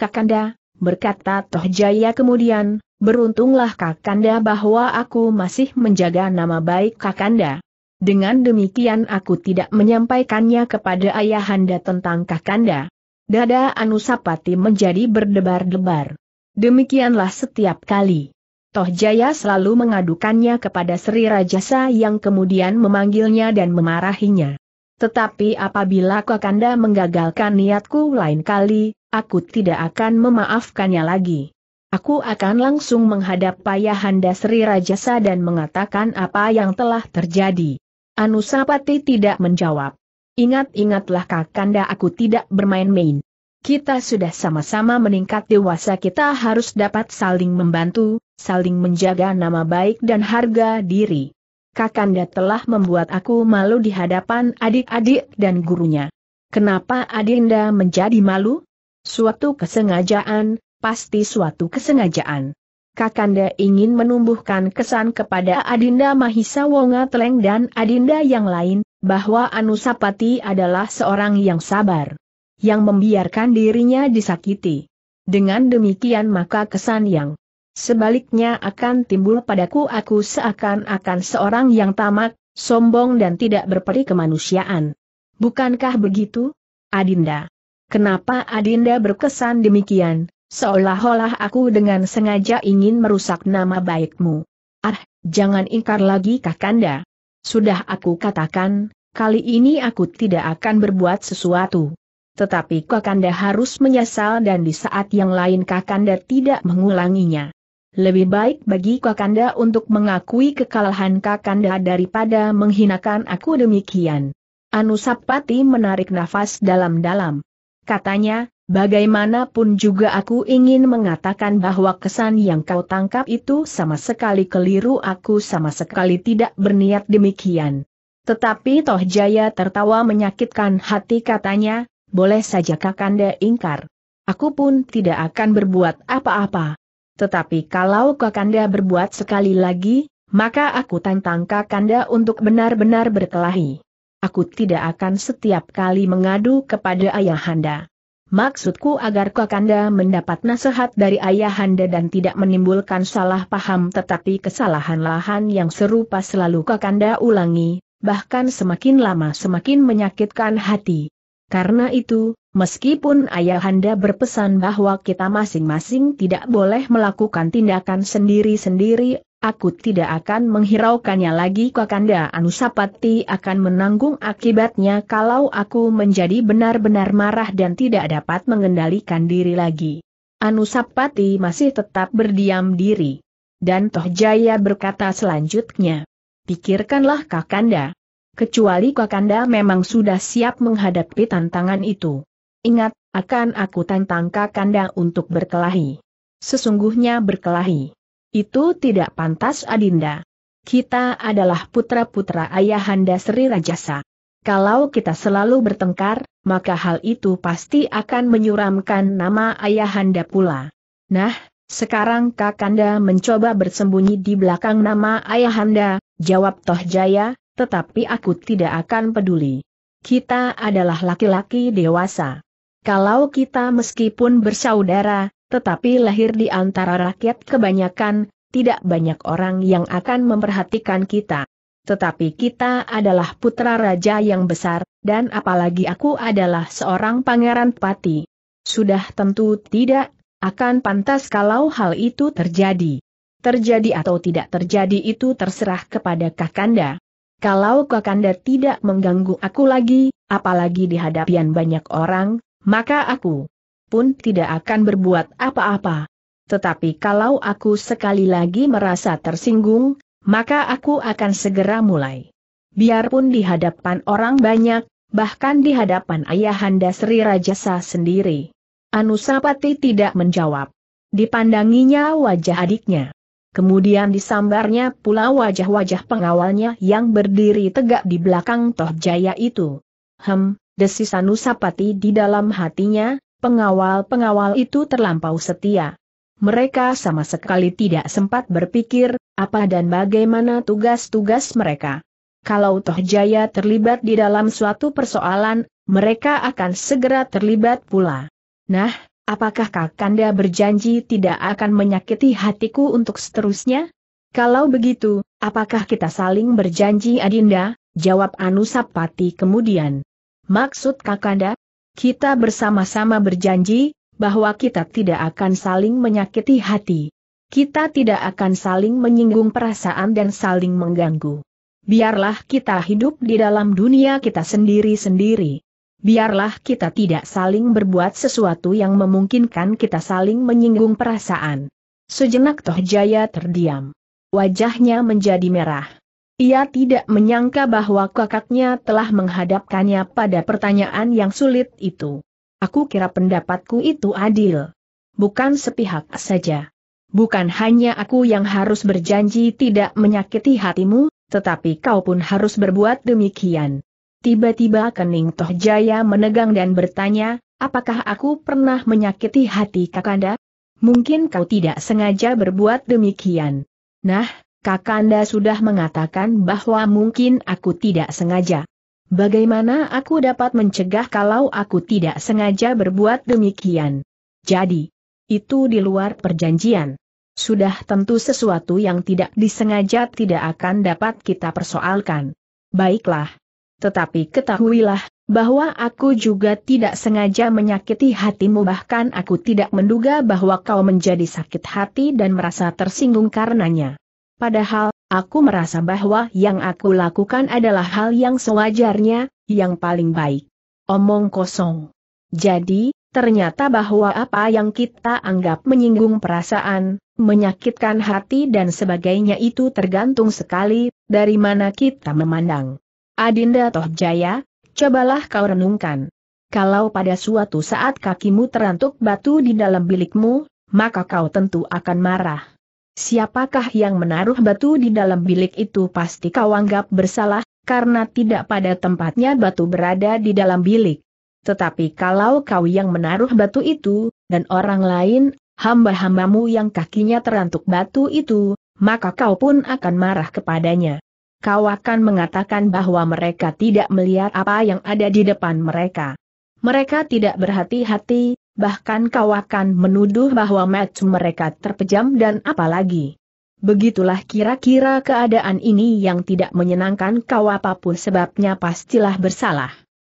Kakanda, berkata Toh Jaya kemudian, beruntunglah Kakanda bahwa aku masih menjaga nama baik Kakanda. Dengan demikian aku tidak menyampaikannya kepada ayahanda tentang Kakanda. Dada Anusapati menjadi berdebar-debar. Demikianlah setiap kali. Toh Jaya selalu mengadukannya kepada Sri Rajasa yang kemudian memanggilnya dan memarahinya. Tetapi apabila Kakanda menggagalkan niatku lain kali, aku tidak akan memaafkannya lagi. Aku akan langsung menghadap Payahanda Sri Rajasa dan mengatakan apa yang telah terjadi. Anusapati tidak menjawab. Ingat-ingatlah kakanda aku tidak bermain-main. Kita sudah sama-sama meningkat dewasa kita harus dapat saling membantu, saling menjaga nama baik dan harga diri. Kakanda telah membuat aku malu di hadapan adik-adik dan gurunya. Kenapa adinda menjadi malu? Suatu kesengajaan, pasti suatu kesengajaan. Kakanda ingin menumbuhkan kesan kepada Adinda Mahisa Wonga Teleng dan Adinda yang lain, bahwa Anusapati adalah seorang yang sabar, yang membiarkan dirinya disakiti. Dengan demikian maka kesan yang sebaliknya akan timbul padaku aku seakan-akan seorang yang tamak, sombong dan tidak berperi kemanusiaan. Bukankah begitu? Adinda. Kenapa Adinda berkesan demikian, seolah-olah aku dengan sengaja ingin merusak nama baikmu? Ah, jangan ingkar lagi Kakanda. Sudah aku katakan, kali ini aku tidak akan berbuat sesuatu. Tetapi Kakanda harus menyesal dan di saat yang lain Kakanda tidak mengulanginya. Lebih baik bagi Kakanda untuk mengakui kekalahan Kakanda daripada menghinakan aku demikian. Anusapati menarik nafas dalam-dalam. Katanya, Bagaimanapun juga aku ingin mengatakan bahwa kesan yang kau tangkap itu sama sekali keliru aku sama sekali tidak berniat demikian. Tetapi Toh Jaya tertawa menyakitkan hati katanya, boleh saja Kakanda ingkar. Aku pun tidak akan berbuat apa-apa. Tetapi kalau Kakanda berbuat sekali lagi, maka aku tantang Kakanda untuk benar-benar berkelahi. Aku tidak akan setiap kali mengadu kepada ayahanda. Maksudku agar Kakanda mendapat nasihat dari Ayahanda dan tidak menimbulkan salah paham tetapi kesalahan-lahan yang serupa selalu Kakanda ulangi, bahkan semakin lama semakin menyakitkan hati. Karena itu, meskipun Ayahanda berpesan bahwa kita masing-masing tidak boleh melakukan tindakan sendiri-sendiri, Aku tidak akan menghiraukannya lagi Kakanda Anusapati akan menanggung akibatnya kalau aku menjadi benar-benar marah dan tidak dapat mengendalikan diri lagi. Anusapati masih tetap berdiam diri. Dan Tohjaya berkata selanjutnya. Pikirkanlah Kakanda. Kecuali Kakanda memang sudah siap menghadapi tantangan itu. Ingat, akan aku tantang Kakanda untuk berkelahi. Sesungguhnya berkelahi. Itu tidak pantas Adinda. Kita adalah putra-putra ayahanda Sri Rajasa. Kalau kita selalu bertengkar, maka hal itu pasti akan menyuramkan nama ayahanda pula. Nah, sekarang Kakanda mencoba bersembunyi di belakang nama ayahanda, jawab Tohjaya. tetapi aku tidak akan peduli. Kita adalah laki-laki dewasa. Kalau kita meskipun bersaudara, tetapi lahir di antara rakyat kebanyakan, tidak banyak orang yang akan memperhatikan kita. Tetapi kita adalah putra raja yang besar, dan apalagi aku adalah seorang pangeran pati. Sudah tentu tidak akan pantas kalau hal itu terjadi. Terjadi atau tidak terjadi itu terserah kepada Kakanda. Kalau Kakanda tidak mengganggu aku lagi, apalagi di hadapan banyak orang, maka aku pun tidak akan berbuat apa-apa. Tetapi kalau aku sekali lagi merasa tersinggung, maka aku akan segera mulai. Biarpun di hadapan orang banyak, bahkan di hadapan ayahanda Sri Rajasa sendiri. Anusapati tidak menjawab. Dipandanginya wajah adiknya. Kemudian disambarnya pula wajah-wajah pengawalnya yang berdiri tegak di belakang Tohjaya itu. Hem, desis Anusapati di dalam hatinya, Pengawal-pengawal itu terlampau setia. Mereka sama sekali tidak sempat berpikir, apa dan bagaimana tugas-tugas mereka. Kalau Toh Jaya terlibat di dalam suatu persoalan, mereka akan segera terlibat pula. Nah, apakah Kakanda berjanji tidak akan menyakiti hatiku untuk seterusnya? Kalau begitu, apakah kita saling berjanji Adinda? Jawab Anusapati kemudian. Maksud Kakanda, kita bersama-sama berjanji, bahwa kita tidak akan saling menyakiti hati. Kita tidak akan saling menyinggung perasaan dan saling mengganggu. Biarlah kita hidup di dalam dunia kita sendiri-sendiri. Biarlah kita tidak saling berbuat sesuatu yang memungkinkan kita saling menyinggung perasaan. Sejenak Toh Jaya terdiam. Wajahnya menjadi merah. Ia tidak menyangka bahwa kakaknya telah menghadapkannya pada pertanyaan yang sulit itu. Aku kira pendapatku itu adil. Bukan sepihak saja. Bukan hanya aku yang harus berjanji tidak menyakiti hatimu, tetapi kau pun harus berbuat demikian. Tiba-tiba Kening Toh Jaya menegang dan bertanya, apakah aku pernah menyakiti hati kakanda? Mungkin kau tidak sengaja berbuat demikian. Nah, Kakanda sudah mengatakan bahwa mungkin aku tidak sengaja. Bagaimana aku dapat mencegah kalau aku tidak sengaja berbuat demikian? Jadi, itu di luar perjanjian. Sudah tentu sesuatu yang tidak disengaja tidak akan dapat kita persoalkan. Baiklah. Tetapi ketahuilah, bahwa aku juga tidak sengaja menyakiti hatimu bahkan aku tidak menduga bahwa kau menjadi sakit hati dan merasa tersinggung karenanya. Padahal, aku merasa bahwa yang aku lakukan adalah hal yang sewajarnya, yang paling baik. Omong kosong. Jadi, ternyata bahwa apa yang kita anggap menyinggung perasaan, menyakitkan hati dan sebagainya itu tergantung sekali, dari mana kita memandang. Adinda Tohjaya, cobalah kau renungkan. Kalau pada suatu saat kakimu terantuk batu di dalam bilikmu, maka kau tentu akan marah. Siapakah yang menaruh batu di dalam bilik itu pasti kau anggap bersalah, karena tidak pada tempatnya batu berada di dalam bilik. Tetapi kalau kau yang menaruh batu itu, dan orang lain, hamba-hambamu yang kakinya terantuk batu itu, maka kau pun akan marah kepadanya. Kau akan mengatakan bahwa mereka tidak melihat apa yang ada di depan mereka. Mereka tidak berhati-hati, bahkan kau akan menuduh bahwa match mereka terpejam dan apalagi. Begitulah kira-kira keadaan ini yang tidak menyenangkan kau apapun sebabnya pastilah bersalah.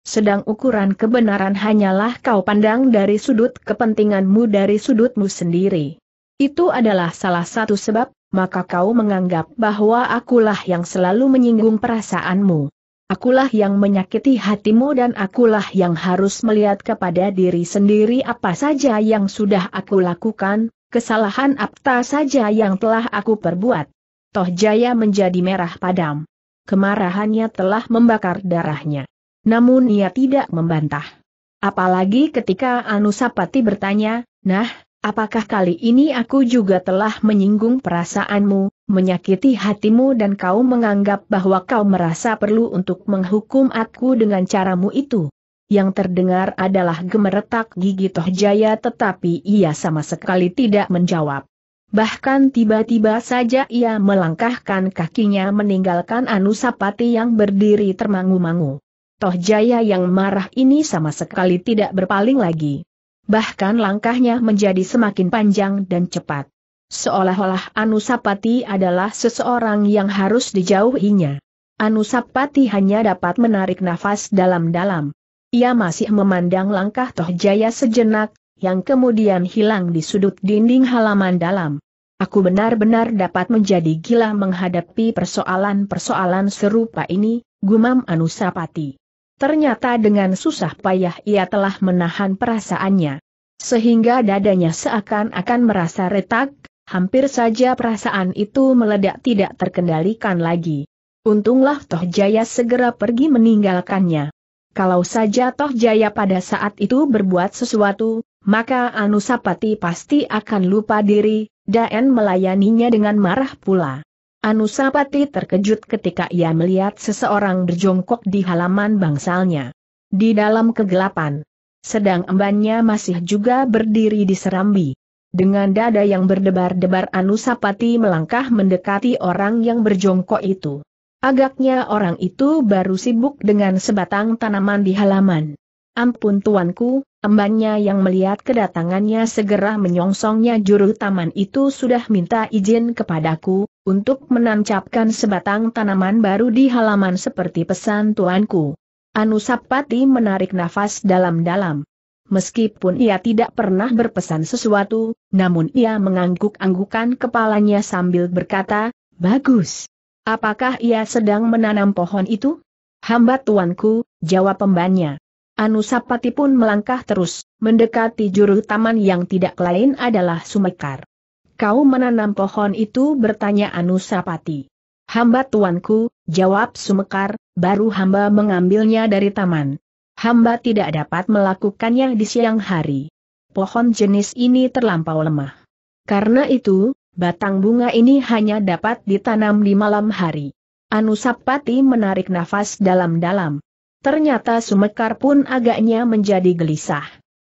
Sedang ukuran kebenaran hanyalah kau pandang dari sudut kepentinganmu dari sudutmu sendiri. Itu adalah salah satu sebab, maka kau menganggap bahwa akulah yang selalu menyinggung perasaanmu. Akulah yang menyakiti hatimu dan akulah yang harus melihat kepada diri sendiri apa saja yang sudah aku lakukan, kesalahan apa saja yang telah aku perbuat. Toh Jaya menjadi merah padam. Kemarahannya telah membakar darahnya. Namun ia tidak membantah. Apalagi ketika Anusapati bertanya, nah, apakah kali ini aku juga telah menyinggung perasaanmu, menyakiti hatimu dan kau menganggap bahwa kau merasa perlu untuk menghukum aku dengan caramu itu. Yang terdengar adalah gemeretak gigi Tohjaya tetapi ia sama sekali tidak menjawab. Bahkan tiba-tiba saja ia melangkahkan kakinya meninggalkan Anusapati yang berdiri termangu-mangu. Toh Jaya yang marah ini sama sekali tidak berpaling lagi. Bahkan langkahnya menjadi semakin panjang dan cepat. Seolah-olah Anusapati adalah seseorang yang harus dijauhinya. Anusapati hanya dapat menarik nafas dalam-dalam. Ia masih memandang langkah Tohjaya sejenak, yang kemudian hilang di sudut dinding halaman dalam. Aku benar-benar dapat menjadi gila menghadapi persoalan-persoalan serupa ini, gumam Anusapati. Ternyata dengan susah payah ia telah menahan perasaannya. Sehingga dadanya seakan-akan merasa retak, hampir saja perasaan itu meledak tidak terkendalikan lagi. Untunglah Toh Jaya segera pergi meninggalkannya. Kalau saja Toh Jaya pada saat itu berbuat sesuatu, maka Anusapati pasti akan lupa diri, dan melayaninya dengan marah pula. Anusapati terkejut ketika ia melihat seseorang berjongkok di halaman bangsalnya. Di dalam kegelapan. Sedang embannya masih juga berdiri di serambi. Dengan dada yang berdebar-debar Anusapati melangkah mendekati orang yang berjongkok itu. Agaknya orang itu baru sibuk dengan sebatang tanaman di halaman. Ampun tuanku, embannya yang melihat kedatangannya segera menyongsongnya juru taman itu sudah minta izin kepadaku, untuk menancapkan sebatang tanaman baru di halaman seperti pesan tuanku. Anusapati menarik nafas dalam-dalam. Meskipun ia tidak pernah berpesan sesuatu, namun ia mengangguk-anggukan kepalanya sambil berkata, Bagus. Apakah ia sedang menanam pohon itu? Hamba tuanku, jawab pembannya. Anusapati pun melangkah terus, mendekati juru taman yang tidak lain adalah Sumekar. Kau menanam pohon itu bertanya Anusapati. Hamba tuanku, jawab Sumekar, baru hamba mengambilnya dari taman hamba tidak dapat melakukannya di siang hari. Pohon jenis ini terlampau lemah. Karena itu, batang bunga ini hanya dapat ditanam di malam hari. Anusapati menarik nafas dalam-dalam. Ternyata Sumekar pun agaknya menjadi gelisah.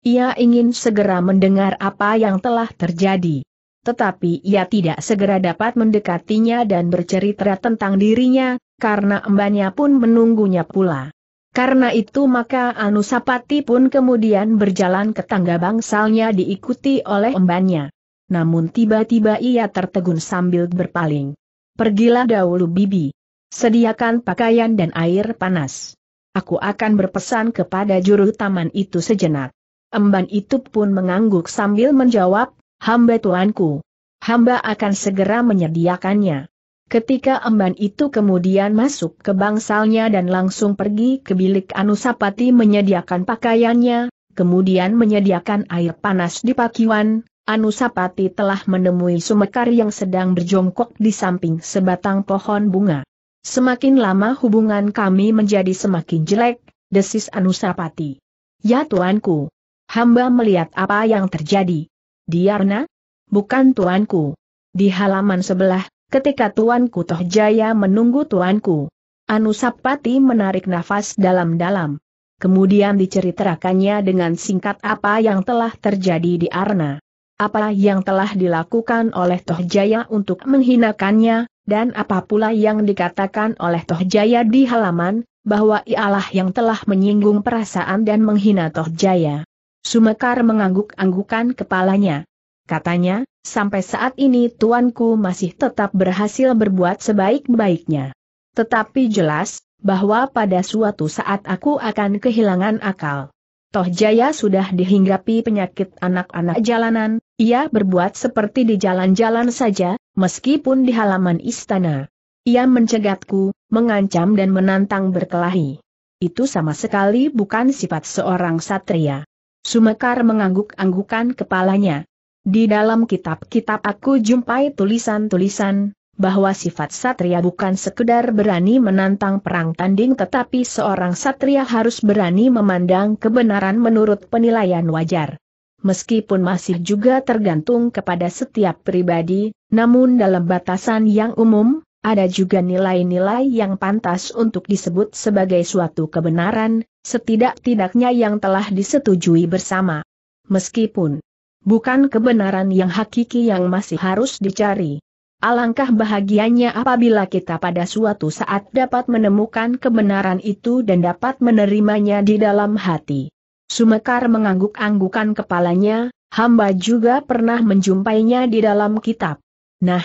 Ia ingin segera mendengar apa yang telah terjadi. Tetapi ia tidak segera dapat mendekatinya dan bercerita tentang dirinya, karena embannya pun menunggunya pula. Karena itu maka Anusapati pun kemudian berjalan ke tangga bangsalnya diikuti oleh embannya. Namun tiba-tiba ia tertegun sambil berpaling. Pergilah dahulu bibi. Sediakan pakaian dan air panas. Aku akan berpesan kepada juru taman itu sejenak. Emban itu pun mengangguk sambil menjawab, hamba tuanku. Hamba akan segera menyediakannya. Ketika emban itu kemudian masuk ke bangsalnya dan langsung pergi ke bilik Anusapati menyediakan pakaiannya, kemudian menyediakan air panas di pakiwan, Anusapati telah menemui Sumekar yang sedang berjongkok di samping sebatang pohon bunga. Semakin lama hubungan kami menjadi semakin jelek, desis Anusapati. Ya tuanku, hamba melihat apa yang terjadi. Diarna? Bukan tuanku. Di halaman sebelah, ketika Tuanku Tohjaya menunggu Tuanku. Anusapati menarik nafas dalam-dalam. Kemudian diceritakannya dengan singkat apa yang telah terjadi di Arna. Apa yang telah dilakukan oleh Tohjaya untuk menghinakannya, dan apa pula yang dikatakan oleh Tohjaya di halaman, bahwa ialah yang telah menyinggung perasaan dan menghina Tohjaya. Sumekar mengangguk-anggukan kepalanya. Katanya, sampai saat ini tuanku masih tetap berhasil berbuat sebaik-baiknya. Tetapi jelas, bahwa pada suatu saat aku akan kehilangan akal. Toh Jaya sudah dihinggapi penyakit anak-anak jalanan, ia berbuat seperti di jalan-jalan saja, meskipun di halaman istana. Ia mencegatku, mengancam dan menantang berkelahi. Itu sama sekali bukan sifat seorang satria. Sumekar mengangguk-anggukan kepalanya, di dalam kitab-kitab aku jumpai tulisan-tulisan, bahwa sifat satria bukan sekedar berani menantang perang tanding tetapi seorang satria harus berani memandang kebenaran menurut penilaian wajar. Meskipun masih juga tergantung kepada setiap pribadi, namun dalam batasan yang umum, ada juga nilai-nilai yang pantas untuk disebut sebagai suatu kebenaran, setidak-tidaknya yang telah disetujui bersama. Meskipun bukan kebenaran yang hakiki yang masih harus dicari. Alangkah bahagianya apabila kita pada suatu saat dapat menemukan kebenaran itu dan dapat menerimanya di dalam hati. Sumekar mengangguk-anggukan kepalanya, hamba juga pernah menjumpainya di dalam kitab. Nah,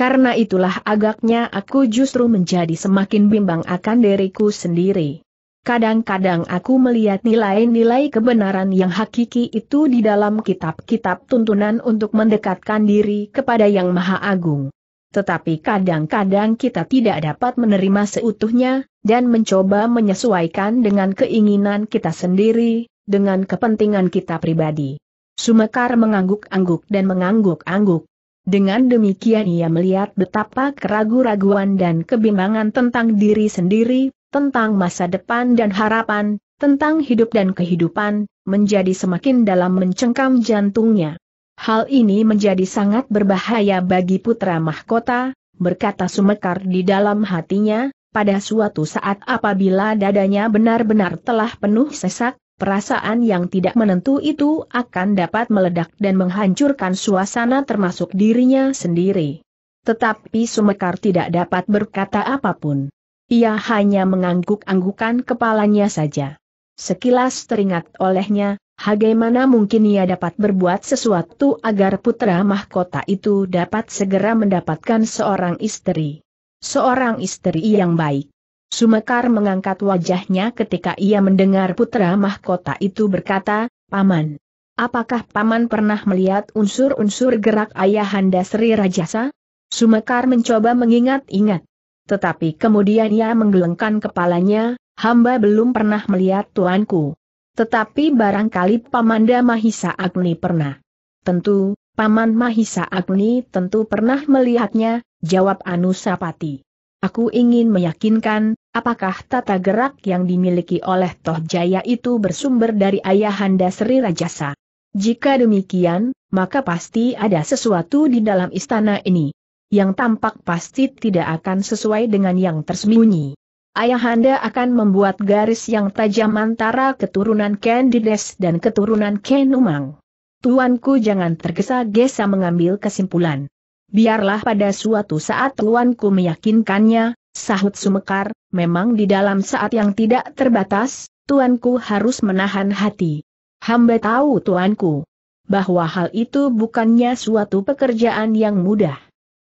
karena itulah agaknya aku justru menjadi semakin bimbang akan diriku sendiri. Kadang-kadang aku melihat nilai-nilai kebenaran yang hakiki itu di dalam kitab-kitab tuntunan untuk mendekatkan diri kepada Yang Maha Agung. Tetapi kadang-kadang kita tidak dapat menerima seutuhnya, dan mencoba menyesuaikan dengan keinginan kita sendiri, dengan kepentingan kita pribadi. Sumekar mengangguk-angguk dan mengangguk-angguk. Dengan demikian ia melihat betapa keraguan raguan dan kebimbangan tentang diri sendiri tentang masa depan dan harapan, tentang hidup dan kehidupan, menjadi semakin dalam mencengkam jantungnya. Hal ini menjadi sangat berbahaya bagi putra mahkota, berkata Sumekar di dalam hatinya, pada suatu saat apabila dadanya benar-benar telah penuh sesak, perasaan yang tidak menentu itu akan dapat meledak dan menghancurkan suasana termasuk dirinya sendiri. Tetapi Sumekar tidak dapat berkata apapun. Ia hanya mengangguk-anggukan kepalanya saja. Sekilas teringat olehnya, bagaimana mungkin ia dapat berbuat sesuatu agar putra mahkota itu dapat segera mendapatkan seorang istri. Seorang istri yang baik. Sumekar mengangkat wajahnya ketika ia mendengar putra mahkota itu berkata, Paman. Apakah Paman pernah melihat unsur-unsur gerak ayahanda Sri Rajasa? Sumekar mencoba mengingat-ingat. Tetapi kemudian ia menggelengkan kepalanya, hamba belum pernah melihat tuanku. Tetapi barangkali Pamanda Mahisa Agni pernah. Tentu, Paman Mahisa Agni tentu pernah melihatnya, jawab Anusapati. Aku ingin meyakinkan, apakah tata gerak yang dimiliki oleh Toh Jaya itu bersumber dari Ayahanda Sri Rajasa. Jika demikian, maka pasti ada sesuatu di dalam istana ini yang tampak pasti tidak akan sesuai dengan yang tersembunyi. Ayahanda akan membuat garis yang tajam antara keturunan Ken Candides dan keturunan Ken Umang. Tuanku jangan tergesa-gesa mengambil kesimpulan. Biarlah pada suatu saat tuanku meyakinkannya, sahut Sumekar, memang di dalam saat yang tidak terbatas, tuanku harus menahan hati. Hamba tahu tuanku, bahwa hal itu bukannya suatu pekerjaan yang mudah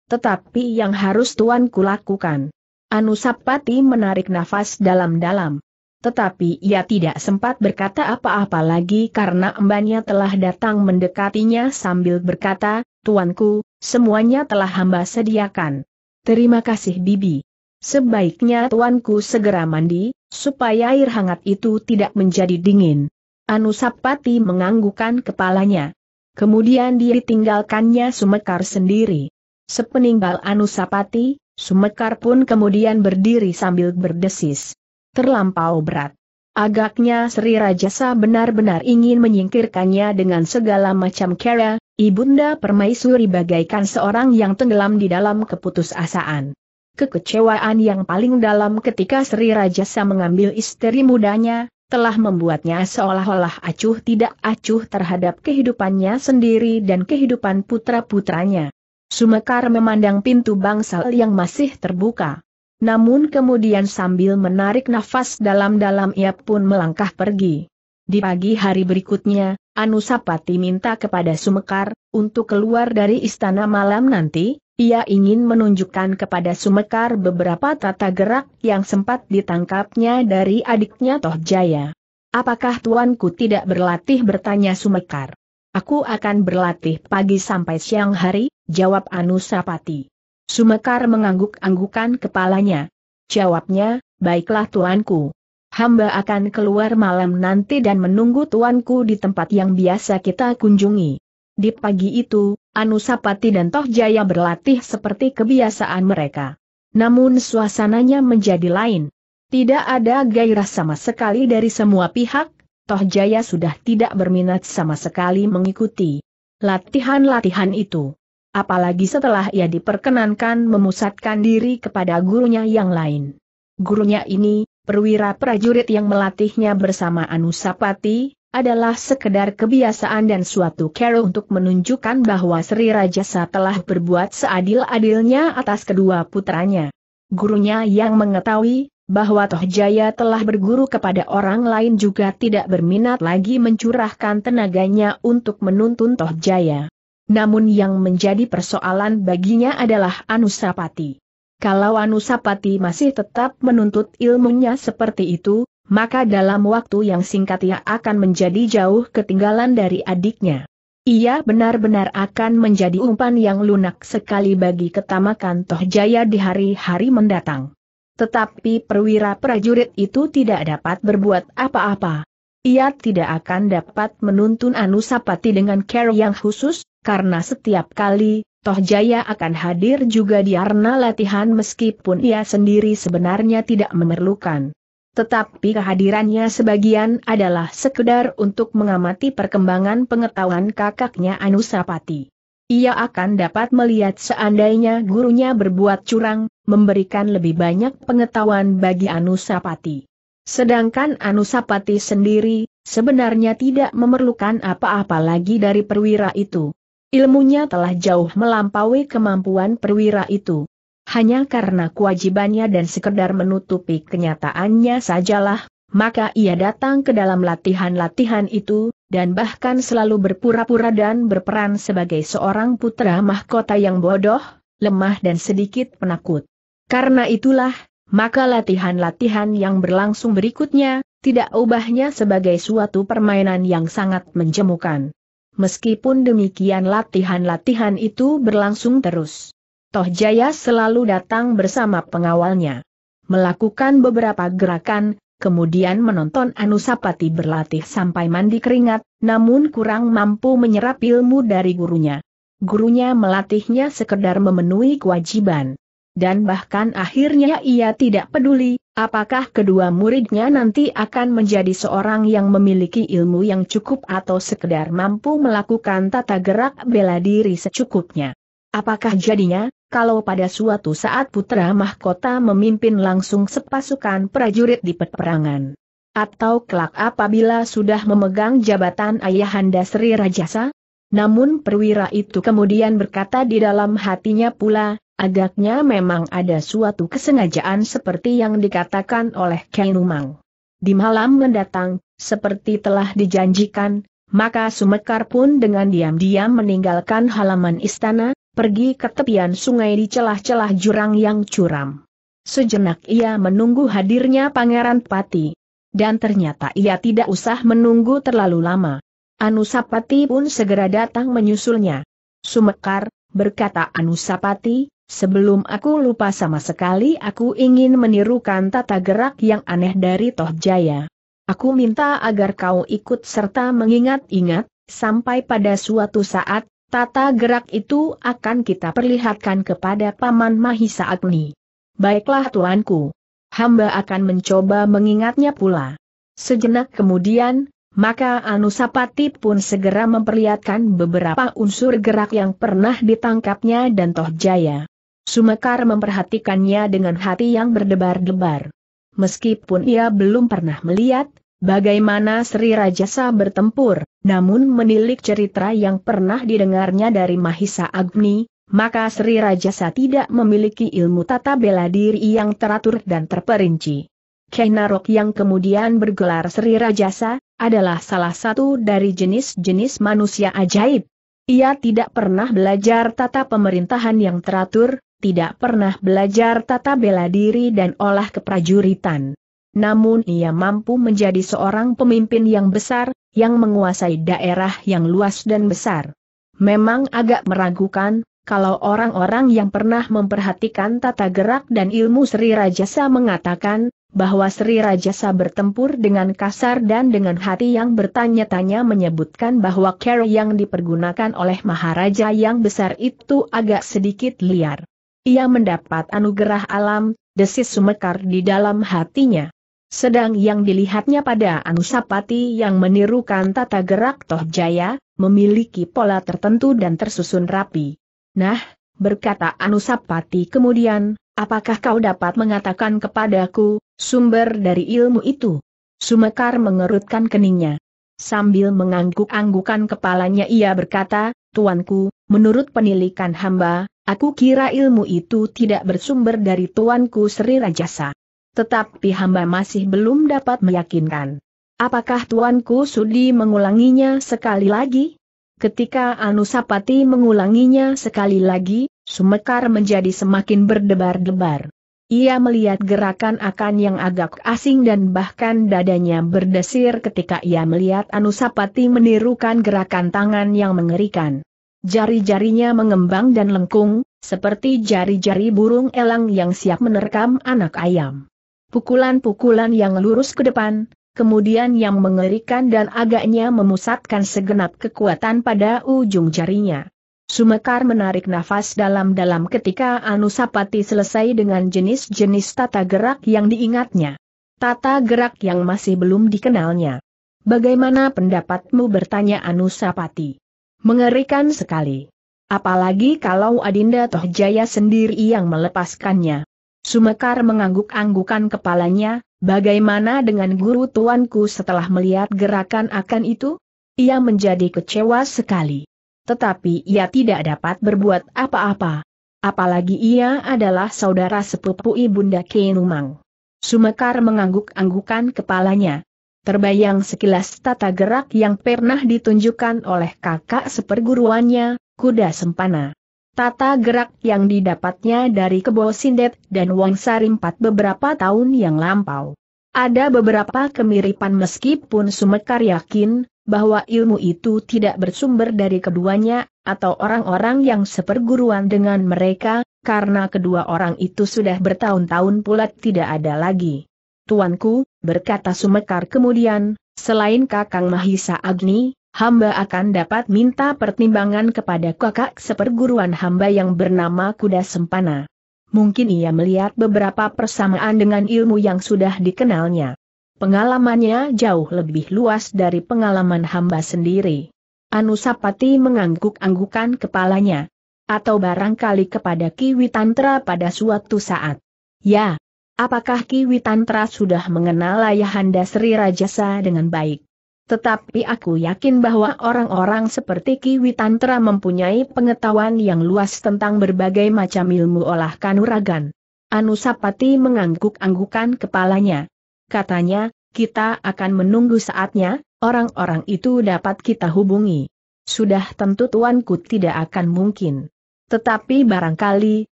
tetapi yang harus tuanku lakukan. Anusapati menarik nafas dalam-dalam. Tetapi ia tidak sempat berkata apa-apa lagi karena embannya telah datang mendekatinya sambil berkata, Tuanku, semuanya telah hamba sediakan. Terima kasih Bibi. Sebaiknya tuanku segera mandi, supaya air hangat itu tidak menjadi dingin. Anusapati menganggukan kepalanya. Kemudian dia ditinggalkannya sumekar sendiri. Sepeninggal Anusapati, Sumekar pun kemudian berdiri sambil berdesis. Terlampau berat. Agaknya Sri Rajasa benar-benar ingin menyingkirkannya dengan segala macam cara, Ibunda Permaisuri bagaikan seorang yang tenggelam di dalam keputusasaan. Kekecewaan yang paling dalam ketika Sri Rajasa mengambil istri mudanya, telah membuatnya seolah-olah acuh tidak acuh terhadap kehidupannya sendiri dan kehidupan putra-putranya. Sumekar memandang pintu bangsal yang masih terbuka. Namun kemudian sambil menarik nafas dalam-dalam ia pun melangkah pergi. Di pagi hari berikutnya, Anusapati minta kepada Sumekar, untuk keluar dari istana malam nanti, ia ingin menunjukkan kepada Sumekar beberapa tata gerak yang sempat ditangkapnya dari adiknya Toh Jaya. Apakah tuanku tidak berlatih bertanya Sumekar? Aku akan berlatih pagi sampai siang hari, jawab Anusapati. Sumekar mengangguk-anggukan kepalanya. Jawabnya, baiklah tuanku. Hamba akan keluar malam nanti dan menunggu tuanku di tempat yang biasa kita kunjungi. Di pagi itu, Anusapati dan Tohjaya berlatih seperti kebiasaan mereka. Namun suasananya menjadi lain. Tidak ada gairah sama sekali dari semua pihak, Toh Jaya sudah tidak berminat sama sekali mengikuti latihan-latihan itu. Apalagi setelah ia diperkenankan memusatkan diri kepada gurunya yang lain. Gurunya ini, perwira prajurit yang melatihnya bersama Anusapati, adalah sekedar kebiasaan dan suatu care untuk menunjukkan bahwa Sri Rajasa telah berbuat seadil-adilnya atas kedua putranya. Gurunya yang mengetahui bahwa Tohjaya telah berguru kepada orang lain juga tidak berminat lagi mencurahkan tenaganya untuk menuntun Tohjaya. Namun yang menjadi persoalan baginya adalah Anusapati. Kalau Anusapati masih tetap menuntut ilmunya seperti itu, maka dalam waktu yang singkat ia akan menjadi jauh ketinggalan dari adiknya. Ia benar-benar akan menjadi umpan yang lunak sekali bagi ketamakan Tohjaya di hari-hari mendatang. Tetapi perwira prajurit itu tidak dapat berbuat apa-apa. Ia tidak akan dapat menuntun Anusapati dengan care yang khusus, karena setiap kali, Toh Jaya akan hadir juga di arena latihan meskipun ia sendiri sebenarnya tidak memerlukan. Tetapi kehadirannya sebagian adalah sekedar untuk mengamati perkembangan pengetahuan kakaknya Anusapati. Ia akan dapat melihat seandainya gurunya berbuat curang, memberikan lebih banyak pengetahuan bagi Anusapati. Sedangkan Anusapati sendiri, sebenarnya tidak memerlukan apa-apa lagi dari perwira itu. Ilmunya telah jauh melampaui kemampuan perwira itu. Hanya karena kewajibannya dan sekedar menutupi kenyataannya sajalah maka ia datang ke dalam latihan-latihan itu, dan bahkan selalu berpura-pura dan berperan sebagai seorang putra mahkota yang bodoh, lemah dan sedikit penakut. Karena itulah, maka latihan-latihan yang berlangsung berikutnya, tidak ubahnya sebagai suatu permainan yang sangat menjemukan. Meskipun demikian latihan-latihan itu berlangsung terus. Toh Jaya selalu datang bersama pengawalnya. Melakukan beberapa gerakan, kemudian menonton Anusapati berlatih sampai mandi keringat, namun kurang mampu menyerap ilmu dari gurunya. Gurunya melatihnya sekedar memenuhi kewajiban. Dan bahkan akhirnya ia tidak peduli, apakah kedua muridnya nanti akan menjadi seorang yang memiliki ilmu yang cukup atau sekedar mampu melakukan tata gerak bela diri secukupnya. Apakah jadinya, kalau pada suatu saat putra mahkota memimpin langsung sepasukan prajurit di peperangan. Atau kelak apabila sudah memegang jabatan ayahanda Sri Rajasa? Namun perwira itu kemudian berkata di dalam hatinya pula, agaknya memang ada suatu kesengajaan seperti yang dikatakan oleh Kenumang. Di malam mendatang, seperti telah dijanjikan, maka Sumekar pun dengan diam-diam meninggalkan halaman istana, pergi ke tepian sungai di celah-celah jurang yang curam. Sejenak ia menunggu hadirnya Pangeran Pati. Dan ternyata ia tidak usah menunggu terlalu lama. Anusapati pun segera datang menyusulnya. Sumekar, berkata Anusapati, sebelum aku lupa sama sekali aku ingin menirukan tata gerak yang aneh dari Tohjaya. Aku minta agar kau ikut serta mengingat-ingat, sampai pada suatu saat, Tata gerak itu akan kita perlihatkan kepada Paman Mahisa Agni. Baiklah tuanku. Hamba akan mencoba mengingatnya pula. Sejenak kemudian, maka Anusapati pun segera memperlihatkan beberapa unsur gerak yang pernah ditangkapnya dan Toh Jaya. Sumekar memperhatikannya dengan hati yang berdebar-debar. Meskipun ia belum pernah melihat, bagaimana Sri Rajasa bertempur, namun menilik cerita yang pernah didengarnya dari Mahisa Agni, maka Sri Rajasa tidak memiliki ilmu tata bela diri yang teratur dan terperinci. Kenarok yang kemudian bergelar Sri Rajasa, adalah salah satu dari jenis-jenis manusia ajaib. Ia tidak pernah belajar tata pemerintahan yang teratur, tidak pernah belajar tata bela diri dan olah keprajuritan namun ia mampu menjadi seorang pemimpin yang besar, yang menguasai daerah yang luas dan besar. Memang agak meragukan, kalau orang-orang yang pernah memperhatikan tata gerak dan ilmu Sri Rajasa mengatakan, bahwa Sri Rajasa bertempur dengan kasar dan dengan hati yang bertanya-tanya menyebutkan bahwa care yang dipergunakan oleh Maharaja yang besar itu agak sedikit liar. Ia mendapat anugerah alam, desis sumekar di dalam hatinya. Sedang yang dilihatnya pada Anusapati yang menirukan tata gerak Toh Jaya, memiliki pola tertentu dan tersusun rapi. Nah, berkata Anusapati kemudian, apakah kau dapat mengatakan kepadaku, sumber dari ilmu itu? Sumekar mengerutkan keningnya. Sambil mengangguk-anggukan kepalanya ia berkata, Tuanku, menurut penilikan hamba, aku kira ilmu itu tidak bersumber dari Tuanku Sri Rajasa. Tetapi hamba masih belum dapat meyakinkan. Apakah tuanku sudi mengulanginya sekali lagi? Ketika Anusapati mengulanginya sekali lagi, Sumekar menjadi semakin berdebar-debar. Ia melihat gerakan akan yang agak asing dan bahkan dadanya berdesir ketika ia melihat Anusapati menirukan gerakan tangan yang mengerikan. Jari-jarinya mengembang dan lengkung, seperti jari-jari burung elang yang siap menerkam anak ayam. Pukulan-pukulan yang lurus ke depan, kemudian yang mengerikan dan agaknya memusatkan segenap kekuatan pada ujung jarinya. Sumekar menarik nafas dalam-dalam ketika Anusapati selesai dengan jenis-jenis tata gerak yang diingatnya. Tata gerak yang masih belum dikenalnya. Bagaimana pendapatmu bertanya Anusapati? Mengerikan sekali. Apalagi kalau Adinda Tohjaya sendiri yang melepaskannya. Sumekar mengangguk-anggukan kepalanya, bagaimana dengan guru tuanku setelah melihat gerakan akan itu? Ia menjadi kecewa sekali. Tetapi ia tidak dapat berbuat apa-apa. Apalagi ia adalah saudara sepupu Ibunda Kenumang. Sumekar mengangguk-anggukan kepalanya. Terbayang sekilas tata gerak yang pernah ditunjukkan oleh kakak seperguruannya, kuda sempana. Tata gerak yang didapatnya dari Kebo Sindet dan Wong Sarimpat beberapa tahun yang lampau. Ada beberapa kemiripan meskipun Sumekar yakin bahwa ilmu itu tidak bersumber dari keduanya, atau orang-orang yang seperguruan dengan mereka, karena kedua orang itu sudah bertahun-tahun pula tidak ada lagi. Tuanku, berkata Sumekar kemudian, selain Kakang Mahisa Agni, hamba akan dapat minta pertimbangan kepada kakak seperguruan hamba yang bernama Kuda Sempana. Mungkin ia melihat beberapa persamaan dengan ilmu yang sudah dikenalnya. Pengalamannya jauh lebih luas dari pengalaman hamba sendiri. Anusapati mengangguk-anggukan kepalanya. Atau barangkali kepada Kiwi Tantra pada suatu saat. Ya, apakah Kiwi Tantra sudah mengenal Ayahanda Sri Rajasa dengan baik? Tetapi aku yakin bahwa orang-orang seperti Kiwi Tantra mempunyai pengetahuan yang luas tentang berbagai macam ilmu olah kanuragan. Anusapati mengangguk-anggukan kepalanya. Katanya, kita akan menunggu saatnya, orang-orang itu dapat kita hubungi. Sudah tentu tuanku tidak akan mungkin. Tetapi barangkali,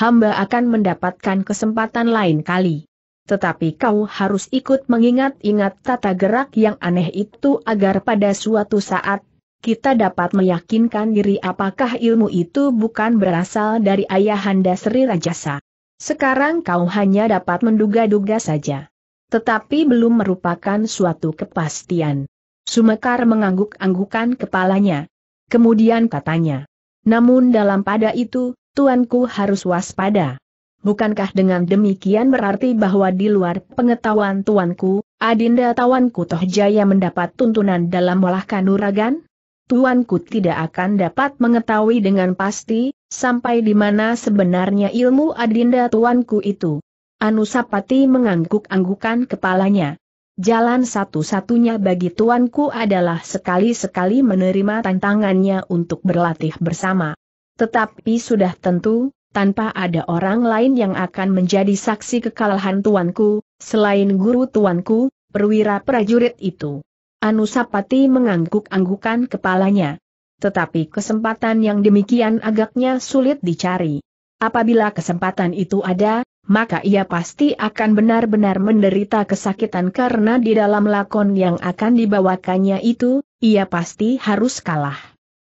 hamba akan mendapatkan kesempatan lain kali tetapi kau harus ikut mengingat-ingat tata gerak yang aneh itu agar pada suatu saat, kita dapat meyakinkan diri apakah ilmu itu bukan berasal dari ayahanda Sri Rajasa. Sekarang kau hanya dapat menduga-duga saja. Tetapi belum merupakan suatu kepastian. Sumekar mengangguk-anggukan kepalanya. Kemudian katanya, namun dalam pada itu, tuanku harus waspada. Bukankah dengan demikian berarti bahwa di luar pengetahuan tuanku, Adinda tawanku toh jaya mendapat tuntunan dalam olah kanuragan? Tuanku tidak akan dapat mengetahui dengan pasti, sampai di mana sebenarnya ilmu Adinda tuanku itu. Anusapati mengangguk-anggukan kepalanya. Jalan satu-satunya bagi tuanku adalah sekali-sekali menerima tantangannya untuk berlatih bersama. Tetapi sudah tentu, tanpa ada orang lain yang akan menjadi saksi kekalahan tuanku, selain guru tuanku, perwira prajurit itu. Anusapati mengangguk-anggukan kepalanya. Tetapi kesempatan yang demikian agaknya sulit dicari. Apabila kesempatan itu ada, maka ia pasti akan benar-benar menderita kesakitan karena di dalam lakon yang akan dibawakannya itu, ia pasti harus kalah.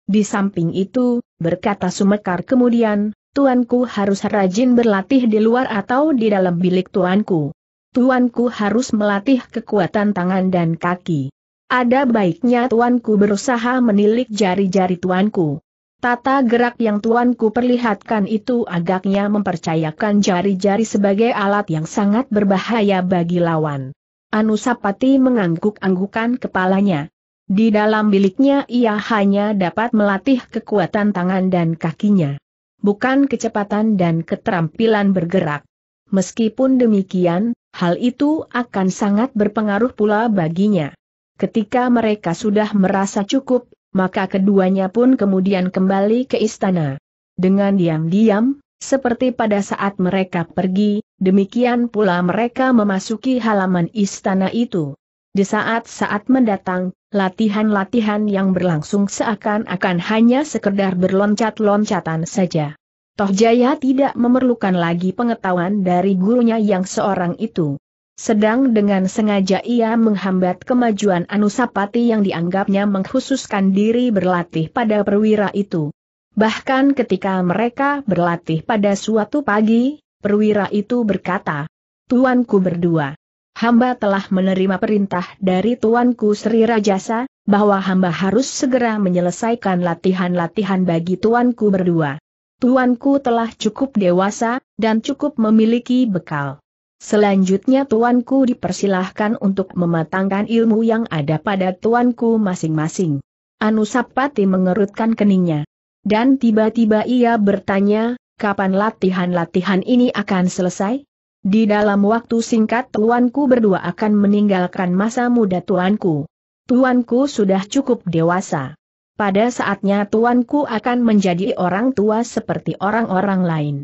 Di samping itu, berkata Sumekar kemudian, Tuanku harus rajin berlatih di luar atau di dalam bilik tuanku. Tuanku harus melatih kekuatan tangan dan kaki. Ada baiknya tuanku berusaha menilik jari-jari tuanku. Tata gerak yang tuanku perlihatkan itu agaknya mempercayakan jari-jari sebagai alat yang sangat berbahaya bagi lawan. Anusapati mengangguk-anggukan kepalanya. Di dalam biliknya ia hanya dapat melatih kekuatan tangan dan kakinya bukan kecepatan dan keterampilan bergerak. Meskipun demikian, hal itu akan sangat berpengaruh pula baginya. Ketika mereka sudah merasa cukup, maka keduanya pun kemudian kembali ke istana. Dengan diam-diam, seperti pada saat mereka pergi, demikian pula mereka memasuki halaman istana itu. Di saat-saat mendatang, Latihan-latihan yang berlangsung seakan-akan hanya sekedar berloncat-loncatan saja. Toh Jaya tidak memerlukan lagi pengetahuan dari gurunya yang seorang itu. Sedang dengan sengaja ia menghambat kemajuan Anusapati yang dianggapnya mengkhususkan diri berlatih pada perwira itu. Bahkan ketika mereka berlatih pada suatu pagi, perwira itu berkata, Tuanku berdua, hamba telah menerima perintah dari Tuanku Sri Rajasa, bahwa hamba harus segera menyelesaikan latihan-latihan bagi Tuanku berdua. Tuanku telah cukup dewasa, dan cukup memiliki bekal. Selanjutnya Tuanku dipersilahkan untuk mematangkan ilmu yang ada pada Tuanku masing-masing. Anusapati mengerutkan keningnya. Dan tiba-tiba ia bertanya, kapan latihan-latihan ini akan selesai? Di dalam waktu singkat tuanku berdua akan meninggalkan masa muda tuanku. Tuanku sudah cukup dewasa. Pada saatnya tuanku akan menjadi orang tua seperti orang-orang lain.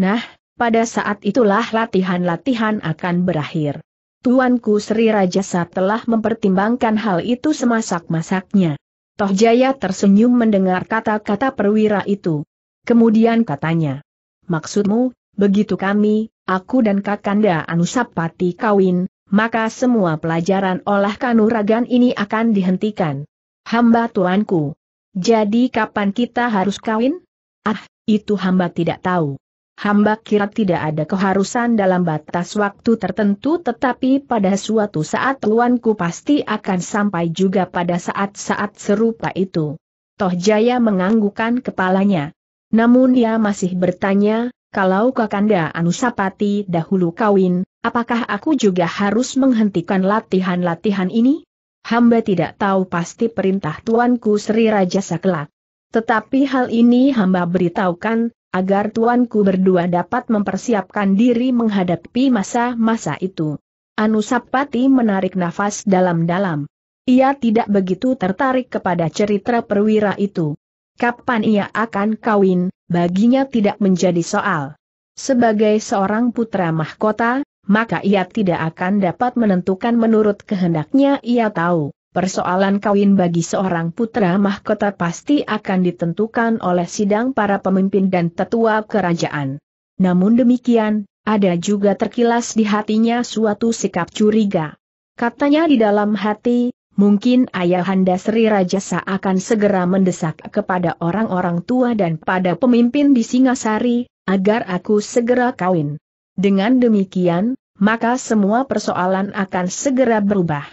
Nah, pada saat itulah latihan-latihan akan berakhir. Tuanku Sri Rajasa telah mempertimbangkan hal itu semasak-masaknya. Toh Jaya tersenyum mendengar kata-kata perwira itu. Kemudian katanya, maksudmu, begitu kami, aku dan Kakanda Anusapati kawin, maka semua pelajaran olah kanuragan ini akan dihentikan. Hamba tuanku. Jadi kapan kita harus kawin? Ah, itu hamba tidak tahu. Hamba kira tidak ada keharusan dalam batas waktu tertentu tetapi pada suatu saat tuanku pasti akan sampai juga pada saat-saat serupa itu. Toh Jaya menganggukan kepalanya. Namun ia masih bertanya, kalau Kakanda Anusapati dahulu kawin, apakah aku juga harus menghentikan latihan-latihan ini? Hamba tidak tahu pasti perintah Tuanku Sri Raja Saklak. Tetapi hal ini hamba beritahukan, agar Tuanku berdua dapat mempersiapkan diri menghadapi masa-masa itu. Anusapati menarik nafas dalam-dalam. Ia tidak begitu tertarik kepada cerita perwira itu. Kapan ia akan kawin, baginya tidak menjadi soal. Sebagai seorang putra mahkota, maka ia tidak akan dapat menentukan menurut kehendaknya ia tahu. Persoalan kawin bagi seorang putra mahkota pasti akan ditentukan oleh sidang para pemimpin dan tetua kerajaan. Namun demikian, ada juga terkilas di hatinya suatu sikap curiga. Katanya di dalam hati, mungkin Ayahanda Sri Rajasa akan segera mendesak kepada orang-orang tua dan pada pemimpin di Singasari, agar aku segera kawin. Dengan demikian, maka semua persoalan akan segera berubah.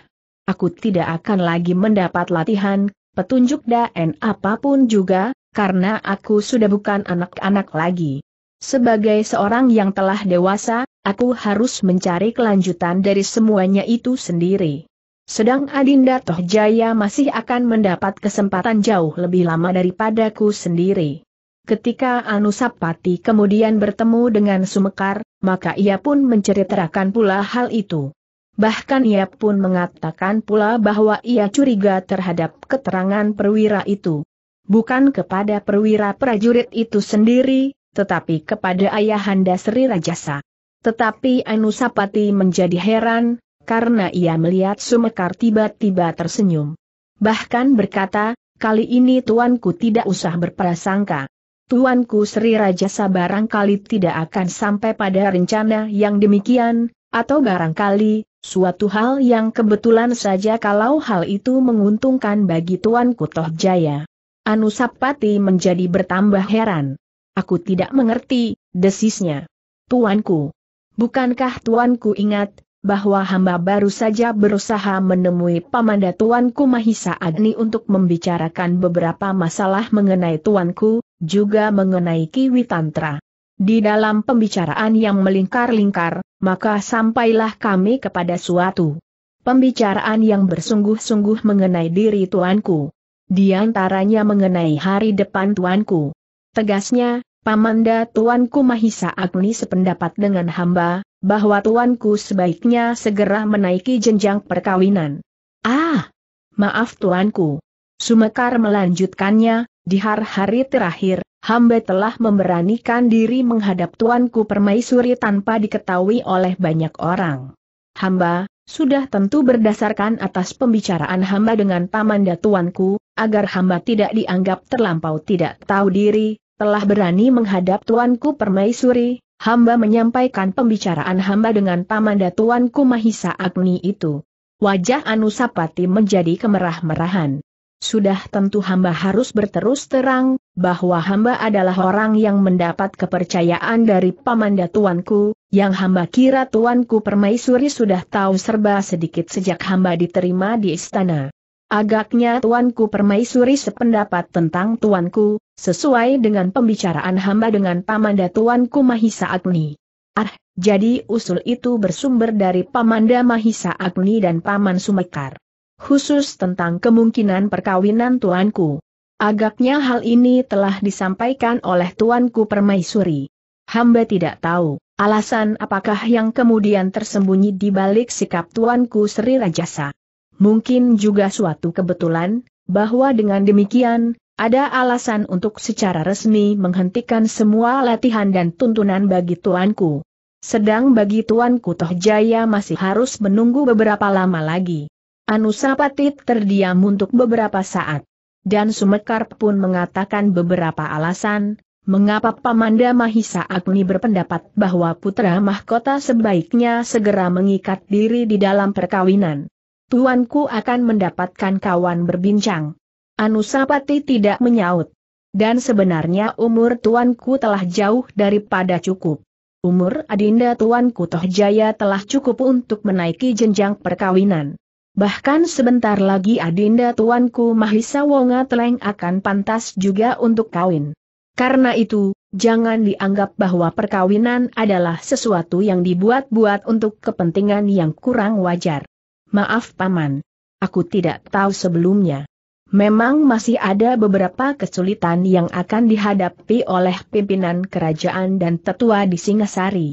Aku tidak akan lagi mendapat latihan, petunjuk dan apapun juga, karena aku sudah bukan anak-anak lagi. Sebagai seorang yang telah dewasa, aku harus mencari kelanjutan dari semuanya itu sendiri. Sedang Adinda Tohjaya masih akan mendapat kesempatan jauh lebih lama daripadaku sendiri. Ketika Anusapati kemudian bertemu dengan Sumekar, maka ia pun menceritakan pula hal itu. Bahkan ia pun mengatakan pula bahwa ia curiga terhadap keterangan perwira itu. Bukan kepada perwira prajurit itu sendiri, tetapi kepada ayahanda Sri Rajasa. Tetapi Anusapati menjadi heran, karena ia melihat Sumekar tiba-tiba tersenyum. Bahkan berkata, kali ini tuanku tidak usah berprasangka. Tuanku Sri Raja barangkali tidak akan sampai pada rencana yang demikian, atau barangkali, suatu hal yang kebetulan saja kalau hal itu menguntungkan bagi tuanku Toh Jaya. Anusapati menjadi bertambah heran. Aku tidak mengerti, desisnya. Tuanku. Bukankah tuanku ingat, bahwa hamba baru saja berusaha menemui Pamanda Tuanku Mahisa Agni untuk membicarakan beberapa masalah mengenai Tuanku, juga mengenai Kiwi Tantra. Di dalam pembicaraan yang melingkar-lingkar, maka sampailah kami kepada suatu pembicaraan yang bersungguh-sungguh mengenai diri Tuanku. Di antaranya mengenai hari depan Tuanku. Tegasnya, Pamanda Tuanku Mahisa Agni sependapat dengan hamba, bahwa tuanku sebaiknya segera menaiki jenjang perkawinan. Ah, maaf tuanku. Sumekar melanjutkannya, di hari-hari terakhir, hamba telah memberanikan diri menghadap tuanku permaisuri tanpa diketahui oleh banyak orang. Hamba, sudah tentu berdasarkan atas pembicaraan hamba dengan pamanda tuanku, agar hamba tidak dianggap terlampau tidak tahu diri, telah berani menghadap tuanku permaisuri, hamba menyampaikan pembicaraan hamba dengan Paman Datuan Mahisa Agni itu. Wajah Anusapati menjadi kemerah-merahan. Sudah tentu hamba harus berterus terang, bahwa hamba adalah orang yang mendapat kepercayaan dari pamanda tuanku, yang hamba kira tuanku permaisuri sudah tahu serba sedikit sejak hamba diterima di istana. Agaknya tuanku permaisuri sependapat tentang tuanku, sesuai dengan pembicaraan hamba dengan pamanda tuanku Mahisa Agni. Ah, jadi usul itu bersumber dari pamanda Mahisa Agni dan paman Sumekar. Khusus tentang kemungkinan perkawinan tuanku. Agaknya hal ini telah disampaikan oleh tuanku permaisuri. Hamba tidak tahu, alasan apakah yang kemudian tersembunyi di balik sikap tuanku Sri Rajasa mungkin juga suatu kebetulan, bahwa dengan demikian, ada alasan untuk secara resmi menghentikan semua latihan dan tuntunan bagi tuanku. Sedang bagi tuanku Toh Jaya masih harus menunggu beberapa lama lagi. Anusapati terdiam untuk beberapa saat. Dan Sumekar pun mengatakan beberapa alasan, mengapa Pamanda Mahisa Agni berpendapat bahwa putra mahkota sebaiknya segera mengikat diri di dalam perkawinan tuanku akan mendapatkan kawan berbincang. Anusapati tidak menyaut. Dan sebenarnya umur tuanku telah jauh daripada cukup. Umur Adinda tuanku toh jaya telah cukup untuk menaiki jenjang perkawinan. Bahkan sebentar lagi Adinda tuanku Mahisa Wonga Teleng akan pantas juga untuk kawin. Karena itu, jangan dianggap bahwa perkawinan adalah sesuatu yang dibuat-buat untuk kepentingan yang kurang wajar. Maaf Paman. Aku tidak tahu sebelumnya. Memang masih ada beberapa kesulitan yang akan dihadapi oleh pimpinan kerajaan dan tetua di Singasari.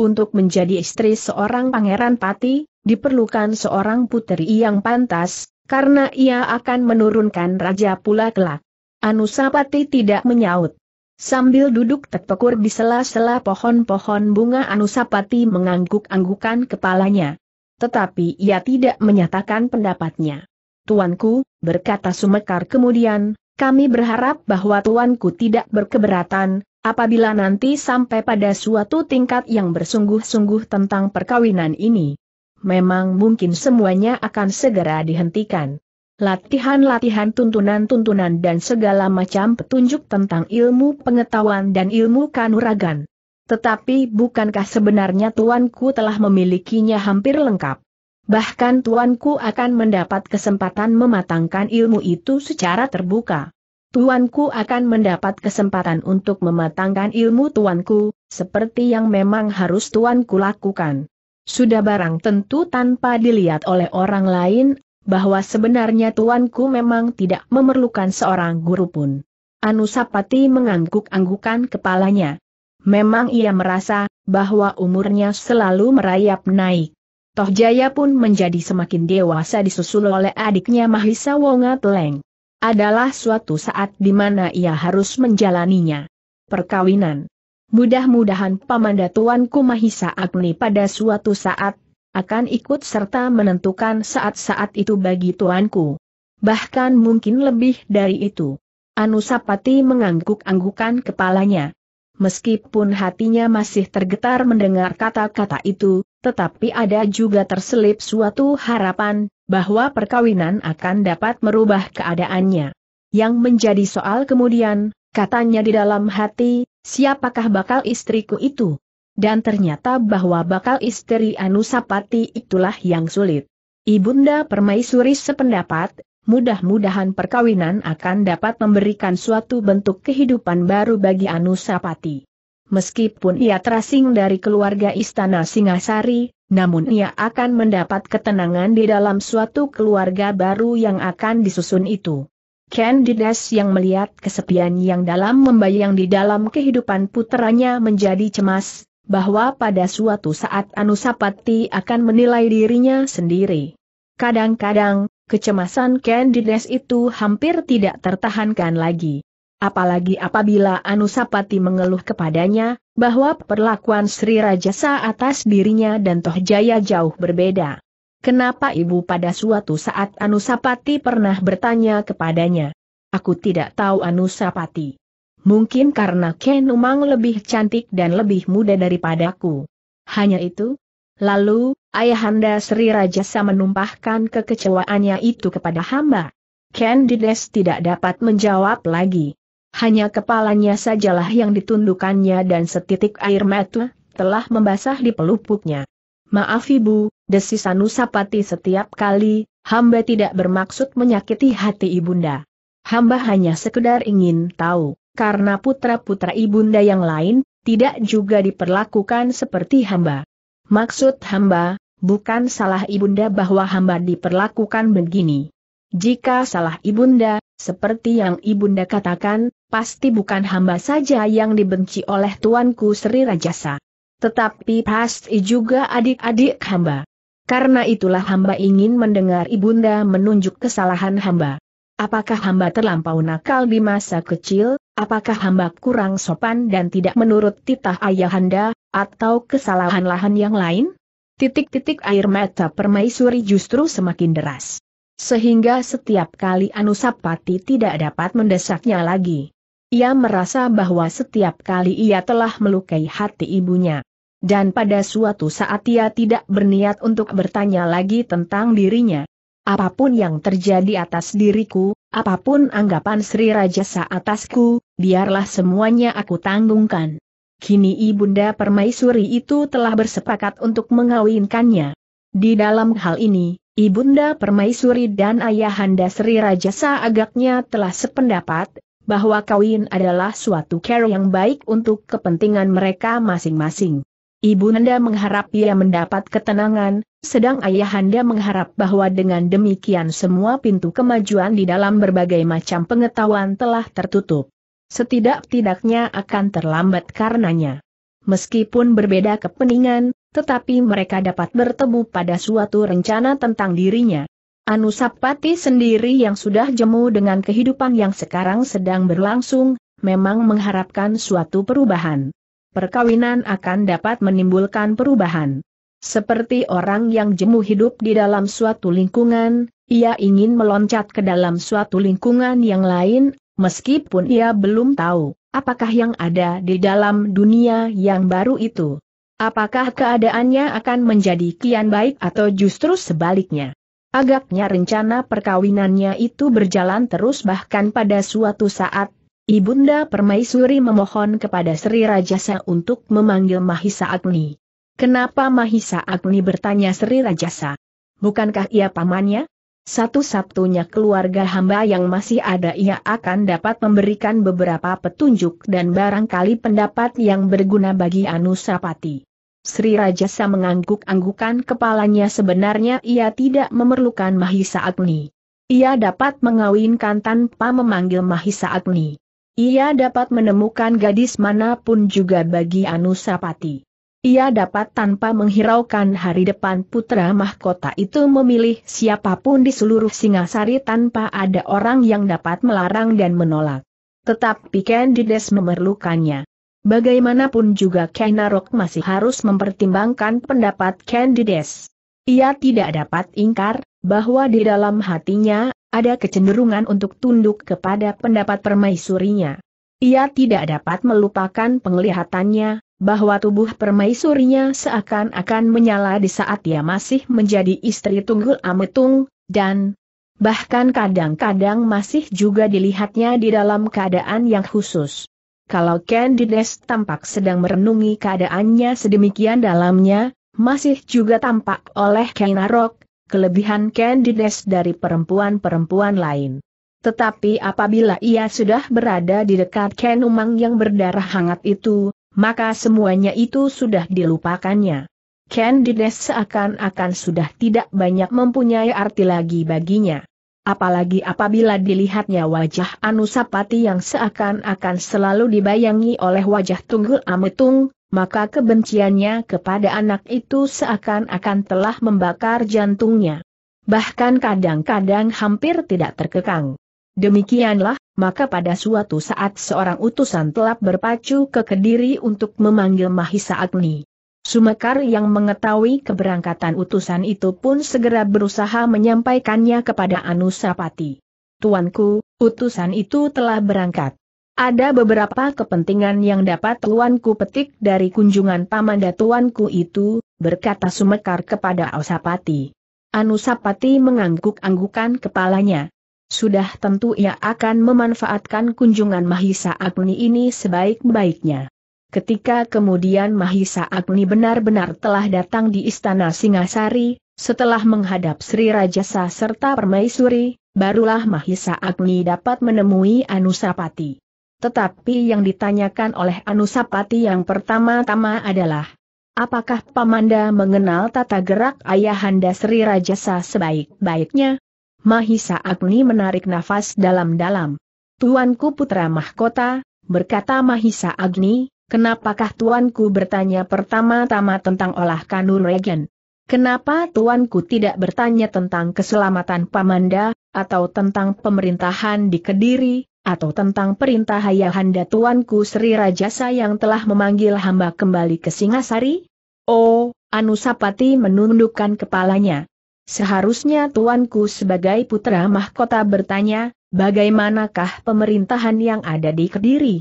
Untuk menjadi istri seorang pangeran pati, diperlukan seorang putri yang pantas, karena ia akan menurunkan raja pula kelak. Anusapati tidak menyaut. Sambil duduk terpekur di sela-sela pohon-pohon bunga Anusapati mengangguk-anggukan kepalanya tetapi ia tidak menyatakan pendapatnya. Tuanku, berkata Sumekar kemudian, kami berharap bahwa tuanku tidak berkeberatan, apabila nanti sampai pada suatu tingkat yang bersungguh-sungguh tentang perkawinan ini. Memang mungkin semuanya akan segera dihentikan. Latihan-latihan tuntunan-tuntunan dan segala macam petunjuk tentang ilmu pengetahuan dan ilmu kanuragan tetapi bukankah sebenarnya tuanku telah memilikinya hampir lengkap? Bahkan tuanku akan mendapat kesempatan mematangkan ilmu itu secara terbuka. Tuanku akan mendapat kesempatan untuk mematangkan ilmu tuanku, seperti yang memang harus tuanku lakukan. Sudah barang tentu tanpa dilihat oleh orang lain, bahwa sebenarnya tuanku memang tidak memerlukan seorang guru pun. Anusapati mengangguk-anggukan kepalanya. Memang ia merasa bahwa umurnya selalu merayap naik. Toh Jaya pun menjadi semakin dewasa disusul oleh adiknya Mahisa Wonga Teleng. Adalah suatu saat di mana ia harus menjalaninya. Perkawinan. Mudah-mudahan pamanda tuanku Mahisa Agni pada suatu saat akan ikut serta menentukan saat-saat itu bagi tuanku. Bahkan mungkin lebih dari itu. Anusapati mengangguk-anggukan kepalanya. Meskipun hatinya masih tergetar mendengar kata-kata itu, tetapi ada juga terselip suatu harapan, bahwa perkawinan akan dapat merubah keadaannya. Yang menjadi soal kemudian, katanya di dalam hati, siapakah bakal istriku itu? Dan ternyata bahwa bakal istri Anusapati itulah yang sulit. Ibunda Permaisuri sependapat, mudah-mudahan perkawinan akan dapat memberikan suatu bentuk kehidupan baru bagi Anusapati. Meskipun ia terasing dari keluarga istana Singasari, namun ia akan mendapat ketenangan di dalam suatu keluarga baru yang akan disusun itu. Candidas yang melihat kesepian yang dalam membayang di dalam kehidupan puteranya menjadi cemas, bahwa pada suatu saat Anusapati akan menilai dirinya sendiri. Kadang-kadang, kecemasan Candides itu hampir tidak tertahankan lagi. Apalagi apabila Anusapati mengeluh kepadanya, bahwa perlakuan Sri Rajasa atas dirinya dan Tohjaya jauh berbeda. Kenapa ibu pada suatu saat Anusapati pernah bertanya kepadanya? Aku tidak tahu Anusapati. Mungkin karena Ken Umang lebih cantik dan lebih muda daripadaku. Hanya itu? Lalu, Ayahanda Sri Rajasa menumpahkan kekecewaannya itu kepada hamba. Candides tidak dapat menjawab lagi. Hanya kepalanya sajalah yang ditundukannya dan setitik air mata telah membasah di pelupuknya. Maaf ibu, desis Anusapati setiap kali, hamba tidak bermaksud menyakiti hati ibunda. Hamba hanya sekedar ingin tahu, karena putra-putra ibunda yang lain, tidak juga diperlakukan seperti hamba. Maksud hamba, bukan salah ibunda bahwa hamba diperlakukan begini. Jika salah ibunda, seperti yang ibunda katakan, pasti bukan hamba saja yang dibenci oleh tuanku Sri Rajasa. Tetapi pasti juga adik-adik hamba. Karena itulah hamba ingin mendengar ibunda menunjuk kesalahan hamba. Apakah hamba terlampau nakal di masa kecil, apakah hamba kurang sopan dan tidak menurut titah ayahanda, atau kesalahan-lahan yang lain? Titik-titik air mata permaisuri justru semakin deras. Sehingga setiap kali Anusapati tidak dapat mendesaknya lagi. Ia merasa bahwa setiap kali ia telah melukai hati ibunya. Dan pada suatu saat ia tidak berniat untuk bertanya lagi tentang dirinya, apapun yang terjadi atas diriku, apapun anggapan Sri Rajasa atasku, biarlah semuanya aku tanggungkan. Kini Ibunda Permaisuri itu telah bersepakat untuk mengawinkannya. Di dalam hal ini, Ibunda Permaisuri dan Ayahanda Sri Rajasa agaknya telah sependapat, bahwa kawin adalah suatu care yang baik untuk kepentingan mereka masing-masing. Ibu Nanda mengharap ia mendapat ketenangan, sedang ayah anda mengharap bahwa dengan demikian semua pintu kemajuan di dalam berbagai macam pengetahuan telah tertutup. Setidak-tidaknya akan terlambat karenanya. Meskipun berbeda kepentingan, tetapi mereka dapat bertemu pada suatu rencana tentang dirinya. Anusapati sendiri yang sudah jemu dengan kehidupan yang sekarang sedang berlangsung, memang mengharapkan suatu perubahan perkawinan akan dapat menimbulkan perubahan. Seperti orang yang jemu hidup di dalam suatu lingkungan, ia ingin meloncat ke dalam suatu lingkungan yang lain, meskipun ia belum tahu apakah yang ada di dalam dunia yang baru itu. Apakah keadaannya akan menjadi kian baik atau justru sebaliknya? Agaknya rencana perkawinannya itu berjalan terus bahkan pada suatu saat Ibunda Permaisuri memohon kepada Sri Rajasa untuk memanggil Mahisa Agni. Kenapa Mahisa Agni bertanya Sri Rajasa? Bukankah ia pamannya? Satu-satunya keluarga hamba yang masih ada ia akan dapat memberikan beberapa petunjuk dan barangkali pendapat yang berguna bagi Anusapati. Sri Rajasa mengangguk-anggukan kepalanya sebenarnya ia tidak memerlukan Mahisa Agni. Ia dapat mengawinkan tanpa memanggil Mahisa Agni. Ia dapat menemukan gadis manapun juga bagi Anusapati. Ia dapat tanpa menghiraukan hari depan putra mahkota itu memilih siapapun di seluruh Singasari tanpa ada orang yang dapat melarang dan menolak. Tetapi Candides memerlukannya. Bagaimanapun juga Kenarok masih harus mempertimbangkan pendapat Candides. Ia tidak dapat ingkar, bahwa di dalam hatinya ada kecenderungan untuk tunduk kepada pendapat permaisurinya. Ia tidak dapat melupakan penglihatannya, bahwa tubuh permaisurinya seakan-akan menyala di saat ia masih menjadi istri Tunggul Ametung, dan bahkan kadang-kadang masih juga dilihatnya di dalam keadaan yang khusus. Kalau Candides tampak sedang merenungi keadaannya sedemikian dalamnya, masih juga tampak oleh Kainarok kelebihan Candides dari perempuan-perempuan lain. Tetapi apabila ia sudah berada di dekat Ken Umang yang berdarah hangat itu, maka semuanya itu sudah dilupakannya. Candides seakan-akan sudah tidak banyak mempunyai arti lagi baginya. Apalagi apabila dilihatnya wajah Anusapati yang seakan-akan selalu dibayangi oleh wajah Tunggul Ametung, maka kebenciannya kepada anak itu seakan-akan telah membakar jantungnya. Bahkan kadang-kadang hampir tidak terkekang. Demikianlah, maka pada suatu saat seorang utusan telah berpacu ke Kediri untuk memanggil Mahisa Agni. Sumekar yang mengetahui keberangkatan utusan itu pun segera berusaha menyampaikannya kepada Anusapati. Tuanku, utusan itu telah berangkat. Ada beberapa kepentingan yang dapat tuanku petik dari kunjungan pamanda tuanku itu, berkata Sumekar kepada Ausapati. Anusapati mengangguk-anggukan kepalanya. Sudah tentu ia akan memanfaatkan kunjungan Mahisa Agni ini sebaik-baiknya. Ketika kemudian Mahisa Agni benar-benar telah datang di Istana Singasari, setelah menghadap Sri Rajasa serta Permaisuri, barulah Mahisa Agni dapat menemui Anusapati. Tetapi yang ditanyakan oleh Anusapati yang pertama-tama adalah, apakah Pamanda mengenal tata gerak ayahanda Sri Rajasa sebaik-baiknya? Mahisa Agni menarik nafas dalam-dalam. Tuanku putra mahkota, berkata Mahisa Agni, kenapakah tuanku bertanya pertama-tama tentang olah kanuregen? Kenapa tuanku tidak bertanya tentang keselamatan Pamanda, atau tentang pemerintahan di Kediri, atau tentang perintah Ayahanda Tuanku Sri Rajasa yang telah memanggil hamba kembali ke Singasari? Oh, Anusapati menundukkan kepalanya. Seharusnya Tuanku sebagai putra mahkota bertanya, bagaimanakah pemerintahan yang ada di Kediri?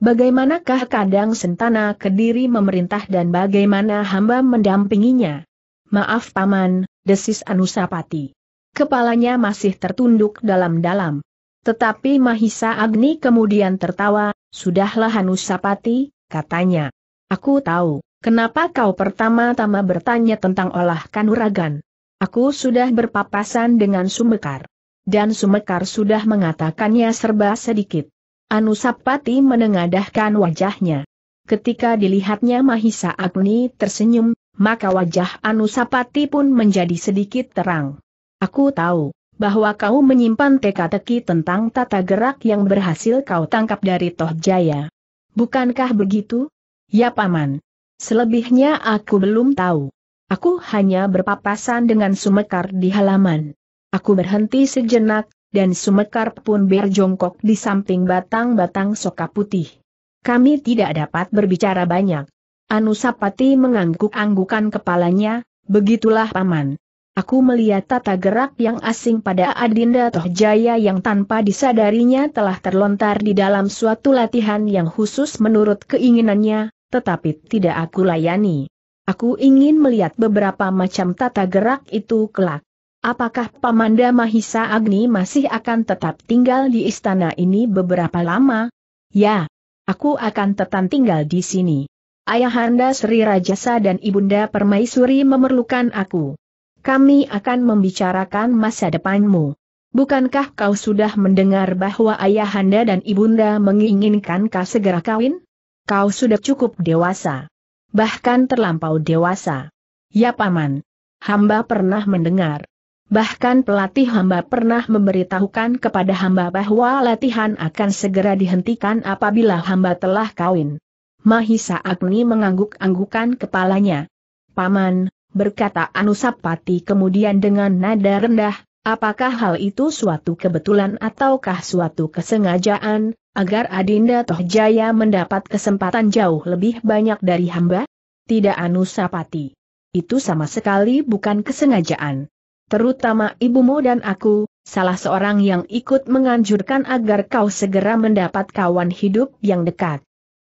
Bagaimanakah kadang sentana Kediri memerintah dan bagaimana hamba mendampinginya? Maaf Paman, desis Anusapati. Kepalanya masih tertunduk dalam-dalam. Tetapi Mahisa Agni kemudian tertawa, Sudahlah Hanusapati, katanya. Aku tahu, kenapa kau pertama-tama bertanya tentang olah kanuragan. Aku sudah berpapasan dengan Sumekar. Dan Sumekar sudah mengatakannya serba sedikit. Anusapati menengadahkan wajahnya. Ketika dilihatnya Mahisa Agni tersenyum, maka wajah Anusapati pun menjadi sedikit terang. Aku tahu, bahwa kau menyimpan teka-teki tentang tata gerak yang berhasil kau tangkap dari Toh Jaya. Bukankah begitu? Ya Paman. Selebihnya aku belum tahu. Aku hanya berpapasan dengan Sumekar di halaman. Aku berhenti sejenak, dan Sumekar pun berjongkok di samping batang-batang soka putih. Kami tidak dapat berbicara banyak. Anusapati mengangguk-anggukan kepalanya, begitulah Paman. Aku melihat tata gerak yang asing pada Adinda Tohjaya yang tanpa disadarinya telah terlontar di dalam suatu latihan yang khusus menurut keinginannya, tetapi tidak aku layani. Aku ingin melihat beberapa macam tata gerak itu kelak. Apakah Pamanda Mahisa Agni masih akan tetap tinggal di istana ini beberapa lama? Ya, aku akan tetap tinggal di sini. Ayahanda Sri Rajasa dan Ibunda Permaisuri memerlukan aku kami akan membicarakan masa depanmu. Bukankah kau sudah mendengar bahwa ayahanda dan ibunda menginginkan kau segera kawin? Kau sudah cukup dewasa. Bahkan terlampau dewasa. Ya paman. Hamba pernah mendengar. Bahkan pelatih hamba pernah memberitahukan kepada hamba bahwa latihan akan segera dihentikan apabila hamba telah kawin. Mahisa Agni mengangguk-anggukan kepalanya. Paman, berkata Anusapati kemudian dengan nada rendah, apakah hal itu suatu kebetulan ataukah suatu kesengajaan, agar Adinda Tohjaya mendapat kesempatan jauh lebih banyak dari hamba? Tidak Anusapati. Itu sama sekali bukan kesengajaan. Terutama ibumu dan aku, salah seorang yang ikut menganjurkan agar kau segera mendapat kawan hidup yang dekat.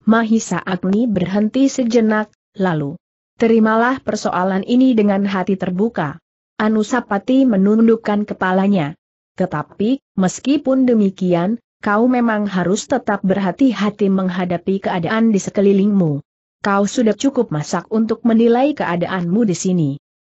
Mahisa Agni berhenti sejenak, lalu Terimalah persoalan ini dengan hati terbuka. Anusapati menundukkan kepalanya. Tetapi, meskipun demikian, kau memang harus tetap berhati-hati menghadapi keadaan di sekelilingmu. Kau sudah cukup masak untuk menilai keadaanmu di sini.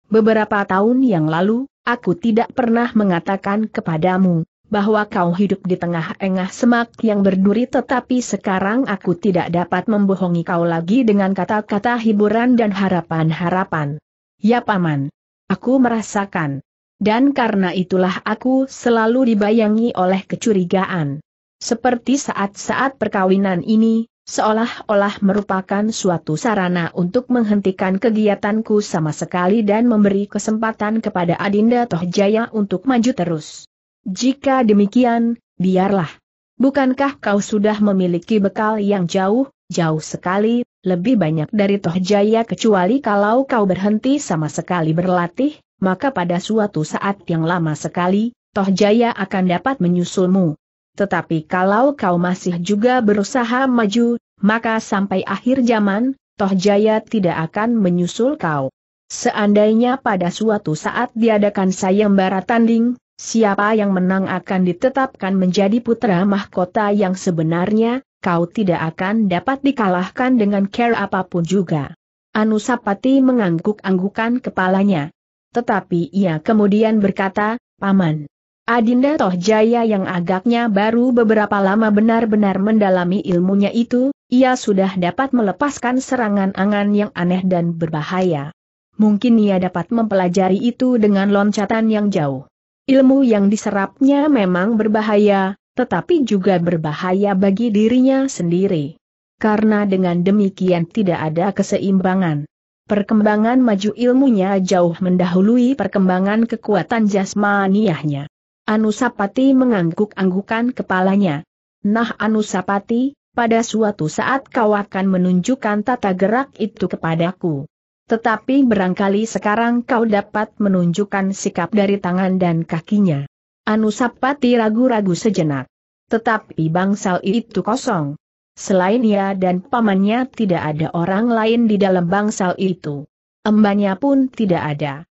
Beberapa tahun yang lalu, aku tidak pernah mengatakan kepadamu, bahwa kau hidup di tengah engah semak yang berduri tetapi sekarang aku tidak dapat membohongi kau lagi dengan kata-kata hiburan dan harapan-harapan. Ya paman. Aku merasakan. Dan karena itulah aku selalu dibayangi oleh kecurigaan. Seperti saat-saat perkawinan ini, seolah-olah merupakan suatu sarana untuk menghentikan kegiatanku sama sekali dan memberi kesempatan kepada Adinda Tohjaya untuk maju terus. Jika demikian, biarlah. Bukankah kau sudah memiliki bekal yang jauh, jauh sekali, lebih banyak dari Toh Jaya kecuali kalau kau berhenti sama sekali berlatih, maka pada suatu saat yang lama sekali, Toh Jaya akan dapat menyusulmu. Tetapi kalau kau masih juga berusaha maju, maka sampai akhir zaman, Toh Jaya tidak akan menyusul kau. Seandainya pada suatu saat diadakan sayembara tanding, Siapa yang menang akan ditetapkan menjadi putra mahkota yang sebenarnya, kau tidak akan dapat dikalahkan dengan care apapun juga. Anusapati mengangguk-anggukan kepalanya. Tetapi ia kemudian berkata, Paman. Adinda Tohjaya yang agaknya baru beberapa lama benar-benar mendalami ilmunya itu, ia sudah dapat melepaskan serangan angan yang aneh dan berbahaya. Mungkin ia dapat mempelajari itu dengan loncatan yang jauh. Ilmu yang diserapnya memang berbahaya, tetapi juga berbahaya bagi dirinya sendiri. Karena dengan demikian tidak ada keseimbangan. Perkembangan maju ilmunya jauh mendahului perkembangan kekuatan jasmaniahnya. Anusapati mengangguk-anggukan kepalanya. Nah Anusapati, pada suatu saat kau akan menunjukkan tata gerak itu kepadaku. Tetapi berangkali sekarang kau dapat menunjukkan sikap dari tangan dan kakinya. Anusapati ragu-ragu sejenak. Tetapi bangsal itu kosong. Selain ia dan pamannya tidak ada orang lain di dalam bangsal itu. Embannya pun tidak ada.